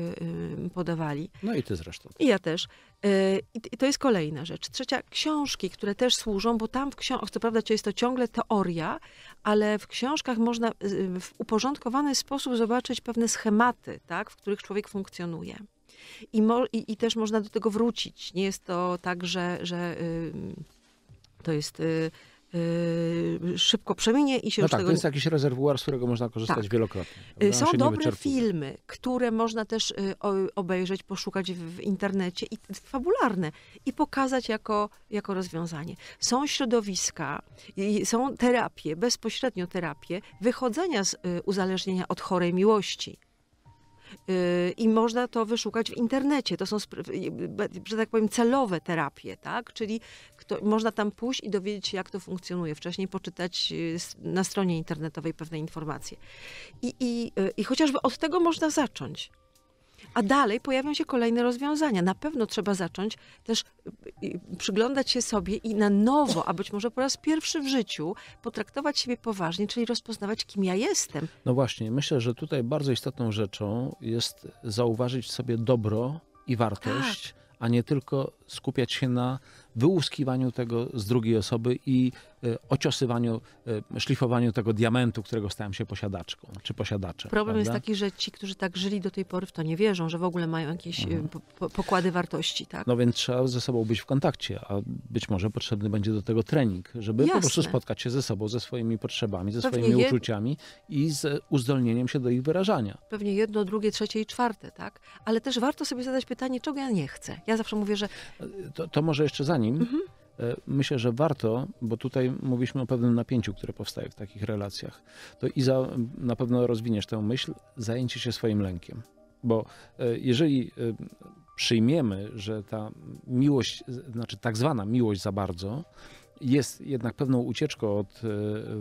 y, podawali. No i ty zresztą. I ja też. Y, I to jest kolejna rzecz. Trzecia, książki, które też służą, bo tam w książkach, co prawda jest to ciągle teoria, ale w książkach można y, w uporządkowany sposób zobaczyć pewne schematy, tak, w których człowiek funkcjonuje. I, mo, i, i też można do tego wrócić. Nie jest to tak, że, że y, to jest. Y, Y, szybko przeminie i się no już tak, tego... to jest jakiś rezerwuar, z którego można korzystać tak. wielokrotnie. Y, są dobre filmy, które można też y, obejrzeć, poszukać w, internecie i fabularne i pokazać jako, jako rozwiązanie. Są środowiska, są terapie, bezpośrednio terapie wychodzenia z uzależnienia od chorej miłości i można to wyszukać w internecie. To są, że tak powiem, celowe terapie, tak? Czyli można tam pójść i dowiedzieć się, jak to funkcjonuje. Wcześniej poczytać y, na stronie internetowej pewne informacje. I, i, y, i chociażby od tego można zacząć. A dalej pojawią się kolejne rozwiązania. Na pewno trzeba zacząć też y, przyglądać się sobie i na nowo, a być może po raz pierwszy w życiu, potraktować siebie poważnie, czyli rozpoznawać, kim ja jestem. No właśnie, myślę, że tutaj bardzo istotną rzeczą jest zauważyć sobie dobro i wartość, tak. a nie tylko skupiać się na wyłuskiwaniu tego z drugiej osoby i Y, ociosywaniu, y, szlifowaniu tego diamentu, którego stałem się posiadaczką czy posiadaczem. Problem prawda? jest taki, że ci, którzy tak żyli do tej pory w to nie wierzą, że w ogóle mają jakieś y, mhm. po pokłady wartości. Tak? No więc trzeba ze sobą być w kontakcie, a być może potrzebny będzie do tego trening, żeby Jasne. po prostu spotkać się ze sobą, ze swoimi potrzebami, ze Pewnie swoimi jed... uczuciami i z uzdolnieniem się do ich wyrażania. Pewnie jedno, drugie, trzecie i czwarte, tak? Ale też warto sobie zadać pytanie, czego ja nie chcę. Ja zawsze mówię, że... To, to może jeszcze zanim... Mhm E, myślę, że warto, bo tutaj mówiliśmy o pewnym napięciu, które powstaje w takich relacjach, to Iza, na pewno rozwiniesz tę myśl, zajęcie się swoim lękiem. Bo e, jeżeli e, przyjmiemy, że ta miłość, znaczy tak zwana miłość za bardzo, jest jednak pewną ucieczką od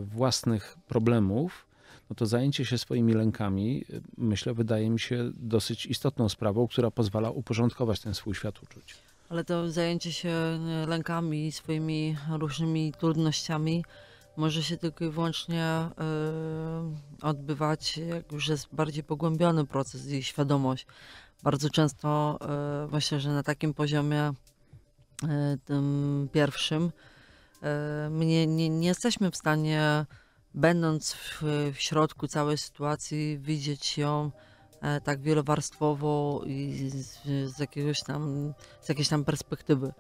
własnych problemów, no to zajęcie się swoimi lękami, myślę, wydaje mi się dosyć istotną sprawą, która pozwala uporządkować ten swój świat uczuć. Ale to zajęcie się e, lękami, swoimi różnymi trudnościami może się tylko i wyłącznie y, odbywać, jak już jest bardziej pogłębiony proces i świadomość. Bardzo często y, myślę, że na takim poziomie y, tym pierwszym nie, nie, nie, jesteśmy w stanie, będąc w, w środku całej sytuacji, widzieć ją E, tak wielowarstwowo i z, z, jakiegoś tam, z jakiejś tam perspektywy.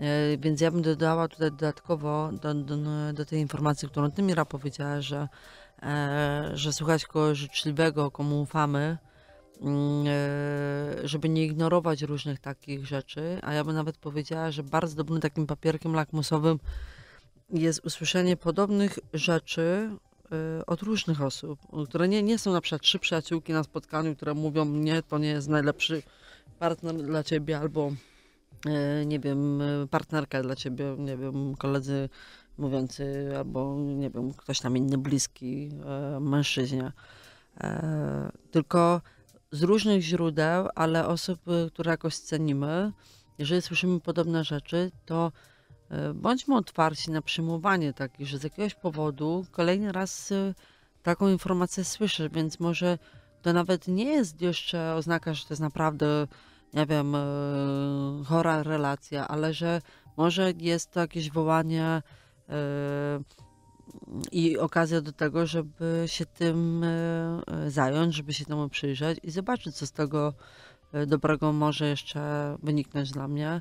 E, więc ja bym dodała tutaj dodatkowo do, do, do tej informacji, którą Ty Mira powiedziała, że, e, że słuchać kogoś życzliwego, komu ufamy, mm, żeby nie ignorować różnych takich rzeczy, a ja bym nawet powiedziała, że bardzo dobrym takim papierkiem lakmusowym jest usłyszenie podobnych rzeczy Y, od różnych osób, które nie, nie są na przykład trzy przyjaciółki na spotkaniu, które mówią, nie, to nie jest najlepszy partner dla ciebie, albo y, nie wiem, y, partnerka dla ciebie, nie wiem, koledzy mówiący, albo nie wiem, ktoś tam inny bliski mężczyźnie. Tylko z różnych źródeł, ale osób, które jakoś cenimy, jeżeli słyszymy podobne rzeczy, to E, bądźmy otwarci na przyjmowanie takich, że z jakiegoś powodu kolejny raz y, taką informację słyszysz, więc może to nawet nie jest jeszcze oznaka, że to jest naprawdę, nie wiem, e, chora relacja, ale że może jest to jakieś wołanie e, i okazja do tego, żeby się tym zająć, żeby się temu przyjrzeć i zobaczyć, co z tego dobrego może jeszcze wyniknąć dla mnie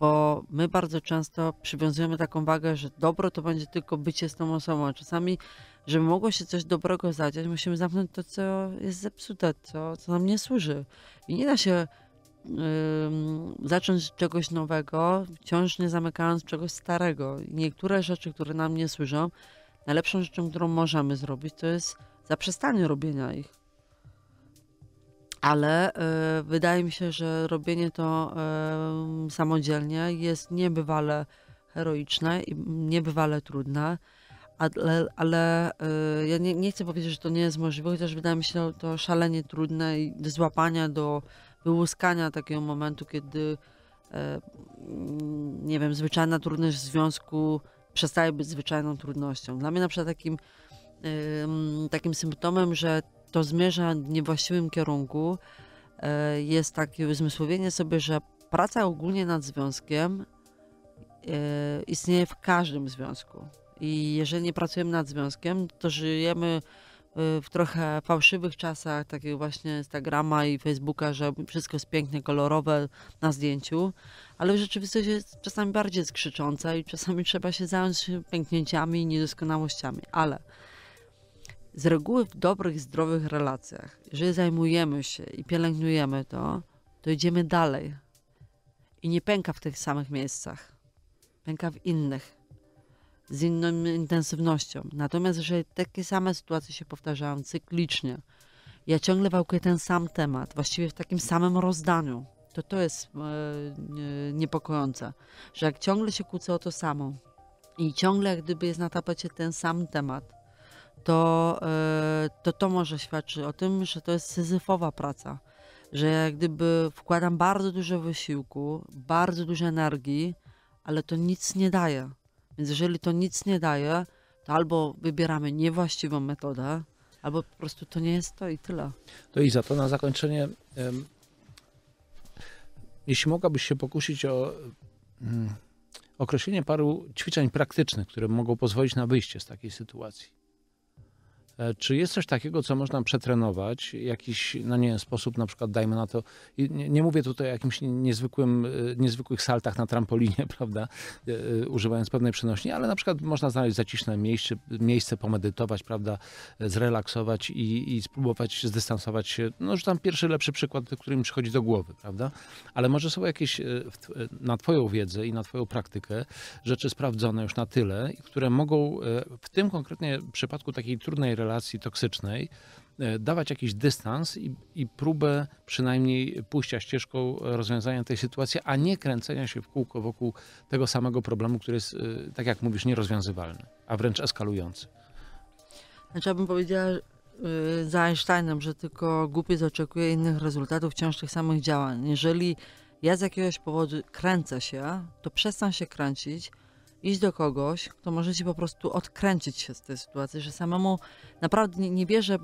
bo my bardzo często przywiązujemy taką wagę, że dobro to będzie tylko bycie z tą osobą. czasami, żeby mogło się coś dobrego zadziać, musimy zamknąć to, co jest zepsute, co, co nam nie służy. I nie da się yy, zacząć czegoś nowego, wciąż nie zamykając czegoś starego. I niektóre rzeczy, które nam nie służą, najlepszą rzeczą, którą możemy zrobić, to jest zaprzestanie robienia ich ale e, wydaje mi się, że robienie to samodzielnie jest niebywale heroiczne i niebywale trudne, ale, ale ja nie, nie, chcę powiedzieć, że to nie jest możliwe, chociaż wydaje mi się to szalenie trudne i do złapania, do wyłuskania takiego momentu, kiedy e, mm, nie wiem, zwyczajna trudność w związku przestaje być zwyczajną trudnością. Dla mnie na przykład takim, takim symptomem, że to zmierza w niewłaściwym kierunku. E, jest takie uzmysłowienie sobie, że praca ogólnie nad związkiem e, istnieje w każdym związku. I jeżeli nie pracujemy nad związkiem, to żyjemy e, w trochę fałszywych czasach, takiego właśnie Instagrama i Facebooka, że wszystko jest piękne, kolorowe na zdjęciu, ale rzeczywistość jest czasami bardziej skrzycząca i czasami trzeba się zająć pęknięciami i niedoskonałościami. Ale z reguły w dobrych, zdrowych relacjach, jeżeli zajmujemy się i pielęgnujemy to, to idziemy dalej. I nie pęka w tych samych miejscach. Pęka w innych. Z inną intensywnością. Natomiast jeżeli takie same sytuacje się powtarzają cyklicznie, ja ciągle wałkuję ten sam temat, właściwie w takim samym rozdaniu, to to jest e, niepokojące, że jak ciągle się kłócę o to samo i ciągle jak gdyby jest na tapecie ten sam temat, to, e, to to może świadczy o tym, że to jest syzyfowa praca, że jak gdyby wkładam bardzo dużo wysiłku, bardzo dużo energii, ale to nic nie daje. Więc jeżeli to nic nie daje, to albo wybieramy niewłaściwą metodę, albo po prostu to nie jest to i tyle. To Iza, to na zakończenie, um, jeśli mogłabyś się pokusić o um, określenie paru ćwiczeń praktycznych, które mogą pozwolić na wyjście z takiej sytuacji. E, czy jest coś takiego, co można przetrenować? Jakiś, no nie sposób na przykład, dajmy na to, nie, nie, mówię tutaj o jakimś niezwykłym, e, niezwykłych saltach na trampolinie, prawda, e, używając pewnej przenośni, ale na przykład można znaleźć zaciszne miejsce, miejsce pomedytować, prawda, zrelaksować i, i spróbować zdystansować się. No, tam pierwszy lepszy przykład, który mi przychodzi do głowy, prawda? Ale może są jakieś, na twoją wiedzę i na twoją praktykę, rzeczy sprawdzone już na tyle, które mogą w tym konkretnie przypadku takiej trudnej relacji relacji toksycznej, e, dawać jakiś dystans i, i, próbę przynajmniej pójścia ścieżką rozwiązania tej sytuacji, a nie kręcenia się w kółko wokół tego samego problemu, który jest, e, tak jak mówisz, nierozwiązywalny, a wręcz eskalujący. Znaczy, ja bym powiedziała e, za Einsteinem, że tylko głupiec oczekuje innych rezultatów, wciąż tych samych działań. Jeżeli ja z jakiegoś powodu kręcę się, to przestań się kręcić, iść do kogoś, kto może ci po prostu odkręcić się z tej sytuacji, że samemu naprawdę nie, nie bierze,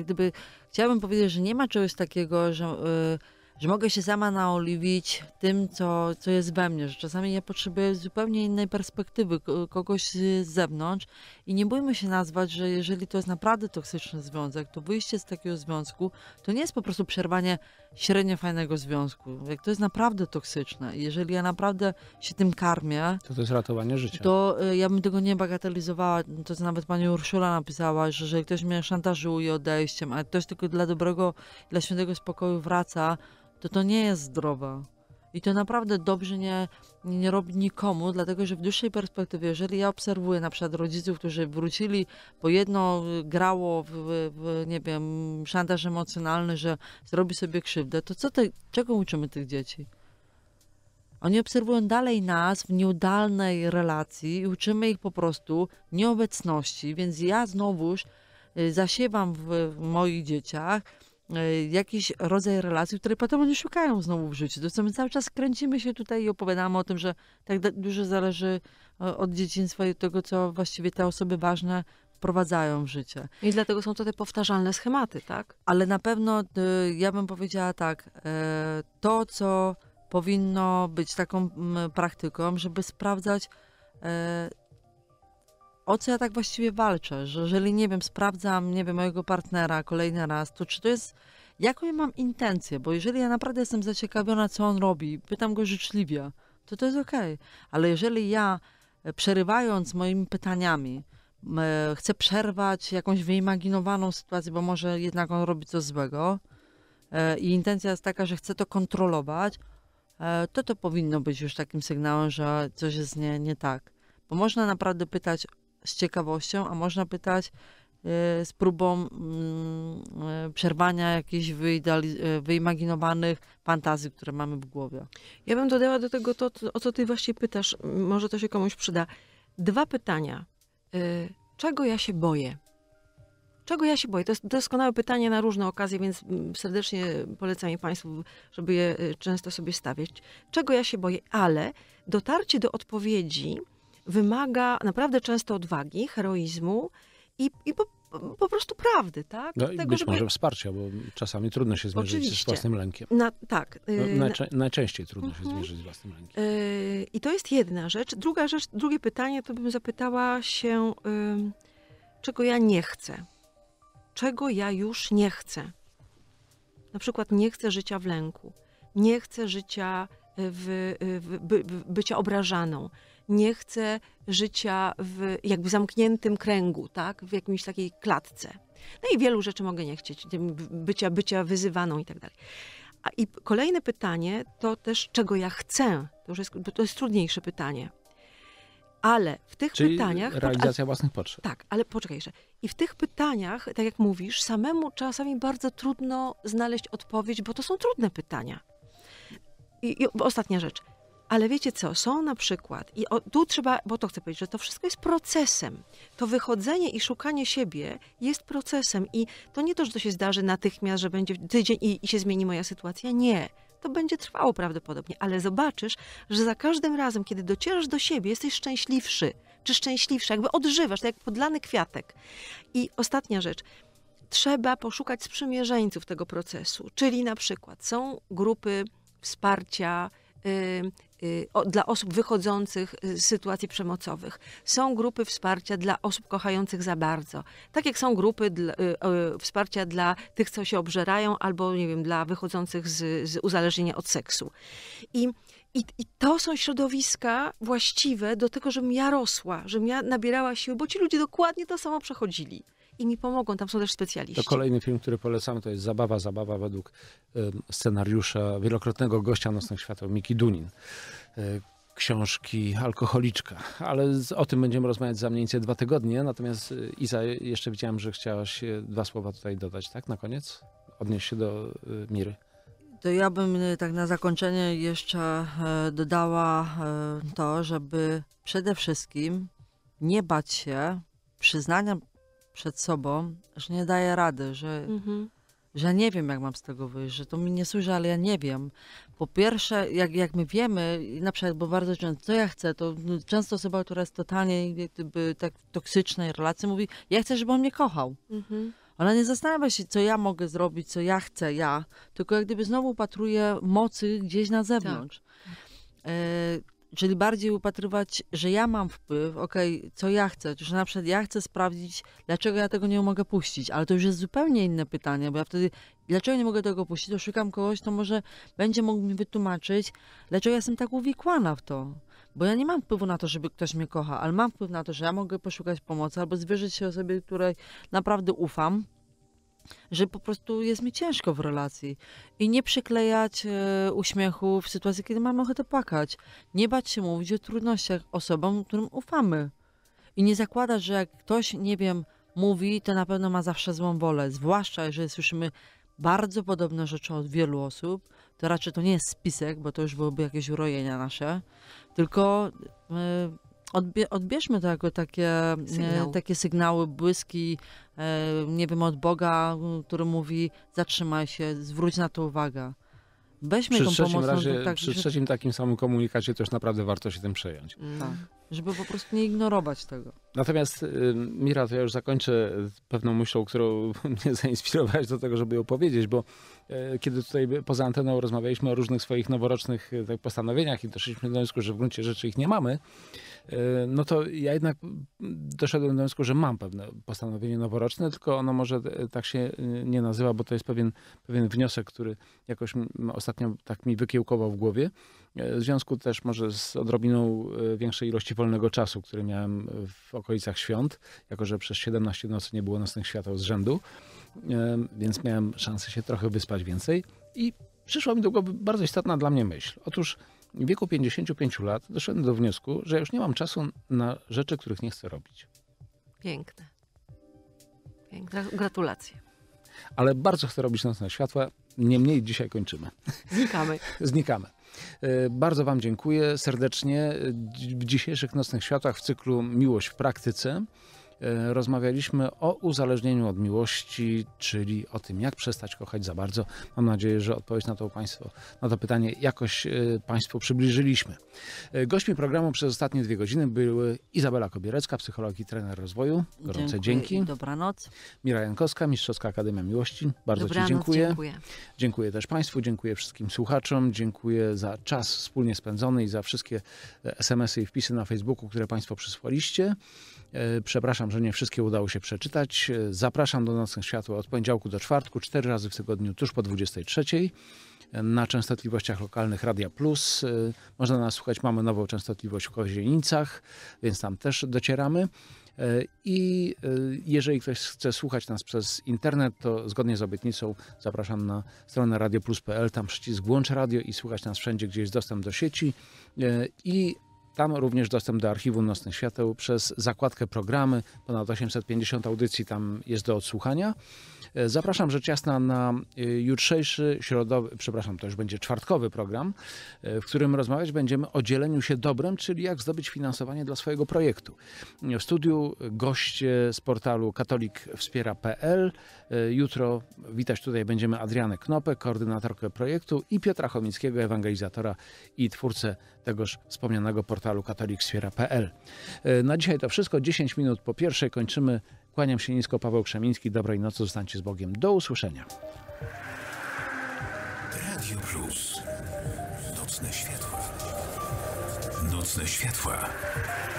gdyby chciałabym powiedzieć, że nie ma czegoś takiego, że, y, że mogę się sama naoliwić tym, co, co jest we mnie, że czasami ja potrzebuję zupełnie innej perspektywy, kogoś z zewnątrz i nie bójmy się nazwać, że jeżeli to jest naprawdę toksyczny związek, to wyjście z takiego związku to nie jest po prostu przerwanie średnio fajnego związku. Jak to jest naprawdę toksyczne, jeżeli ja naprawdę się tym karmię. To to jest ratowanie życia. To e, ja bym tego nie bagatelizowała. To co nawet pani Urszula napisała, że jeżeli ktoś mnie szantażuje odejściem, a ktoś tylko dla dobrego, dla świętego spokoju wraca, to to nie jest zdrowe. I to naprawdę dobrze nie, nie robi nikomu, dlatego że w dłuższej perspektywie, jeżeli ja obserwuję na przykład rodziców, którzy wrócili, bo jedno grało w, w nie wiem, szantaż emocjonalny, że zrobi sobie krzywdę, to co te, czego uczymy tych dzieci? Oni obserwują dalej nas w nieudalnej relacji i uczymy ich po prostu nieobecności, więc ja znowuż y, zasiewam w moich dzieciach E, jakiś rodzaj relacji, której potem oni szukają znowu w życiu. To co my cały czas kręcimy się tutaj i opowiadamy o tym, że tak dużo zależy e, od dzieciństwa i tego, co właściwie te osoby ważne wprowadzają w życie. I dlatego są to te powtarzalne schematy, tak? Ale na pewno e, ja bym powiedziała tak, to co powinno być taką praktyką, żeby sprawdzać o co ja tak właściwie walczę, że jeżeli, nie wiem, sprawdzam, nie wiem, mojego partnera kolejny raz, to czy to jest, jaką ja mam intencję, bo jeżeli ja naprawdę jestem zaciekawiona, co on robi, pytam go życzliwie, to to jest okej, okay. ale jeżeli ja, e, przerywając moimi pytaniami, e, chcę przerwać jakąś wyimaginowaną sytuację, bo może jednak on robi coś złego e, i intencja jest taka, że chcę to kontrolować, to to powinno być już takim sygnałem, że coś jest nie, nie tak. Bo można naprawdę pytać z ciekawością, a można pytać y, z próbą mm, y, przerwania jakichś y, wyimaginowanych fantazji, które mamy w głowie. Ja bym dodała do tego to, o co ty właśnie pytasz. Może to się komuś przyda. Dwa pytania. Czego ja się boję? Czego ja się boję? To jest doskonałe pytanie na różne okazje, więc mm, serdecznie polecam Państwu, żeby je często sobie stawiać. Czego ja się boję? Ale dotarcie do odpowiedzi wymaga naprawdę często odwagi, heroizmu i, i po, po, prostu prawdy, tak? No i być żeby... może wsparcia, bo czasami trudno się zmierzyć Oczywiście. z własnym lękiem. Na, tak. No, y, najczęściej trudno się mhm. zmierzyć z własnym lękiem. Yy, I to jest jedna rzecz. Druga rzecz, drugie pytanie, to bym zapytała się, czego ja nie chcę? Czego ja już nie chcę? Na przykład nie chcę życia w lęku, nie chcę życia y, w, y, w, by, bycia obrażaną, nie chce życia w jakby zamkniętym kręgu, tak? w jakimś takiej klatce. No i wielu rzeczy mogę nie chcieć, bycia, bycia wyzywaną i tak dalej. A i kolejne pytanie to też, czego ja chcę. To, już jest, to jest trudniejsze pytanie. Ale w tych Czyli pytaniach. Realizacja ale, własnych potrzeb. Tak, ale poczekaj jeszcze. I w tych pytaniach, tak jak mówisz, samemu czasami bardzo trudno znaleźć odpowiedź, bo to są trudne pytania. I, i ostatnia rzecz. Ale wiecie co, są na przykład, i o, tu trzeba, bo to chcę powiedzieć, że to wszystko jest procesem. To wychodzenie i szukanie siebie jest procesem. I to nie to, że to się zdarzy natychmiast, że będzie tydzień i, i się zmieni moja sytuacja. Nie. To będzie trwało prawdopodobnie, ale zobaczysz, że za każdym razem, kiedy docierasz do siebie, jesteś szczęśliwszy czy szczęśliwsza, jakby odżywasz, tak jak podlany kwiatek. I ostatnia rzecz trzeba poszukać sprzymierzeńców tego procesu, czyli na przykład są grupy wsparcia Y, dla osób wychodzących y, z sytuacji przemocowych. Są grupy wsparcia dla osób kochających za bardzo. Tak jak są grupy dla, y, wsparcia dla tych, co się obżerają, albo nie wiem, dla wychodzących z, z uzależnienia od seksu. I i, I, to są środowiska właściwe do tego, żebym ja rosła, żebym ja nabierała sił, bo ci ludzie dokładnie to samo przechodzili i mi pomogą. Tam są też specjaliści. To kolejny film, który polecamy, to jest Zabawa, Zabawa według scenariusza wielokrotnego gościa Nocnych Świateł, Miki Dunin e, książki Alkoholiczka, ale o tym będziemy rozmawiać za mniej więcej dwa tygodnie. Natomiast e, Iza, jeszcze widziałem, że chciałaś e, dwa słowa tutaj dodać, tak? Na koniec? Odnieść się do Miry. To ja bym tak na zakończenie jeszcze dodała to, żeby przede wszystkim nie bać się przyznania przed sobą, że nie daję rady, że, mhm. że nie wiem, jak mam z tego wyjść, że to mi nie służy, ale ja nie wiem. Po pierwsze, jak, jak my wiemy, na przykład, bo bardzo często, co ja chcę, to no, często osoba, która jest totalnie tak w toksycznej relacji, mówi, ja chcę, żeby on mnie kochał. Mhm. Ona nie zastanawia się, co ja mogę zrobić, co ja chcę, ja, tylko jak gdyby znowu patruje mocy gdzieś na zewnątrz. Tak. E, Czyli bardziej upatrywać, że ja mam wpływ, okej, okay, co ja chcę, że na przykład ja chcę sprawdzić, dlaczego ja tego nie mogę puścić, ale to już jest zupełnie inne pytanie, bo ja wtedy, dlaczego nie mogę tego puścić, to szukam kogoś, to może będzie mógł mi wytłumaczyć, dlaczego ja jestem tak uwikłana w to. Bo ja nie mam wpływu na to, żeby ktoś mnie kocha, ale mam wpływ na to, że ja mogę poszukać pomocy albo zwierzyć się osobie, której naprawdę ufam, że po prostu jest mi ciężko w relacji i nie przyklejać e, uśmiechu w sytuacji, kiedy mamy ochotę płakać. Nie bać się mówić o trudnościach osobom, którym ufamy. I nie zakładać, że jak ktoś, nie wiem, mówi, to na pewno ma zawsze złą wolę. Zwłaszcza, jeżeli słyszymy bardzo podobne rzeczy od wielu osób, to raczej to nie jest spisek, bo to już byłoby jakieś urojenia nasze, tylko... E, Odbie odbierzmy to jako takie, e, Sygnał. takie sygnały, błyski, e, nie wiem, od Boga, który mówi zatrzymaj się, zwróć na to uwagę. Weźmy przy tą trzecim razie, tak, Przy że... trzecim takim samym komunikacie też naprawdę warto się tym przejąć. Mm. Tak. tak. Żeby po prostu nie ignorować tego. Natomiast y, Mira, to ja już zakończę pewną myślą, którą mnie zainspirowałeś do tego, żeby ją powiedzieć, bo e, kiedy tutaj poza anteną rozmawialiśmy o różnych swoich noworocznych tak, postanowieniach i doszliśmy do wniosku, że w gruncie rzeczy ich nie mamy, Y, no to ja jednak doszedłem do wniosku, że mam pewne postanowienie noworoczne, tylko ono może e, tak się y, nie nazywa, bo to jest pewien, pewien wniosek, który jakoś ostatnio tak mi wykiełkował w głowie. E, w związku też może z odrobiną e, większej ilości wolnego czasu, który miałem w okolicach świąt, jako że przez 17 nocy nie było nocnych świateł z rzędu, więc miałem szansę się trochę wyspać więcej i przyszła mi do głowy bardzo istotna dla mnie myśl. Otóż w wieku 55 lat doszedłem do wniosku, że już nie mam czasu na rzeczy, których nie chcę robić. Piękne. Piękne. Gratulacje. Ale bardzo chcę robić nocne światła. Niemniej dzisiaj kończymy. Znikamy. Znikamy. E, bardzo Wam dziękuję serdecznie. W dzisiejszych Nocnych Światach w cyklu Miłość w praktyce E, rozmawialiśmy o uzależnieniu od miłości, czyli o tym, jak przestać kochać za bardzo. Mam nadzieję, że odpowiedź na to, państwo, na to pytanie jakoś e, Państwu przybliżyliśmy. E, gośćmi programu przez ostatnie dwie godziny były Izabela Kobierecka, psycholog i trener rozwoju. Gorące dziękuję dzięki. Dobranoc. Mira Jankowska, Mistrzowska Akademia Miłości. Bardzo Dobranoc, Ci dziękuję. dziękuję. Dziękuję też Państwu, dziękuję wszystkim słuchaczom, dziękuję za czas wspólnie spędzony i za wszystkie SMS-y i wpisy na Facebooku, które Państwo przysłaliście. E, przepraszam, że nie wszystkie udało się przeczytać. E, zapraszam do Nocnych Światła od poniedziałku do czwartku, cztery razy w tygodniu, tuż po 23 e, na częstotliwościach lokalnych Radia Plus. Można nas słuchać, mamy nową częstotliwość w Kozienicach, więc tam też docieramy. I jeżeli ktoś chce słuchać nas przez internet, to zgodnie z obietnicą zapraszam na stronę radioplus.pl, tam przycisk włącz radio i słuchać nas wszędzie, gdzie jest dostęp do sieci. I tam również dostęp do archiwum Nocnych Świateł przez zakładkę programy. Ponad 850 audycji tam jest do odsłuchania. E, zapraszam rzecz jasna na e, jutrzejszy środowy, przepraszam, to już będzie czwartkowy program, e, w którym rozmawiać będziemy o dzieleniu się dobrem, czyli jak zdobyć finansowanie dla swojego projektu. W studiu goście z portalu katolikwspiera.pl. Jutro witać tutaj będziemy Adrianę Knopę, koordynatorkę projektu i Piotra Chomickiego, ewangelizatora i twórcę tegoż wspomnianego portalu katolikwspiera.pl. Na dzisiaj to wszystko. 10 minut po pierwszej kończymy Kłaniam się nisko, Paweł Krzemiński. Dobrej nocy, zostańcie z Bogiem. Do usłyszenia. Radio Plus. Nocne światła. Nocne światła.